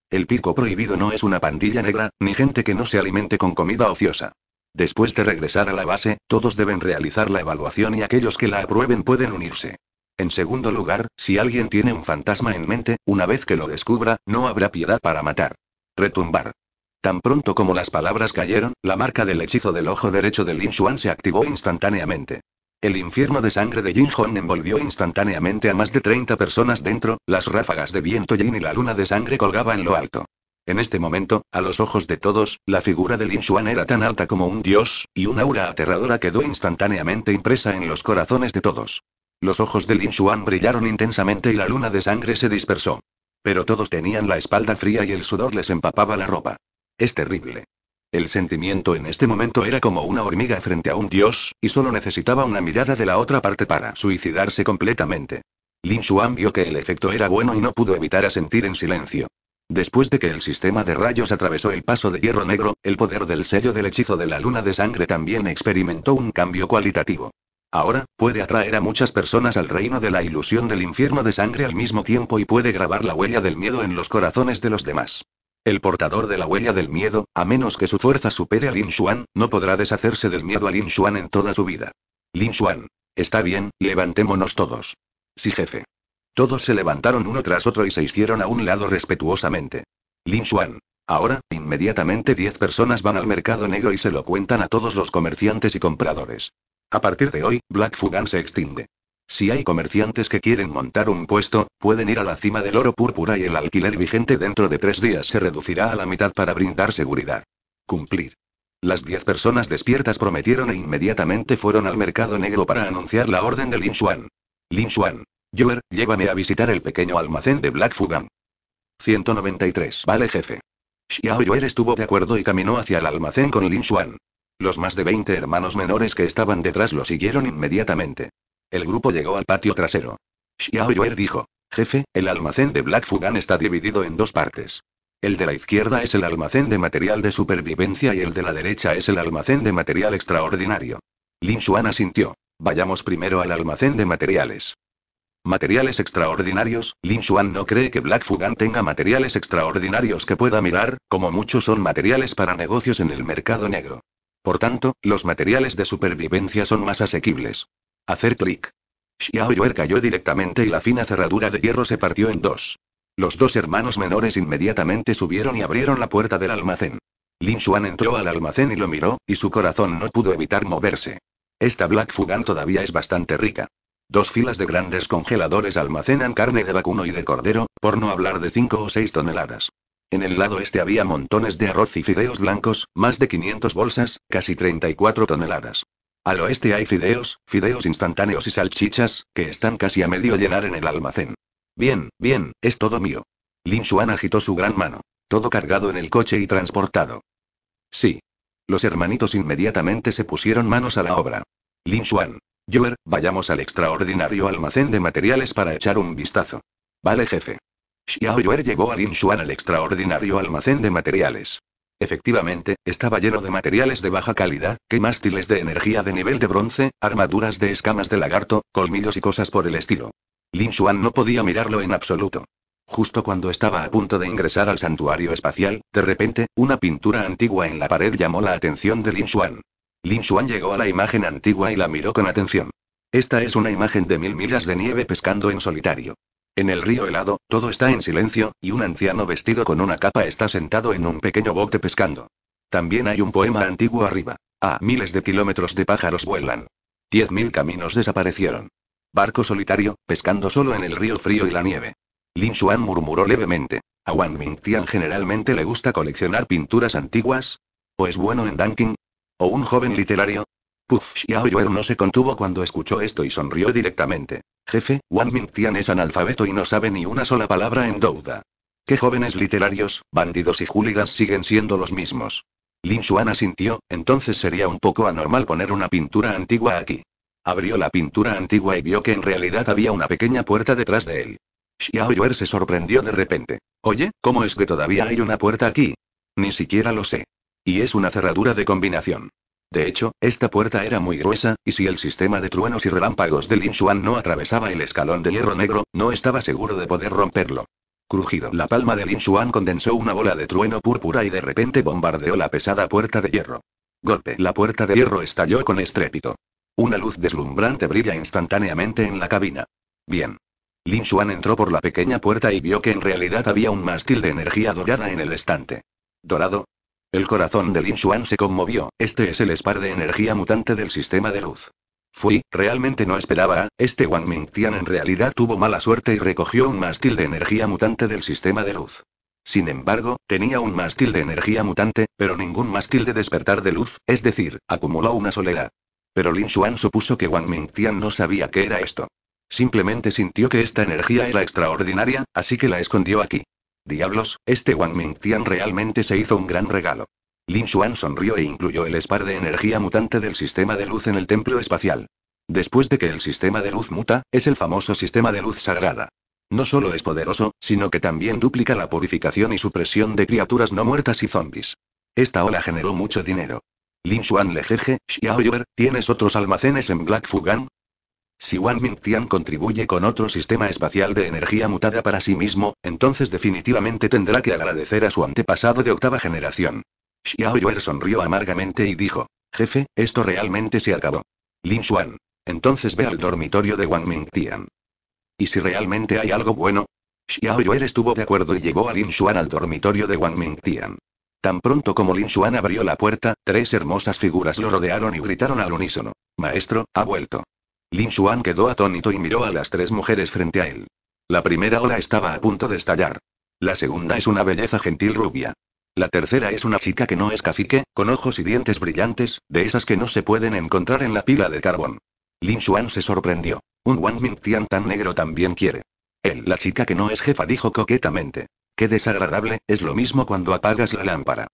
El pico prohibido no es una pandilla negra, ni gente que no se alimente con comida ociosa. Después de regresar a la base, todos deben realizar la evaluación y aquellos que la aprueben pueden unirse. En segundo lugar, si alguien tiene un fantasma en mente, una vez que lo descubra, no habrá piedad para matar. Retumbar. Tan pronto como las palabras cayeron, la marca del hechizo del ojo derecho de Lin se activó instantáneamente. El infierno de sangre de Jin Hong envolvió instantáneamente a más de 30 personas dentro, las ráfagas de viento Jin y la luna de sangre colgaba en lo alto. En este momento, a los ojos de todos, la figura de Lin era tan alta como un dios, y una aura aterradora quedó instantáneamente impresa en los corazones de todos. Los ojos de Lin Xuan brillaron intensamente y la luna de sangre se dispersó. Pero todos tenían la espalda fría y el sudor les empapaba la ropa. Es terrible. El sentimiento en este momento era como una hormiga frente a un dios, y solo necesitaba una mirada de la otra parte para suicidarse completamente. Lin Xuan vio que el efecto era bueno y no pudo evitar sentir en silencio. Después de que el sistema de rayos atravesó el paso de hierro negro, el poder del sello del hechizo de la luna de sangre también experimentó un cambio cualitativo. Ahora, puede atraer a muchas personas al reino de la ilusión del infierno de sangre al mismo tiempo y puede grabar la huella del miedo en los corazones de los demás. El portador de la huella del miedo, a menos que su fuerza supere a Lin Xuan, no podrá deshacerse del miedo a Lin Xuan en toda su vida. Lin Xuan. Está bien, levantémonos todos. Sí, jefe. Todos se levantaron uno tras otro y se hicieron a un lado respetuosamente. Lin Xuan. Ahora, inmediatamente diez personas van al mercado negro y se lo cuentan a todos los comerciantes y compradores. A partir de hoy, Black Fugan se extingue. Si hay comerciantes que quieren montar un puesto, pueden ir a la cima del oro púrpura y el alquiler vigente dentro de tres días se reducirá a la mitad para brindar seguridad. Cumplir. Las diez personas despiertas prometieron e inmediatamente fueron al mercado negro para anunciar la orden de Lin Xuan. Lin Xuan. Joer, llévame a visitar el pequeño almacén de Black Fugan. 193. Vale jefe. Xiao Yuer estuvo de acuerdo y caminó hacia el almacén con Lin Xuan. Los más de 20 hermanos menores que estaban detrás lo siguieron inmediatamente. El grupo llegó al patio trasero. Xiao dijo: Jefe, el almacén de Black Fugan está dividido en dos partes. El de la izquierda es el almacén de material de supervivencia y el de la derecha es el almacén de material extraordinario. Lin Xuan asintió. Vayamos primero al almacén de materiales. Materiales extraordinarios, Lin Xuan no cree que Black Fugan tenga materiales extraordinarios que pueda mirar, como muchos son materiales para negocios en el mercado negro. Por tanto, los materiales de supervivencia son más asequibles. Hacer clic. Xiao Yuer cayó directamente y la fina cerradura de hierro se partió en dos. Los dos hermanos menores inmediatamente subieron y abrieron la puerta del almacén. Lin Xuan entró al almacén y lo miró, y su corazón no pudo evitar moverse. Esta Black Fugan todavía es bastante rica. Dos filas de grandes congeladores almacenan carne de vacuno y de cordero, por no hablar de 5 o 6 toneladas. En el lado este había montones de arroz y fideos blancos, más de 500 bolsas, casi 34 toneladas. Al oeste hay fideos, fideos instantáneos y salchichas, que están casi a medio llenar en el almacén. Bien, bien, es todo mío. Lin Xuan agitó su gran mano. Todo cargado en el coche y transportado. Sí. Los hermanitos inmediatamente se pusieron manos a la obra. Lin Xuan. Juer, vayamos al extraordinario almacén de materiales para echar un vistazo. Vale, jefe. Xiao Yue llegó a Lin Xuan al extraordinario almacén de materiales. Efectivamente, estaba lleno de materiales de baja calidad, que mástiles de energía de nivel de bronce, armaduras de escamas de lagarto, colmillos y cosas por el estilo. Lin Xuan no podía mirarlo en absoluto. Justo cuando estaba a punto de ingresar al santuario espacial, de repente, una pintura antigua en la pared llamó la atención de Lin Xuan. Lin Xuan llegó a la imagen antigua y la miró con atención. Esta es una imagen de mil millas de nieve pescando en solitario. En el río helado, todo está en silencio, y un anciano vestido con una capa está sentado en un pequeño bote pescando. También hay un poema antiguo arriba. A miles de kilómetros de pájaros vuelan. Diez mil caminos desaparecieron. Barco solitario, pescando solo en el río frío y la nieve. Lin Xuan murmuró levemente. A Wang Mingtian generalmente le gusta coleccionar pinturas antiguas. ¿O es bueno en Dunking? ¿O un joven literario? Puf Xiaoyuer no se contuvo cuando escuchó esto y sonrió directamente. Jefe, Wang Mingtian es analfabeto y no sabe ni una sola palabra en Douda. ¿Qué jóvenes literarios, bandidos y hooligans siguen siendo los mismos? Lin Xuan asintió, entonces sería un poco anormal poner una pintura antigua aquí. Abrió la pintura antigua y vio que en realidad había una pequeña puerta detrás de él. Xiao se sorprendió de repente. Oye, ¿cómo es que todavía hay una puerta aquí? Ni siquiera lo sé. Y es una cerradura de combinación. De hecho, esta puerta era muy gruesa, y si el sistema de truenos y relámpagos de Lin Xuan no atravesaba el escalón de hierro negro, no estaba seguro de poder romperlo. Crujido. La palma de Lin Xuan condensó una bola de trueno púrpura y de repente bombardeó la pesada puerta de hierro. Golpe. La puerta de hierro estalló con estrépito. Una luz deslumbrante brilla instantáneamente en la cabina. Bien. Lin Xuan entró por la pequeña puerta y vio que en realidad había un mástil de energía dorada en el estante. ¿Dorado? El corazón de Lin Xuan se conmovió, este es el spar de energía mutante del sistema de luz. Fui, realmente no esperaba, este Wang Mingtian en realidad tuvo mala suerte y recogió un mástil de energía mutante del sistema de luz. Sin embargo, tenía un mástil de energía mutante, pero ningún mástil de despertar de luz, es decir, acumuló una solera. Pero Lin Xuan supuso que Wang Mingtian no sabía qué era esto. Simplemente sintió que esta energía era extraordinaria, así que la escondió aquí. Diablos, este Wang Tian realmente se hizo un gran regalo. Lin Xuan sonrió e incluyó el spar de energía mutante del sistema de luz en el templo espacial. Después de que el sistema de luz muta, es el famoso sistema de luz sagrada. No solo es poderoso, sino que también duplica la purificación y supresión de criaturas no muertas y zombies. Esta ola generó mucho dinero. Lin Xuan Lejeje, Xiao ¿tienes otros almacenes en Black Fugan? Si Wang Tian contribuye con otro sistema espacial de energía mutada para sí mismo, entonces definitivamente tendrá que agradecer a su antepasado de octava generación. Xiao sonrió amargamente y dijo: Jefe, esto realmente se acabó. Lin Xuan. Entonces ve al dormitorio de Wang Tian. ¿Y si realmente hay algo bueno? Xiao estuvo de acuerdo y llevó a Lin Xuan al dormitorio de Wang Tian. Tan pronto como Lin Xuan abrió la puerta, tres hermosas figuras lo rodearon y gritaron al unísono: Maestro, ha vuelto. Lin Xuan quedó atónito y miró a las tres mujeres frente a él. La primera ola estaba a punto de estallar. La segunda es una belleza gentil rubia. La tercera es una chica que no es cacique, con ojos y dientes brillantes, de esas que no se pueden encontrar en la pila de carbón. Lin Xuan se sorprendió. Un Wang Ming Tian tan negro también quiere. Él, la chica que no es jefa, dijo coquetamente. Qué desagradable, es lo mismo cuando apagas la lámpara.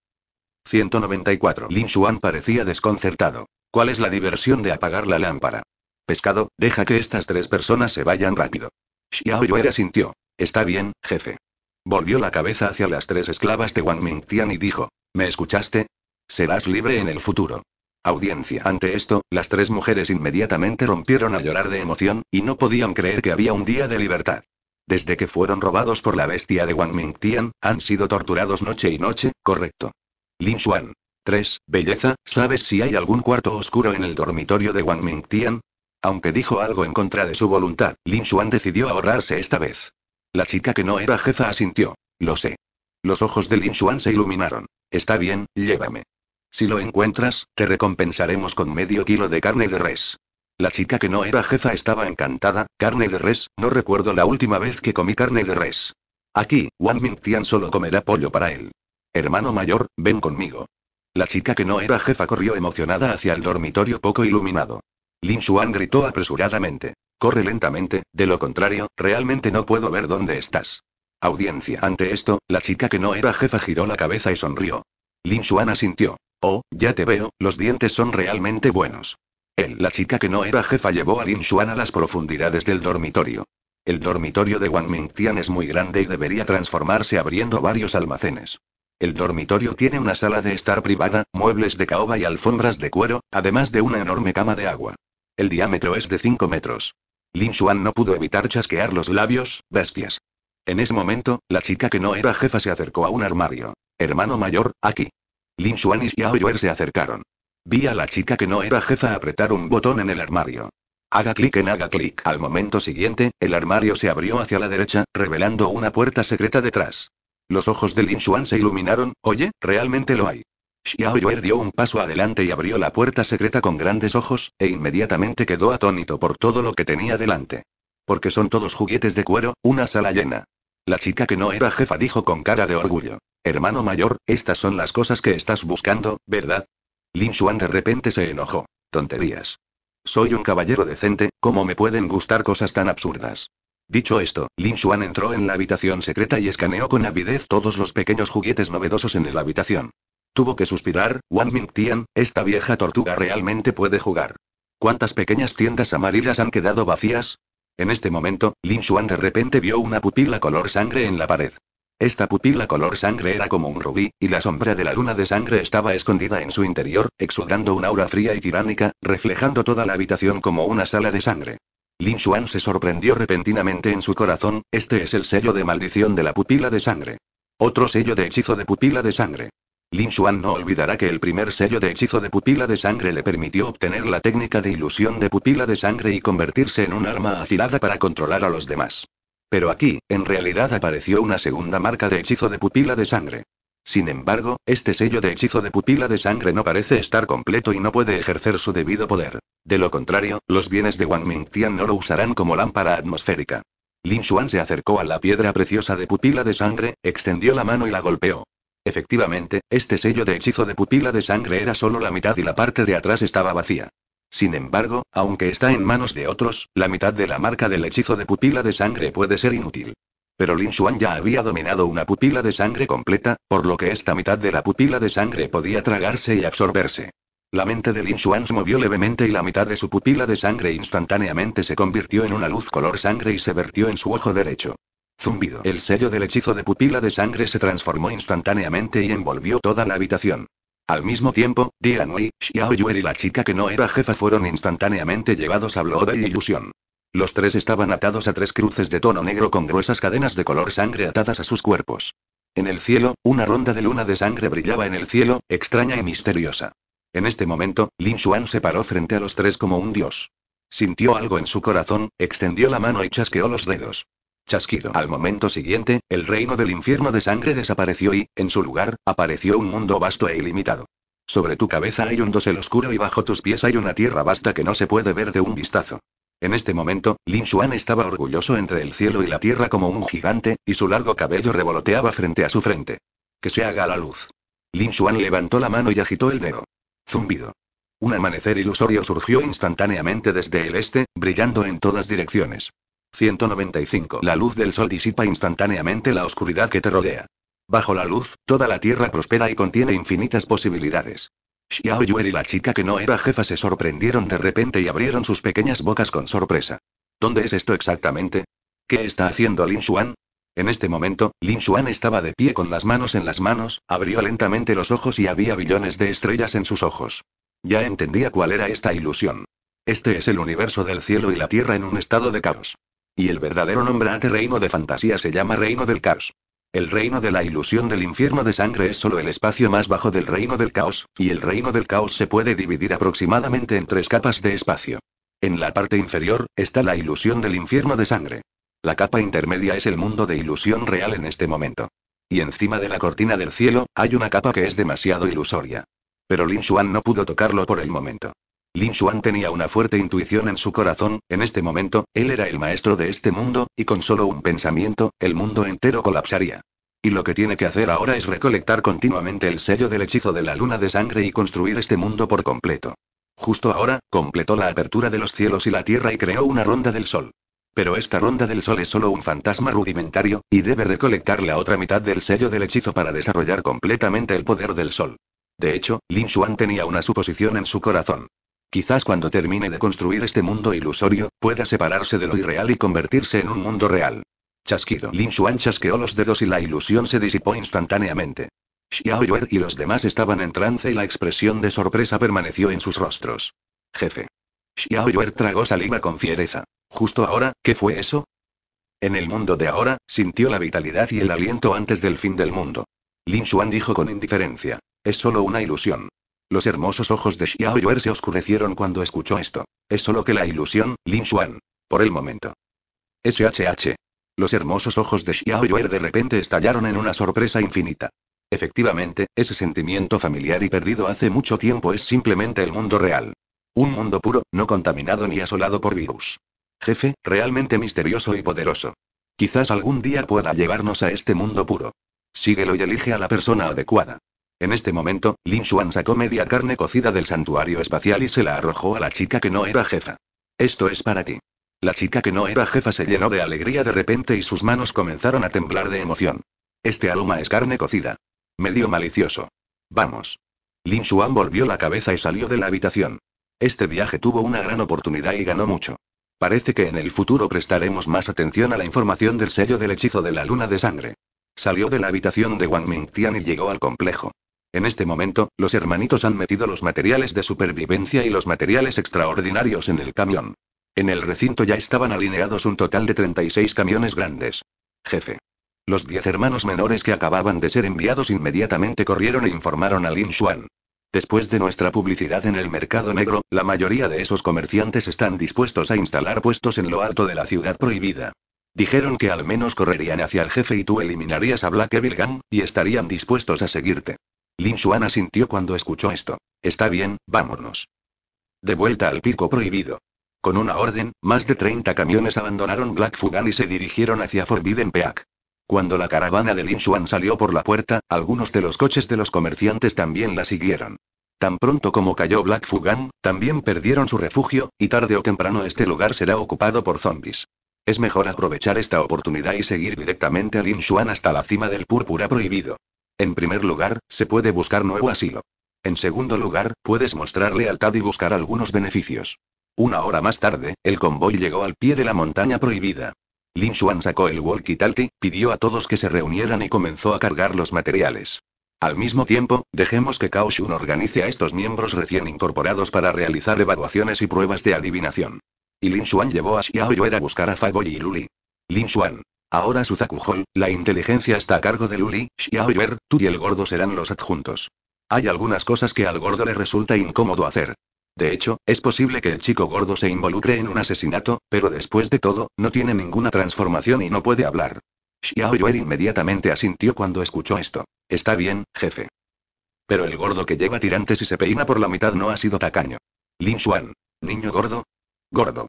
194. Lin Xuan parecía desconcertado. ¿Cuál es la diversión de apagar la lámpara? Pescado, deja que estas tres personas se vayan rápido. Xiao Yuer sintió. Está bien, jefe. Volvió la cabeza hacia las tres esclavas de Wang Mingtian y dijo: ¿Me escuchaste? Serás libre en el futuro. Audiencia. Ante esto, las tres mujeres inmediatamente rompieron a llorar de emoción, y no podían creer que había un día de libertad. Desde que fueron robados por la bestia de Wang Mingtian, han sido torturados noche y noche, correcto. Lin Xuan. 3. Belleza, ¿sabes si hay algún cuarto oscuro en el dormitorio de Wang Mingtian? Aunque dijo algo en contra de su voluntad, Lin Xuan decidió ahorrarse esta vez. La chica que no era jefa asintió. Lo sé. Los ojos de Lin Xuan se iluminaron. Está bien, llévame. Si lo encuentras, te recompensaremos con medio kilo de carne de res. La chica que no era jefa estaba encantada, carne de res, no recuerdo la última vez que comí carne de res. Aquí, Wang Tian solo comerá pollo para él. Hermano mayor, ven conmigo. La chica que no era jefa corrió emocionada hacia el dormitorio poco iluminado. Lin Xuan gritó apresuradamente. Corre lentamente, de lo contrario, realmente no puedo ver dónde estás. Audiencia. Ante esto, la chica que no era jefa giró la cabeza y sonrió. Lin Xuan asintió. Oh, ya te veo, los dientes son realmente buenos. Él, la chica que no era jefa, llevó a Lin Xuan a las profundidades del dormitorio. El dormitorio de Wang Mingtian es muy grande y debería transformarse abriendo varios almacenes. El dormitorio tiene una sala de estar privada, muebles de caoba y alfombras de cuero, además de una enorme cama de agua. El diámetro es de 5 metros. Lin Xuan no pudo evitar chasquear los labios, bestias. En ese momento, la chica que no era jefa se acercó a un armario. Hermano mayor, aquí. Lin Xuan y Xiao se acercaron. Vi a la chica que no era jefa apretar un botón en el armario. Haga clic en haga clic. Al momento siguiente, el armario se abrió hacia la derecha, revelando una puerta secreta detrás. Los ojos de Lin Xuan se iluminaron, oye, realmente lo hay. Xiao dio un paso adelante y abrió la puerta secreta con grandes ojos, e inmediatamente quedó atónito por todo lo que tenía delante. Porque son todos juguetes de cuero, una sala llena. La chica que no era jefa dijo con cara de orgullo. Hermano mayor, estas son las cosas que estás buscando, ¿verdad? Lin Xuan de repente se enojó. Tonterías. Soy un caballero decente, ¿cómo me pueden gustar cosas tan absurdas? Dicho esto, Lin Xuan entró en la habitación secreta y escaneó con avidez todos los pequeños juguetes novedosos en la habitación. Tuvo que suspirar, Wang Tian, esta vieja tortuga realmente puede jugar. ¿Cuántas pequeñas tiendas amarillas han quedado vacías? En este momento, Lin Xuan de repente vio una pupila color sangre en la pared. Esta pupila color sangre era como un rubí, y la sombra de la luna de sangre estaba escondida en su interior, exudando un aura fría y tiránica, reflejando toda la habitación como una sala de sangre. Lin Xuan se sorprendió repentinamente en su corazón, este es el sello de maldición de la pupila de sangre. Otro sello de hechizo de pupila de sangre. Lin Xuan no olvidará que el primer sello de hechizo de pupila de sangre le permitió obtener la técnica de ilusión de pupila de sangre y convertirse en un arma afilada para controlar a los demás. Pero aquí, en realidad apareció una segunda marca de hechizo de pupila de sangre. Sin embargo, este sello de hechizo de pupila de sangre no parece estar completo y no puede ejercer su debido poder. De lo contrario, los bienes de Wang Mingtian no lo usarán como lámpara atmosférica. Lin Xuan se acercó a la piedra preciosa de pupila de sangre, extendió la mano y la golpeó. Efectivamente, este sello de hechizo de pupila de sangre era solo la mitad y la parte de atrás estaba vacía. Sin embargo, aunque está en manos de otros, la mitad de la marca del hechizo de pupila de sangre puede ser inútil. Pero Lin Xuan ya había dominado una pupila de sangre completa, por lo que esta mitad de la pupila de sangre podía tragarse y absorberse. La mente de Lin Xuan se movió levemente y la mitad de su pupila de sangre instantáneamente se convirtió en una luz color sangre y se vertió en su ojo derecho. Zumbido. El sello del hechizo de pupila de sangre se transformó instantáneamente y envolvió toda la habitación. Al mismo tiempo, Wei, Xiao y la chica que no era jefa fueron instantáneamente llevados a Blooda y Ilusión. Los tres estaban atados a tres cruces de tono negro con gruesas cadenas de color sangre atadas a sus cuerpos. En el cielo, una ronda de luna de sangre brillaba en el cielo, extraña y misteriosa. En este momento, Lin Xuan se paró frente a los tres como un dios. Sintió algo en su corazón, extendió la mano y chasqueó los dedos. Chasquido. Al momento siguiente, el reino del infierno de sangre desapareció y, en su lugar, apareció un mundo vasto e ilimitado. Sobre tu cabeza hay un dosel oscuro y bajo tus pies hay una tierra vasta que no se puede ver de un vistazo. En este momento, Lin Xuan estaba orgulloso entre el cielo y la tierra como un gigante, y su largo cabello revoloteaba frente a su frente. Que se haga la luz. Lin Xuan levantó la mano y agitó el dedo. Zumbido. Un amanecer ilusorio surgió instantáneamente desde el este, brillando en todas direcciones. 195. La luz del sol disipa instantáneamente la oscuridad que te rodea. Bajo la luz, toda la tierra prospera y contiene infinitas posibilidades. Xiao Yue y la chica que no era jefa se sorprendieron de repente y abrieron sus pequeñas bocas con sorpresa. ¿Dónde es esto exactamente? ¿Qué está haciendo Lin Xuan? En este momento, Lin Xuan estaba de pie con las manos en las manos, abrió lentamente los ojos y había billones de estrellas en sus ojos. Ya entendía cuál era esta ilusión. Este es el universo del cielo y la tierra en un estado de caos. Y el verdadero nombre ante reino de fantasía se llama reino del caos. El reino de la ilusión del infierno de sangre es solo el espacio más bajo del reino del caos, y el reino del caos se puede dividir aproximadamente en tres capas de espacio. En la parte inferior, está la ilusión del infierno de sangre. La capa intermedia es el mundo de ilusión real en este momento. Y encima de la cortina del cielo, hay una capa que es demasiado ilusoria. Pero Lin Xuan no pudo tocarlo por el momento. Lin Xuan tenía una fuerte intuición en su corazón, en este momento, él era el maestro de este mundo, y con solo un pensamiento, el mundo entero colapsaría. Y lo que tiene que hacer ahora es recolectar continuamente el sello del hechizo de la luna de sangre y construir este mundo por completo. Justo ahora, completó la apertura de los cielos y la tierra y creó una ronda del sol. Pero esta ronda del sol es solo un fantasma rudimentario, y debe recolectar la otra mitad del sello del hechizo para desarrollar completamente el poder del sol. De hecho, Lin Xuan tenía una suposición en su corazón. Quizás cuando termine de construir este mundo ilusorio, pueda separarse de lo irreal y convertirse en un mundo real. Chasquido. Lin Xuan chasqueó los dedos y la ilusión se disipó instantáneamente. Xiao Yuer y los demás estaban en trance y la expresión de sorpresa permaneció en sus rostros. Jefe. Xiao Yue tragó saliva con fiereza. Justo ahora, ¿qué fue eso? En el mundo de ahora, sintió la vitalidad y el aliento antes del fin del mundo. Lin Xuan dijo con indiferencia. Es solo una ilusión. Los hermosos ojos de Xiao Yuer se oscurecieron cuando escuchó esto. Es solo que la ilusión, Lin Xuan. Por el momento. SHH. Los hermosos ojos de Xiao Yuer de repente estallaron en una sorpresa infinita. Efectivamente, ese sentimiento familiar y perdido hace mucho tiempo es simplemente el mundo real. Un mundo puro, no contaminado ni asolado por virus. Jefe, realmente misterioso y poderoso. Quizás algún día pueda llevarnos a este mundo puro. Síguelo y elige a la persona adecuada. En este momento, Lin Xuan sacó media carne cocida del santuario espacial y se la arrojó a la chica que no era jefa. Esto es para ti. La chica que no era jefa se llenó de alegría de repente y sus manos comenzaron a temblar de emoción. Este aroma es carne cocida. Medio malicioso. Vamos. Lin Xuan volvió la cabeza y salió de la habitación. Este viaje tuvo una gran oportunidad y ganó mucho. Parece que en el futuro prestaremos más atención a la información del sello del hechizo de la luna de sangre. Salió de la habitación de Wang Mingtian y llegó al complejo. En este momento, los hermanitos han metido los materiales de supervivencia y los materiales extraordinarios en el camión. En el recinto ya estaban alineados un total de 36 camiones grandes. Jefe. Los 10 hermanos menores que acababan de ser enviados inmediatamente corrieron e informaron a Lin Xuan. Después de nuestra publicidad en el mercado negro, la mayoría de esos comerciantes están dispuestos a instalar puestos en lo alto de la ciudad prohibida. Dijeron que al menos correrían hacia el jefe y tú eliminarías a Black Evil Gang, y estarían dispuestos a seguirte. Lin Xuan asintió cuando escuchó esto. Está bien, vámonos. De vuelta al pico prohibido. Con una orden, más de 30 camiones abandonaron Black Fugan y se dirigieron hacia Forbidden Peak. Cuando la caravana de Lin Xuan salió por la puerta, algunos de los coches de los comerciantes también la siguieron. Tan pronto como cayó Black Fugan, también perdieron su refugio, y tarde o temprano este lugar será ocupado por zombies. Es mejor aprovechar esta oportunidad y seguir directamente a Lin Xuan hasta la cima del púrpura prohibido. En primer lugar, se puede buscar nuevo asilo. En segundo lugar, puedes mostrar lealtad y buscar algunos beneficios. Una hora más tarde, el convoy llegó al pie de la montaña prohibida. Lin Xuan sacó el walkie-talkie, pidió a todos que se reunieran y comenzó a cargar los materiales. Al mismo tiempo, dejemos que Cao Shun organice a estos miembros recién incorporados para realizar evaluaciones y pruebas de adivinación. Y Lin Xuan llevó a Xiao Yue a buscar a Fagoy y Luli. Lin Xuan, Ahora Suzaku la inteligencia está a cargo de Luli, Xiaoyuer, tú y el gordo serán los adjuntos. Hay algunas cosas que al gordo le resulta incómodo hacer. De hecho, es posible que el chico gordo se involucre en un asesinato, pero después de todo, no tiene ninguna transformación y no puede hablar. Yuer inmediatamente asintió cuando escuchó esto. Está bien, jefe. Pero el gordo que lleva tirantes y se peina por la mitad no ha sido tacaño. Lin Xuan. Niño gordo. Gordo.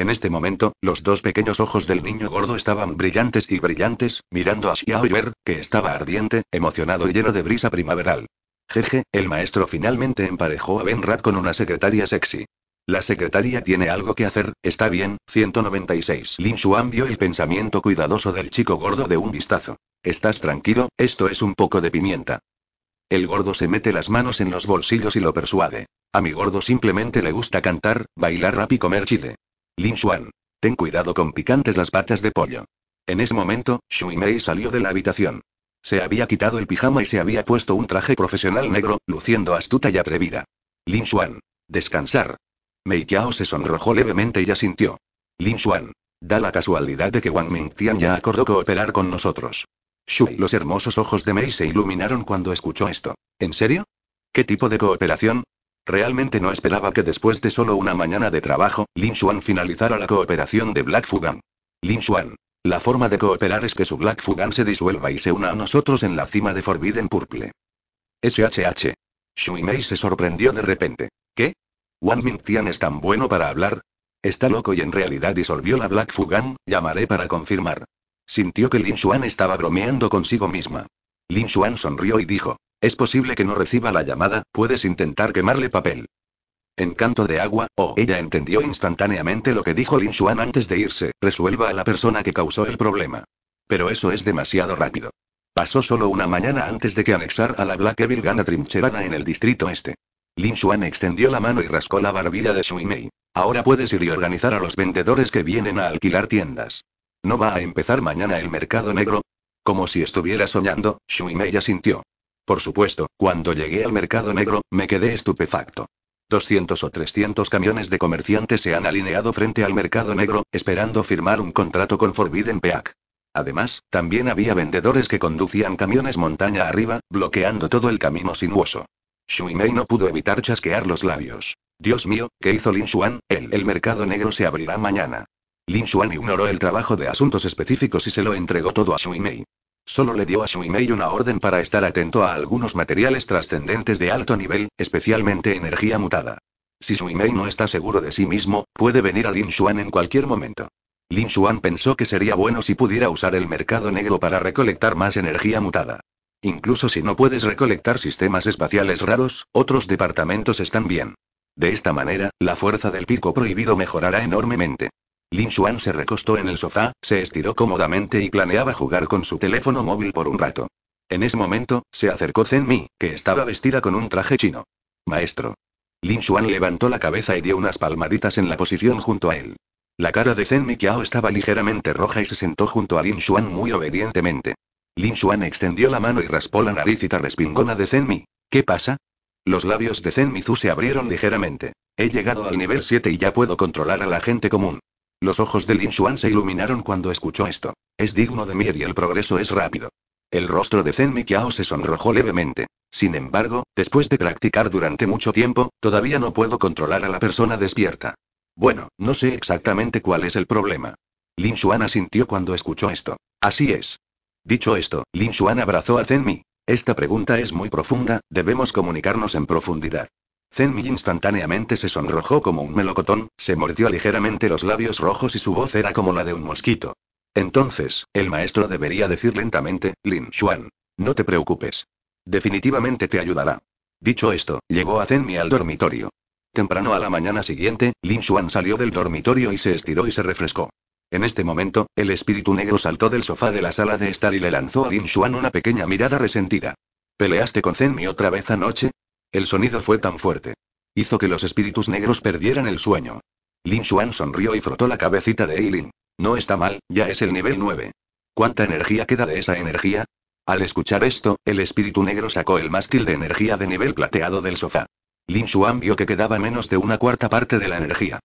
En este momento, los dos pequeños ojos del niño gordo estaban brillantes y brillantes, mirando a Xiao que estaba ardiente, emocionado y lleno de brisa primaveral. Jeje, el maestro finalmente emparejó a Ben Rat con una secretaria sexy. La secretaria tiene algo que hacer, está bien, 196. Lin Xuan vio el pensamiento cuidadoso del chico gordo de un vistazo. Estás tranquilo, esto es un poco de pimienta. El gordo se mete las manos en los bolsillos y lo persuade. A mi gordo simplemente le gusta cantar, bailar rap y comer chile. Lin Xuan. Ten cuidado con picantes las patas de pollo. En ese momento, y Mei salió de la habitación. Se había quitado el pijama y se había puesto un traje profesional negro, luciendo astuta y atrevida. Lin Xuan. Descansar. Mei Qiao se sonrojó levemente y asintió. Lin Xuan. Da la casualidad de que Wang Tian ya acordó cooperar con nosotros. y los hermosos ojos de Mei se iluminaron cuando escuchó esto. ¿En serio? ¿Qué tipo de cooperación? Realmente no esperaba que después de solo una mañana de trabajo, Lin Xuan finalizara la cooperación de Black Fugan. Lin Xuan. La forma de cooperar es que su Black Fugan se disuelva y se una a nosotros en la cima de Forbidden Purple. SHH. Shui Mei se sorprendió de repente. ¿Qué? Ming Tian es tan bueno para hablar? Está loco y en realidad disolvió la Black Fugan, llamaré para confirmar. Sintió que Lin Xuan estaba bromeando consigo misma. Lin Xuan sonrió y dijo, es posible que no reciba la llamada, puedes intentar quemarle papel. Encanto de agua, oh, ella entendió instantáneamente lo que dijo Lin Xuan antes de irse, resuelva a la persona que causó el problema. Pero eso es demasiado rápido. Pasó solo una mañana antes de que anexar a la Black Evil gana trincherada en el distrito este. Lin Xuan extendió la mano y rascó la barbilla de Shui Mei. Ahora puedes ir y organizar a los vendedores que vienen a alquilar tiendas. ¿No va a empezar mañana el mercado negro? Como si estuviera soñando, Shui Mei sintió. Por supuesto, cuando llegué al mercado negro, me quedé estupefacto. 200 o 300 camiones de comerciantes se han alineado frente al mercado negro, esperando firmar un contrato con Forbidden Peak. Además, también había vendedores que conducían camiones montaña arriba, bloqueando todo el camino sinuoso. Mei no pudo evitar chasquear los labios. Dios mío, ¿qué hizo Lin Xuan? El, el mercado negro se abrirá mañana. Lin Xuan ignoró el trabajo de asuntos específicos y se lo entregó todo a Mei. Solo le dio a Shuimei una orden para estar atento a algunos materiales trascendentes de alto nivel, especialmente energía mutada. Si Shuimei no está seguro de sí mismo, puede venir a Lin Xuan en cualquier momento. Lin Xuan pensó que sería bueno si pudiera usar el mercado negro para recolectar más energía mutada. Incluso si no puedes recolectar sistemas espaciales raros, otros departamentos están bien. De esta manera, la fuerza del pico prohibido mejorará enormemente. Lin Xuan se recostó en el sofá, se estiró cómodamente y planeaba jugar con su teléfono móvil por un rato. En ese momento, se acercó Zen Mi, que estaba vestida con un traje chino. Maestro. Lin Xuan levantó la cabeza y dio unas palmaditas en la posición junto a él. La cara de Zen Mi Kiao estaba ligeramente roja y se sentó junto a Lin Xuan muy obedientemente. Lin Xuan extendió la mano y raspó la naricita respingona de Zen Mi. ¿Qué pasa? Los labios de Zen Mizu se abrieron ligeramente. He llegado al nivel 7 y ya puedo controlar a la gente común. Los ojos de Lin Xuan se iluminaron cuando escuchó esto. Es digno de Mier y el progreso es rápido. El rostro de Zen Kiao se sonrojó levemente. Sin embargo, después de practicar durante mucho tiempo, todavía no puedo controlar a la persona despierta. Bueno, no sé exactamente cuál es el problema. Lin Xuan asintió cuando escuchó esto. Así es. Dicho esto, Lin Xuan abrazó a Zen Mi. Esta pregunta es muy profunda, debemos comunicarnos en profundidad. Zenmi instantáneamente se sonrojó como un melocotón, se mordió ligeramente los labios rojos y su voz era como la de un mosquito. Entonces, el maestro debería decir lentamente, Lin Xuan. No te preocupes. Definitivamente te ayudará. Dicho esto, llegó a Zenmi al dormitorio. Temprano a la mañana siguiente, Lin Xuan salió del dormitorio y se estiró y se refrescó. En este momento, el espíritu negro saltó del sofá de la sala de estar y le lanzó a Lin Xuan una pequeña mirada resentida. ¿Peleaste con Zenmi otra vez anoche? El sonido fue tan fuerte. Hizo que los espíritus negros perdieran el sueño. Lin Xuan sonrió y frotó la cabecita de Eileen. No está mal, ya es el nivel 9. ¿Cuánta energía queda de esa energía? Al escuchar esto, el espíritu negro sacó el mástil de energía de nivel plateado del sofá. Lin Xuan vio que quedaba menos de una cuarta parte de la energía.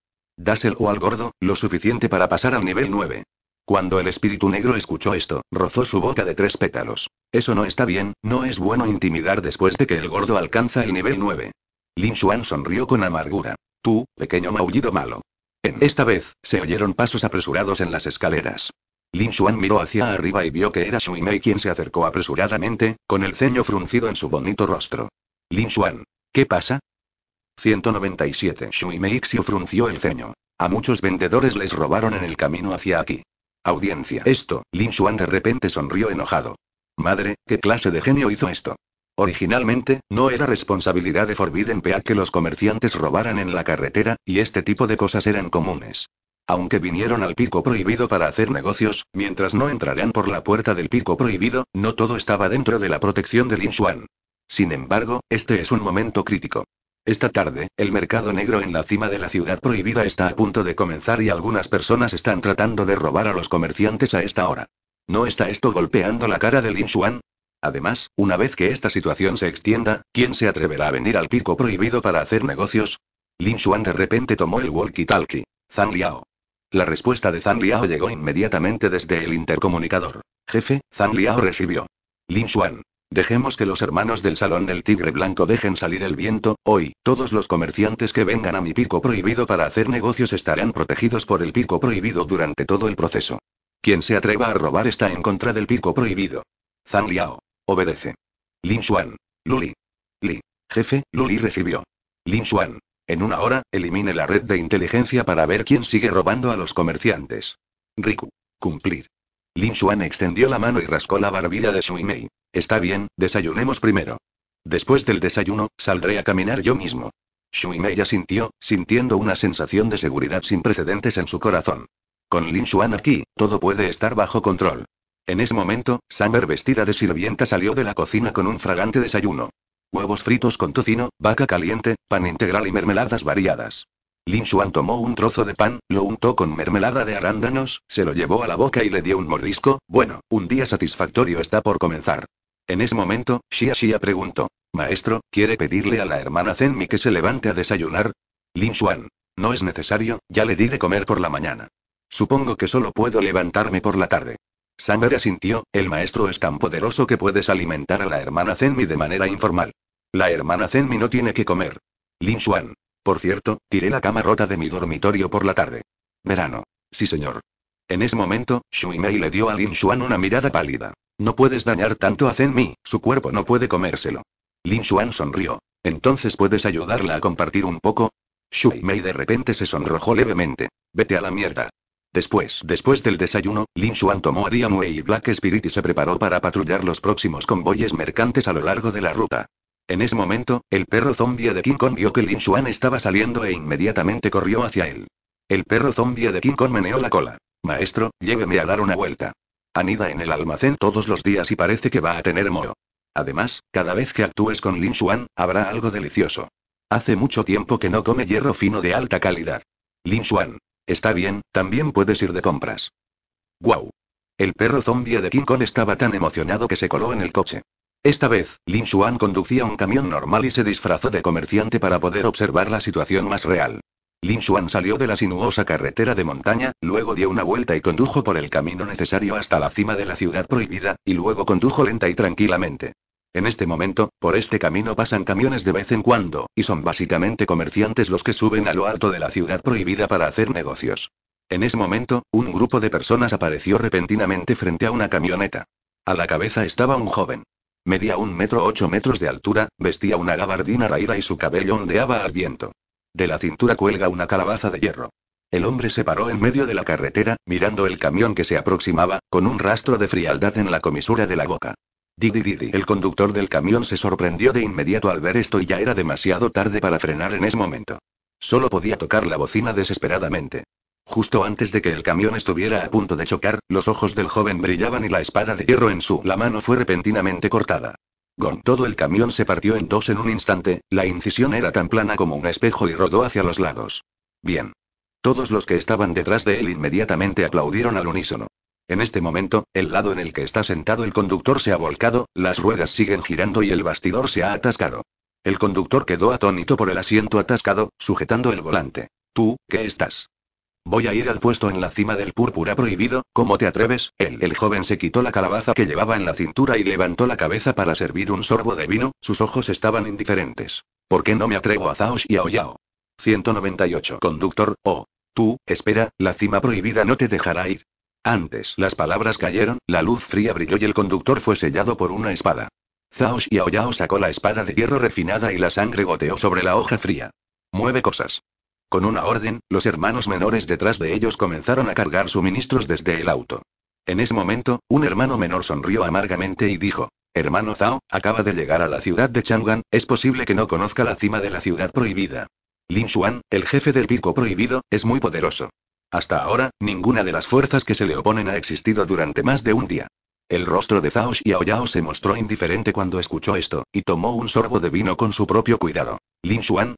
o al gordo, lo suficiente para pasar al nivel 9. Cuando el espíritu negro escuchó esto, rozó su boca de tres pétalos. Eso no está bien, no es bueno intimidar después de que el gordo alcanza el nivel 9. Lin Xuan sonrió con amargura. Tú, pequeño maullido malo. En esta vez, se oyeron pasos apresurados en las escaleras. Lin Xuan miró hacia arriba y vio que era Shui quien se acercó apresuradamente, con el ceño fruncido en su bonito rostro. Lin Xuan, ¿qué pasa? 197 Shui Xiu frunció el ceño. A muchos vendedores les robaron en el camino hacia aquí. Audiencia. Esto, Lin Xuan de repente sonrió enojado. Madre, ¿qué clase de genio hizo esto? Originalmente, no era responsabilidad de Forbidden P.A. que los comerciantes robaran en la carretera, y este tipo de cosas eran comunes. Aunque vinieron al pico prohibido para hacer negocios, mientras no entrarían por la puerta del pico prohibido, no todo estaba dentro de la protección de Lin Xuan. Sin embargo, este es un momento crítico. Esta tarde, el mercado negro en la cima de la ciudad prohibida está a punto de comenzar y algunas personas están tratando de robar a los comerciantes a esta hora. ¿No está esto golpeando la cara de Lin Xuan? Además, una vez que esta situación se extienda, ¿quién se atreverá a venir al pico prohibido para hacer negocios? Lin Xuan de repente tomó el walkie-talkie. Zan Liao. La respuesta de Zan Liao llegó inmediatamente desde el intercomunicador. Jefe, Zan Liao recibió. Lin Xuan, Dejemos que los hermanos del Salón del Tigre Blanco dejen salir el viento, hoy, todos los comerciantes que vengan a mi pico prohibido para hacer negocios estarán protegidos por el pico prohibido durante todo el proceso. Quien se atreva a robar está en contra del pico prohibido. Zhang Liao. Obedece. Lin Xuan. Luli. Li. Jefe, Luli recibió. Lin Xuan. En una hora, elimine la red de inteligencia para ver quién sigue robando a los comerciantes. Riku. Cumplir. Lin Xuan extendió la mano y rascó la barbilla de Shui Mei. Está bien, desayunemos primero. Después del desayuno, saldré a caminar yo mismo. Shui Mei asintió, sintiendo una sensación de seguridad sin precedentes en su corazón. Con Lin Xuan aquí, todo puede estar bajo control. En ese momento, Summer vestida de sirvienta salió de la cocina con un fragante desayuno. Huevos fritos con tocino, vaca caliente, pan integral y mermeladas variadas. Lin Xuan tomó un trozo de pan, lo untó con mermelada de arándanos, se lo llevó a la boca y le dio un mordisco. Bueno, un día satisfactorio está por comenzar. En ese momento, Xia Xia preguntó: Maestro, ¿quiere pedirle a la hermana Zenmi que se levante a desayunar? Lin Xuan. No es necesario, ya le di de comer por la mañana. Supongo que solo puedo levantarme por la tarde. Sanger asintió: El maestro es tan poderoso que puedes alimentar a la hermana Zenmi de manera informal. La hermana Zenmi no tiene que comer. Lin Xuan. Por cierto, tiré la cama rota de mi dormitorio por la tarde. Verano. Sí, señor. En ese momento, Mei le dio a Lin Xuan una mirada pálida. No puedes dañar tanto a Mi, su cuerpo no puede comérselo. Lin Xuan sonrió. Entonces puedes ayudarla a compartir un poco. Mei de repente se sonrojó levemente. Vete a la mierda. Después, después del desayuno, Lin Xuan tomó a Wei y Black Spirit y se preparó para patrullar los próximos convoyes mercantes a lo largo de la ruta. En ese momento, el perro zombie de King Kong vio que Lin Xuan estaba saliendo e inmediatamente corrió hacia él. El perro zombie de King Kong meneó la cola. Maestro, lléveme a dar una vuelta. Anida en el almacén todos los días y parece que va a tener moho. Además, cada vez que actúes con Lin Xuan, habrá algo delicioso. Hace mucho tiempo que no come hierro fino de alta calidad. Lin Xuan. Está bien, también puedes ir de compras. ¡Guau! El perro zombie de King Kong estaba tan emocionado que se coló en el coche. Esta vez, Lin Xuan conducía un camión normal y se disfrazó de comerciante para poder observar la situación más real. Lin Xuan salió de la sinuosa carretera de montaña, luego dio una vuelta y condujo por el camino necesario hasta la cima de la ciudad prohibida, y luego condujo lenta y tranquilamente. En este momento, por este camino pasan camiones de vez en cuando, y son básicamente comerciantes los que suben a lo alto de la ciudad prohibida para hacer negocios. En ese momento, un grupo de personas apareció repentinamente frente a una camioneta. A la cabeza estaba un joven. Medía un metro ocho metros de altura, vestía una gabardina raída y su cabello ondeaba al viento. De la cintura cuelga una calabaza de hierro. El hombre se paró en medio de la carretera, mirando el camión que se aproximaba, con un rastro de frialdad en la comisura de la boca. Didi Didi. El conductor del camión se sorprendió de inmediato al ver esto y ya era demasiado tarde para frenar en ese momento. Solo podía tocar la bocina desesperadamente. Justo antes de que el camión estuviera a punto de chocar, los ojos del joven brillaban y la espada de hierro en su la mano fue repentinamente cortada. Con todo el camión se partió en dos en un instante, la incisión era tan plana como un espejo y rodó hacia los lados. Bien. Todos los que estaban detrás de él inmediatamente aplaudieron al unísono. En este momento, el lado en el que está sentado el conductor se ha volcado, las ruedas siguen girando y el bastidor se ha atascado. El conductor quedó atónito por el asiento atascado, sujetando el volante. ¿Tú, qué estás? Voy a ir al puesto en la cima del púrpura prohibido, ¿cómo te atreves? el joven se quitó la calabaza que llevaba en la cintura y levantó la cabeza para servir un sorbo de vino, sus ojos estaban indiferentes. ¿Por qué no me atrevo a Zaos y a Oyao? 198. Conductor, oh. Tú, espera, la cima prohibida no te dejará ir. Antes las palabras cayeron, la luz fría brilló y el conductor fue sellado por una espada. Zaos y Aoyao sacó la espada de hierro refinada y la sangre goteó sobre la hoja fría. Mueve cosas. Con una orden, los hermanos menores detrás de ellos comenzaron a cargar suministros desde el auto. En ese momento, un hermano menor sonrió amargamente y dijo, Hermano Zhao, acaba de llegar a la ciudad de Chang'an, es posible que no conozca la cima de la ciudad prohibida. Lin Xuan, el jefe del pico prohibido, es muy poderoso. Hasta ahora, ninguna de las fuerzas que se le oponen ha existido durante más de un día. El rostro de Zhao Xiaoyao se mostró indiferente cuando escuchó esto, y tomó un sorbo de vino con su propio cuidado. Lin Xuan,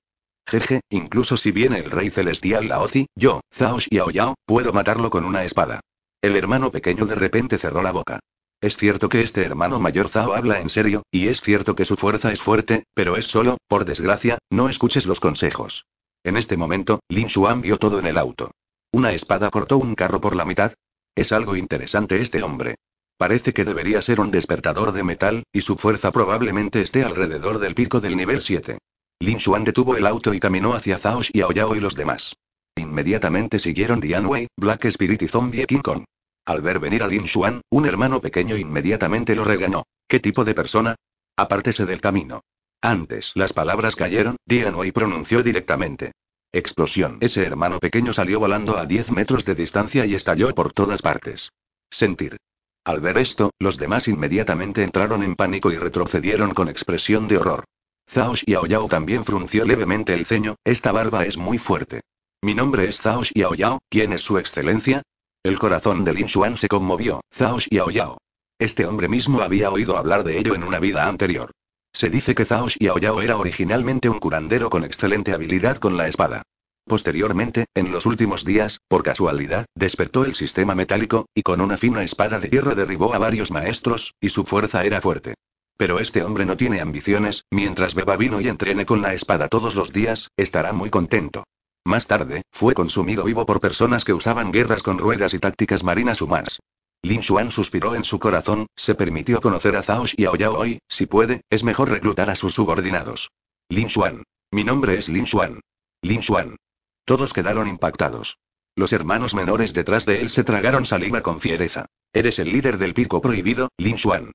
Jeje, incluso si viene el rey celestial Laozi, yo, Zhao y Yao, puedo matarlo con una espada. El hermano pequeño de repente cerró la boca. Es cierto que este hermano mayor Zhao habla en serio, y es cierto que su fuerza es fuerte, pero es solo, por desgracia, no escuches los consejos. En este momento, Lin Xuan vio todo en el auto. Una espada cortó un carro por la mitad. Es algo interesante este hombre. Parece que debería ser un despertador de metal, y su fuerza probablemente esté alrededor del pico del nivel 7. Lin Xuan detuvo el auto y caminó hacia Zhao y Aoyao y los demás. Inmediatamente siguieron Dian Wei, Black Spirit y Zombie King Kong. Al ver venir a Lin Xuan, un hermano pequeño inmediatamente lo regañó. ¿Qué tipo de persona? Apártese del camino. Antes las palabras cayeron, Dian Wei pronunció directamente. Explosión. Ese hermano pequeño salió volando a 10 metros de distancia y estalló por todas partes. Sentir. Al ver esto, los demás inmediatamente entraron en pánico y retrocedieron con expresión de horror. Zhao Yao también frunció levemente el ceño, esta barba es muy fuerte. Mi nombre es Zhao Yao, ¿quién es su excelencia? El corazón de Lin Xuan se conmovió, Zhao Yao». Este hombre mismo había oído hablar de ello en una vida anterior. Se dice que Zhao Yao era originalmente un curandero con excelente habilidad con la espada. Posteriormente, en los últimos días, por casualidad, despertó el sistema metálico, y con una fina espada de hierro derribó a varios maestros, y su fuerza era fuerte. Pero este hombre no tiene ambiciones, mientras beba vino y entrene con la espada todos los días, estará muy contento. Más tarde, fue consumido vivo por personas que usaban guerras con ruedas y tácticas marinas humanas. Lin Xuan suspiró en su corazón, se permitió conocer a Zhao y a hoy, si puede, es mejor reclutar a sus subordinados. Lin Xuan. Mi nombre es Lin Xuan. Lin Xuan. Todos quedaron impactados. Los hermanos menores detrás de él se tragaron saliva con fiereza. Eres el líder del pico prohibido, Lin Xuan.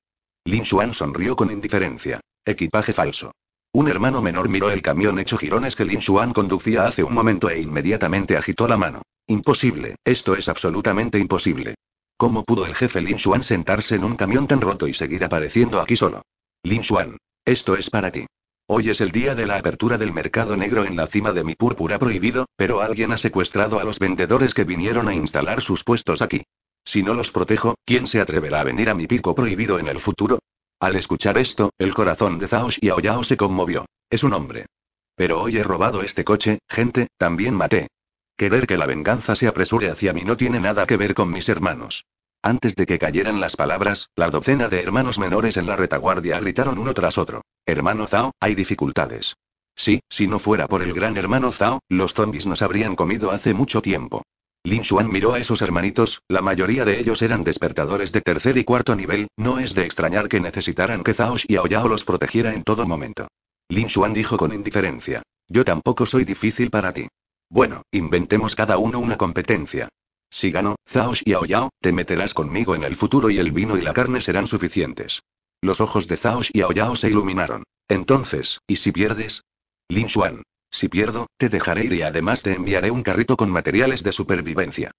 Lin Xuan sonrió con indiferencia. Equipaje falso. Un hermano menor miró el camión hecho jirones que Lin Xuan conducía hace un momento e inmediatamente agitó la mano. Imposible, esto es absolutamente imposible. ¿Cómo pudo el jefe Lin Xuan sentarse en un camión tan roto y seguir apareciendo aquí solo? Lin Xuan, esto es para ti. Hoy es el día de la apertura del mercado negro en la cima de mi púrpura prohibido, pero alguien ha secuestrado a los vendedores que vinieron a instalar sus puestos aquí. Si no los protejo, ¿quién se atreverá a venir a mi pico prohibido en el futuro? Al escuchar esto, el corazón de Zhao y se conmovió. Es un hombre. Pero hoy he robado este coche, gente, también maté. Querer que la venganza se apresure hacia mí no tiene nada que ver con mis hermanos. Antes de que cayeran las palabras, la docena de hermanos menores en la retaguardia gritaron uno tras otro. Hermano Zhao, hay dificultades. Sí, si no fuera por el gran hermano Zhao, los zombies nos habrían comido hace mucho tiempo. Lin Xuan miró a esos hermanitos, la mayoría de ellos eran despertadores de tercer y cuarto nivel, no es de extrañar que necesitaran que Zaosh y Aoyao los protegiera en todo momento. Lin Xuan dijo con indiferencia. Yo tampoco soy difícil para ti. Bueno, inventemos cada uno una competencia. Si gano, Zaosh y Aoyao, te meterás conmigo en el futuro y el vino y la carne serán suficientes. Los ojos de Zaosh y Aoyao se iluminaron. Entonces, ¿y si pierdes? Lin Xuan, si pierdo, te dejaré ir y además te enviaré un carrito con materiales de supervivencia.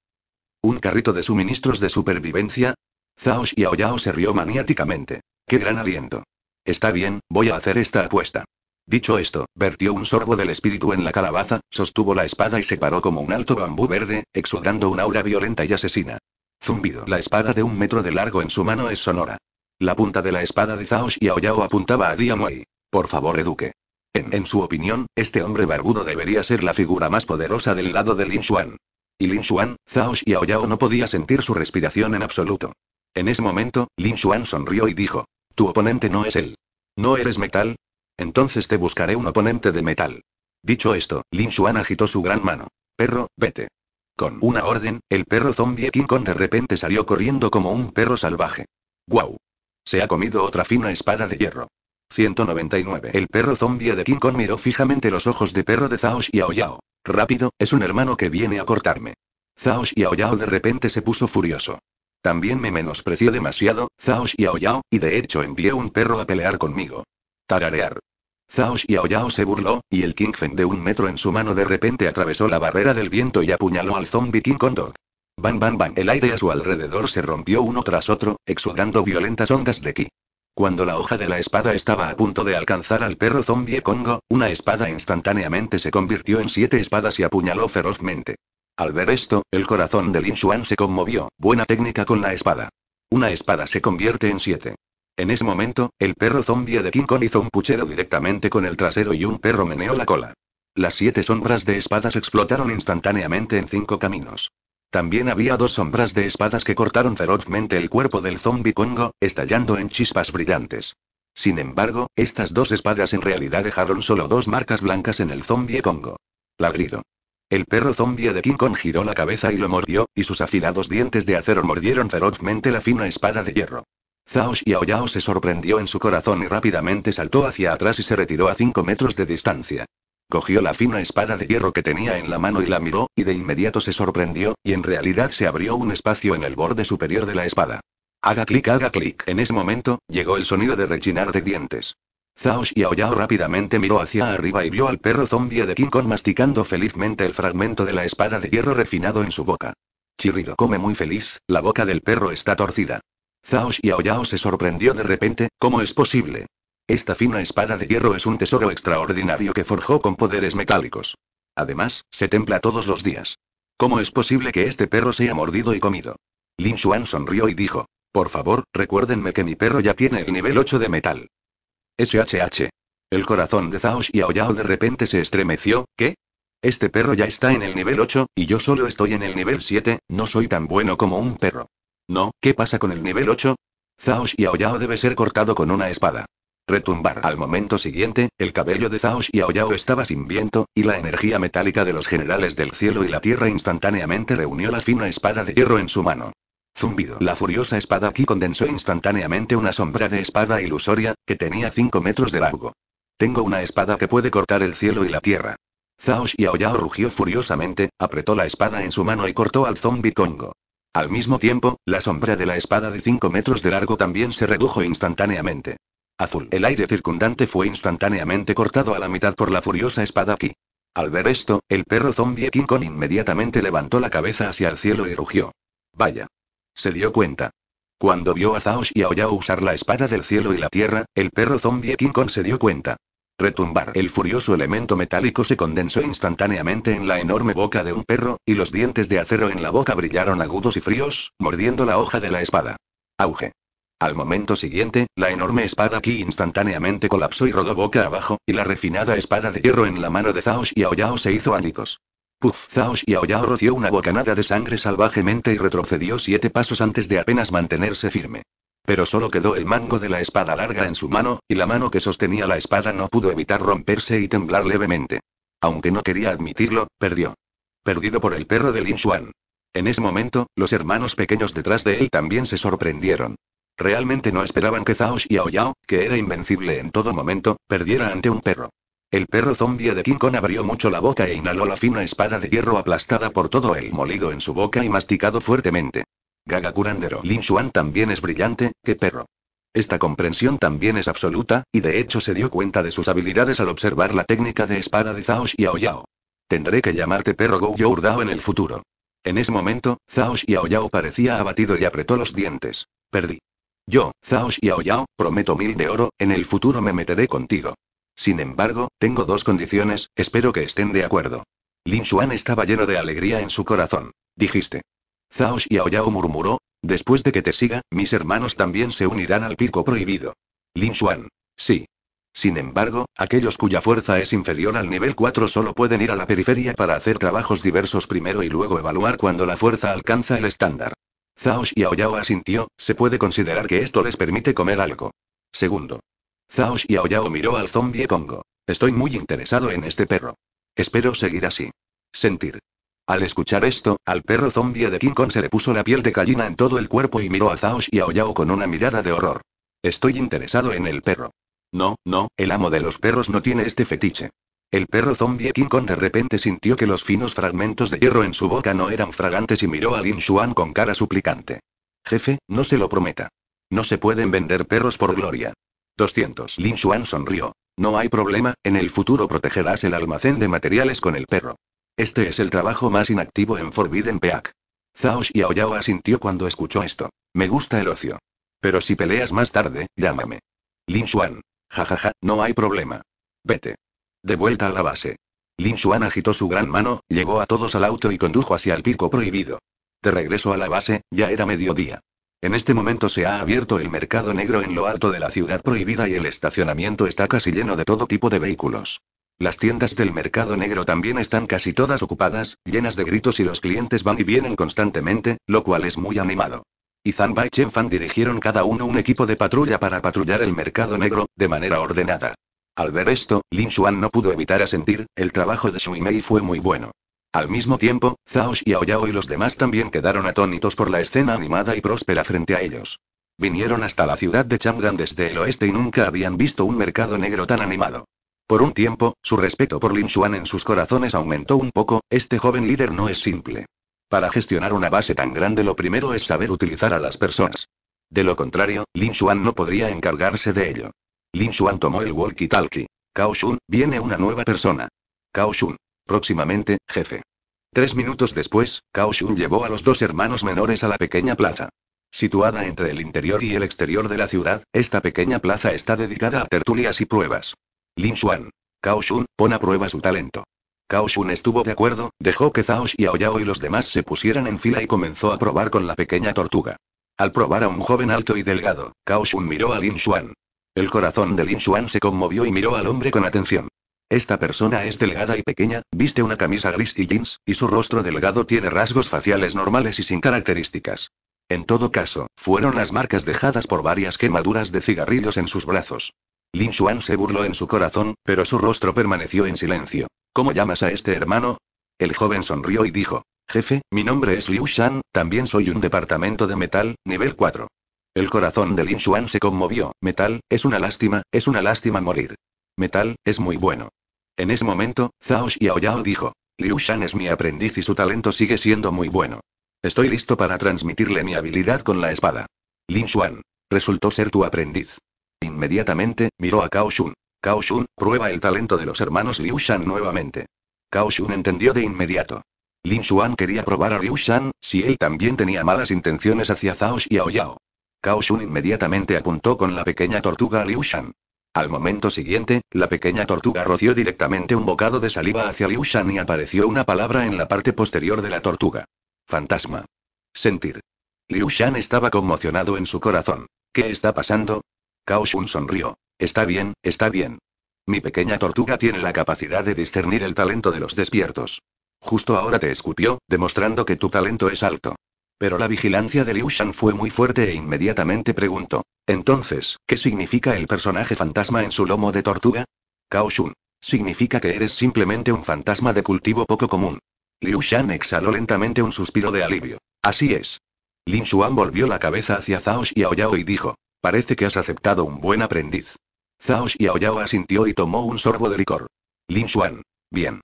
¿Un carrito de suministros de supervivencia? Zaos y Aoyao se rió maniáticamente. ¡Qué gran aliento! Está bien, voy a hacer esta apuesta. Dicho esto, vertió un sorbo del espíritu en la calabaza, sostuvo la espada y se paró como un alto bambú verde, exudando un aura violenta y asesina. Zumbido. La espada de un metro de largo en su mano es sonora. La punta de la espada de Zaos y Aoyao apuntaba a Diamoy. Por favor, eduque. En, su opinión, este hombre barbudo debería ser la figura más poderosa del lado de Lin Xuan. Y Lin Xuan, Zhao y Aoyao no podía sentir su respiración en absoluto. En ese momento, Lin Xuan sonrió y dijo: Tu oponente no es él. ¿No eres metal? Entonces te buscaré un oponente de metal. Dicho esto, Lin Xuan agitó su gran mano. Perro, vete. Con una orden, el perro zombie King Kong de repente salió corriendo como un perro salvaje. ¡Guau! Se ha comido otra fina espada de hierro. 199. El perro zombie de King Kong miró fijamente los ojos de perro de Zaos y Aoyao. Rápido, es un hermano que viene a cortarme. Zaos y Aoyao de repente se puso furioso. También me menospreció demasiado, Zaos y Aoyao, y de hecho envió un perro a pelear conmigo. Tararear. Zaos y Aoyao se burló, y el King Feng de un metro en su mano de repente atravesó la barrera del viento y apuñaló al zombie King Kong Dog. Bam bam bam. El aire a su alrededor se rompió uno tras otro, exudando violentas ondas de ki. Cuando la hoja de la espada estaba a punto de alcanzar al perro zombie Congo, una espada instantáneamente se convirtió en siete espadas y apuñaló ferozmente. Al ver esto, el corazón de Lin Xuan se conmovió, buena técnica con la espada. Una espada se convierte en siete. En ese momento, el perro zombie de King Kong hizo un puchero directamente con el trasero y un perro meneó la cola. Las siete sombras de espadas explotaron instantáneamente en cinco caminos. También había dos sombras de espadas que cortaron ferozmente el cuerpo del zombi Congo, estallando en chispas brillantes. Sin embargo, estas dos espadas en realidad dejaron solo dos marcas blancas en el zombie Congo. Ladrido. El perro zombie de King Kong giró la cabeza y lo mordió, y sus afilados dientes de acero mordieron ferozmente la fina espada de hierro. Zaos y Aoyao se sorprendió en su corazón y rápidamente saltó hacia atrás y se retiró a 5 metros de distancia cogió la fina espada de hierro que tenía en la mano y la miró, y de inmediato se sorprendió, y en realidad se abrió un espacio en el borde superior de la espada. Haga clic, haga clic. En ese momento, llegó el sonido de rechinar de dientes. Zaosh y Aoyao rápidamente miró hacia arriba y vio al perro zombie de King Kong masticando felizmente el fragmento de la espada de hierro refinado en su boca. Chirrido come muy feliz, la boca del perro está torcida. Zaosh y Aoyao se sorprendió de repente, ¿cómo es posible? Esta fina espada de hierro es un tesoro extraordinario que forjó con poderes metálicos. Además, se templa todos los días. ¿Cómo es posible que este perro sea mordido y comido? Lin Xuan sonrió y dijo, por favor, recuérdenme que mi perro ya tiene el nivel 8 de metal. SHH. El corazón de Zhao Yao de repente se estremeció, ¿qué? Este perro ya está en el nivel 8, y yo solo estoy en el nivel 7, no soy tan bueno como un perro. No, ¿qué pasa con el nivel 8? y Yao debe ser cortado con una espada retumbar. Al momento siguiente, el cabello de y Aoyao estaba sin viento, y la energía metálica de los generales del cielo y la tierra instantáneamente reunió la fina espada de hierro en su mano. Zumbido. La furiosa espada aquí condensó instantáneamente una sombra de espada ilusoria, que tenía 5 metros de largo. Tengo una espada que puede cortar el cielo y la tierra. y Aoyao rugió furiosamente, apretó la espada en su mano y cortó al zombi Congo. Al mismo tiempo, la sombra de la espada de 5 metros de largo también se redujo instantáneamente. Azul. El aire circundante fue instantáneamente cortado a la mitad por la furiosa espada aquí. Al ver esto, el perro zombie King Kong inmediatamente levantó la cabeza hacia el cielo y rugió. Vaya. Se dio cuenta. Cuando vio a Zaosh y a Oyao usar la espada del cielo y la tierra, el perro zombie King Kong se dio cuenta. Retumbar. El furioso elemento metálico se condensó instantáneamente en la enorme boca de un perro, y los dientes de acero en la boca brillaron agudos y fríos, mordiendo la hoja de la espada. Auge. Al momento siguiente, la enorme espada Ki instantáneamente colapsó y rodó boca abajo, y la refinada espada de hierro en la mano de Zhao y Aoyao se hizo ánicos. Puf, Zhao y roció una bocanada de sangre salvajemente y retrocedió siete pasos antes de apenas mantenerse firme. Pero solo quedó el mango de la espada larga en su mano, y la mano que sostenía la espada no pudo evitar romperse y temblar levemente. Aunque no quería admitirlo, perdió. Perdido por el perro de Lin Xuan. En ese momento, los hermanos pequeños detrás de él también se sorprendieron. Realmente no esperaban que Zhao y Yao, que era invencible en todo momento, perdiera ante un perro. El perro zombie de King Kong abrió mucho la boca e inhaló la fina espada de hierro aplastada por todo el molido en su boca y masticado fuertemente. Gaga curandero Lin Xuan también es brillante, qué perro. Esta comprensión también es absoluta, y de hecho se dio cuenta de sus habilidades al observar la técnica de espada de Zhao y Yao. Tendré que llamarte perro Yor Dao en el futuro. En ese momento, Zhao y Yao parecía abatido y apretó los dientes. Perdí. Yo, y Yao, prometo mil de oro, en el futuro me meteré contigo. Sin embargo, tengo dos condiciones, espero que estén de acuerdo. Lin Xuan estaba lleno de alegría en su corazón. Dijiste. y Yao murmuró, después de que te siga, mis hermanos también se unirán al pico prohibido. Lin Xuan. Sí. Sin embargo, aquellos cuya fuerza es inferior al nivel 4 solo pueden ir a la periferia para hacer trabajos diversos primero y luego evaluar cuando la fuerza alcanza el estándar. Zaos y Aoyao asintió, se puede considerar que esto les permite comer algo. Segundo. Zaos y Aoyao miró al zombie Congo. Estoy muy interesado en este perro. Espero seguir así. Sentir. Al escuchar esto, al perro zombie de King Kong se le puso la piel de gallina en todo el cuerpo y miró a Zaos y Aoyao con una mirada de horror. Estoy interesado en el perro. No, no, el amo de los perros no tiene este fetiche. El perro zombie King Kong de repente sintió que los finos fragmentos de hierro en su boca no eran fragantes y miró a Lin Xuan con cara suplicante. Jefe, no se lo prometa. No se pueden vender perros por gloria. 200. Lin Xuan sonrió. No hay problema, en el futuro protegerás el almacén de materiales con el perro. Este es el trabajo más inactivo en Forbidden Peak. Zhaos y Aoyao asintió cuando escuchó esto. Me gusta el ocio. Pero si peleas más tarde, llámame. Lin Xuan. Jajaja, ja, ja, no hay problema. Vete. De vuelta a la base. Lin Xuan agitó su gran mano, llegó a todos al auto y condujo hacia el pico prohibido. De regreso a la base, ya era mediodía. En este momento se ha abierto el mercado negro en lo alto de la ciudad prohibida y el estacionamiento está casi lleno de todo tipo de vehículos. Las tiendas del mercado negro también están casi todas ocupadas, llenas de gritos y los clientes van y vienen constantemente, lo cual es muy animado. Y Zan Bai Chen Fan dirigieron cada uno un equipo de patrulla para patrullar el mercado negro, de manera ordenada. Al ver esto, Lin Xuan no pudo evitar asentir, el trabajo de Shui Mei fue muy bueno. Al mismo tiempo, Zhao y Yao y los demás también quedaron atónitos por la escena animada y próspera frente a ellos. Vinieron hasta la ciudad de Chang'an desde el oeste y nunca habían visto un mercado negro tan animado. Por un tiempo, su respeto por Lin Xuan en sus corazones aumentó un poco, este joven líder no es simple. Para gestionar una base tan grande lo primero es saber utilizar a las personas. De lo contrario, Lin Xuan no podría encargarse de ello. Lin Xuan tomó el walkie-talkie. Cao Shun, viene una nueva persona. Cao Shun. Próximamente, jefe. Tres minutos después, Cao Shun llevó a los dos hermanos menores a la pequeña plaza. Situada entre el interior y el exterior de la ciudad, esta pequeña plaza está dedicada a tertulias y pruebas. Lin Xuan. Cao Shun, pon a prueba su talento. Cao Shun estuvo de acuerdo, dejó que Zhao y Aoyao y los demás se pusieran en fila y comenzó a probar con la pequeña tortuga. Al probar a un joven alto y delgado, Cao Shun miró a Lin Xuan. El corazón de Lin Xuan se conmovió y miró al hombre con atención. Esta persona es delgada y pequeña, viste una camisa gris y jeans, y su rostro delgado tiene rasgos faciales normales y sin características. En todo caso, fueron las marcas dejadas por varias quemaduras de cigarrillos en sus brazos. Lin Xuan se burló en su corazón, pero su rostro permaneció en silencio. ¿Cómo llamas a este hermano? El joven sonrió y dijo, Jefe, mi nombre es Liu Shan, también soy un departamento de metal, nivel 4. El corazón de Lin Xuan se conmovió. Metal, es una lástima, es una lástima morir. Metal, es muy bueno. En ese momento, Zhao Yao dijo. Liu Shan es mi aprendiz y su talento sigue siendo muy bueno. Estoy listo para transmitirle mi habilidad con la espada. Lin Xuan. Resultó ser tu aprendiz. Inmediatamente, miró a Cao Shun. Cao Shun, prueba el talento de los hermanos Liu Shan nuevamente. Cao Shun entendió de inmediato. Lin Xuan quería probar a Liu Shan, si él también tenía malas intenciones hacia Zhao Xiaoyao. Cao Shun inmediatamente apuntó con la pequeña tortuga a Liu Shan. Al momento siguiente, la pequeña tortuga roció directamente un bocado de saliva hacia Liu Shan y apareció una palabra en la parte posterior de la tortuga. Fantasma. Sentir. Liu Shan estaba conmocionado en su corazón. ¿Qué está pasando? Cao Shun sonrió. Está bien, está bien. Mi pequeña tortuga tiene la capacidad de discernir el talento de los despiertos. Justo ahora te escupió, demostrando que tu talento es alto. Pero la vigilancia de Liu Shan fue muy fuerte e inmediatamente preguntó. Entonces, ¿qué significa el personaje fantasma en su lomo de tortuga? Kao Shun. Significa que eres simplemente un fantasma de cultivo poco común. Liu Shan exhaló lentamente un suspiro de alivio. Así es. Lin Xuan volvió la cabeza hacia Zhao Aoyao y dijo. Parece que has aceptado un buen aprendiz. Zhao Xiaoyao asintió y tomó un sorbo de licor. Lin Xuan. Bien.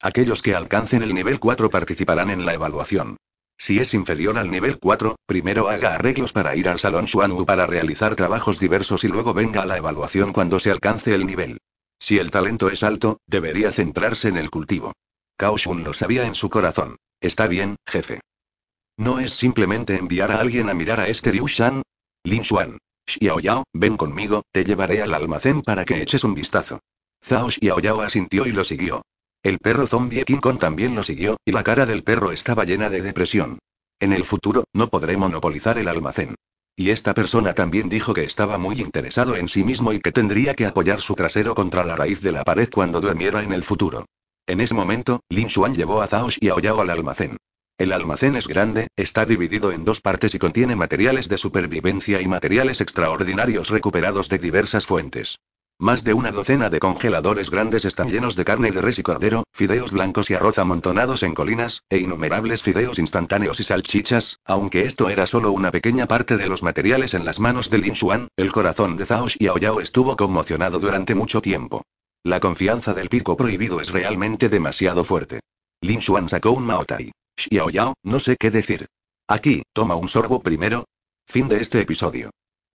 Aquellos que alcancen el nivel 4 participarán en la evaluación. Si es inferior al nivel 4, primero haga arreglos para ir al salón Xuanwu para realizar trabajos diversos y luego venga a la evaluación cuando se alcance el nivel. Si el talento es alto, debería centrarse en el cultivo. Cao Shun lo sabía en su corazón. Está bien, jefe. No es simplemente enviar a alguien a mirar a este Liu Shan. Lin Xuan. Xiao Yao, ven conmigo, te llevaré al almacén para que eches un vistazo. Zhao Xiao Yao asintió y lo siguió. El perro zombie King Kong también lo siguió, y la cara del perro estaba llena de depresión. En el futuro, no podré monopolizar el almacén. Y esta persona también dijo que estaba muy interesado en sí mismo y que tendría que apoyar su trasero contra la raíz de la pared cuando durmiera en el futuro. En ese momento, Lin Xuan llevó a Zhaoxi y a Oyao al almacén. El almacén es grande, está dividido en dos partes y contiene materiales de supervivencia y materiales extraordinarios recuperados de diversas fuentes. Más de una docena de congeladores grandes están llenos de carne de res y cordero, fideos blancos y arroz amontonados en colinas, e innumerables fideos instantáneos y salchichas, aunque esto era solo una pequeña parte de los materiales en las manos de Lin Xuan, el corazón de Zhao Yao estuvo conmocionado durante mucho tiempo. La confianza del pico prohibido es realmente demasiado fuerte. Lin Xuan sacó un maotai. Yao, no sé qué decir. Aquí, toma un sorbo primero. Fin de este episodio.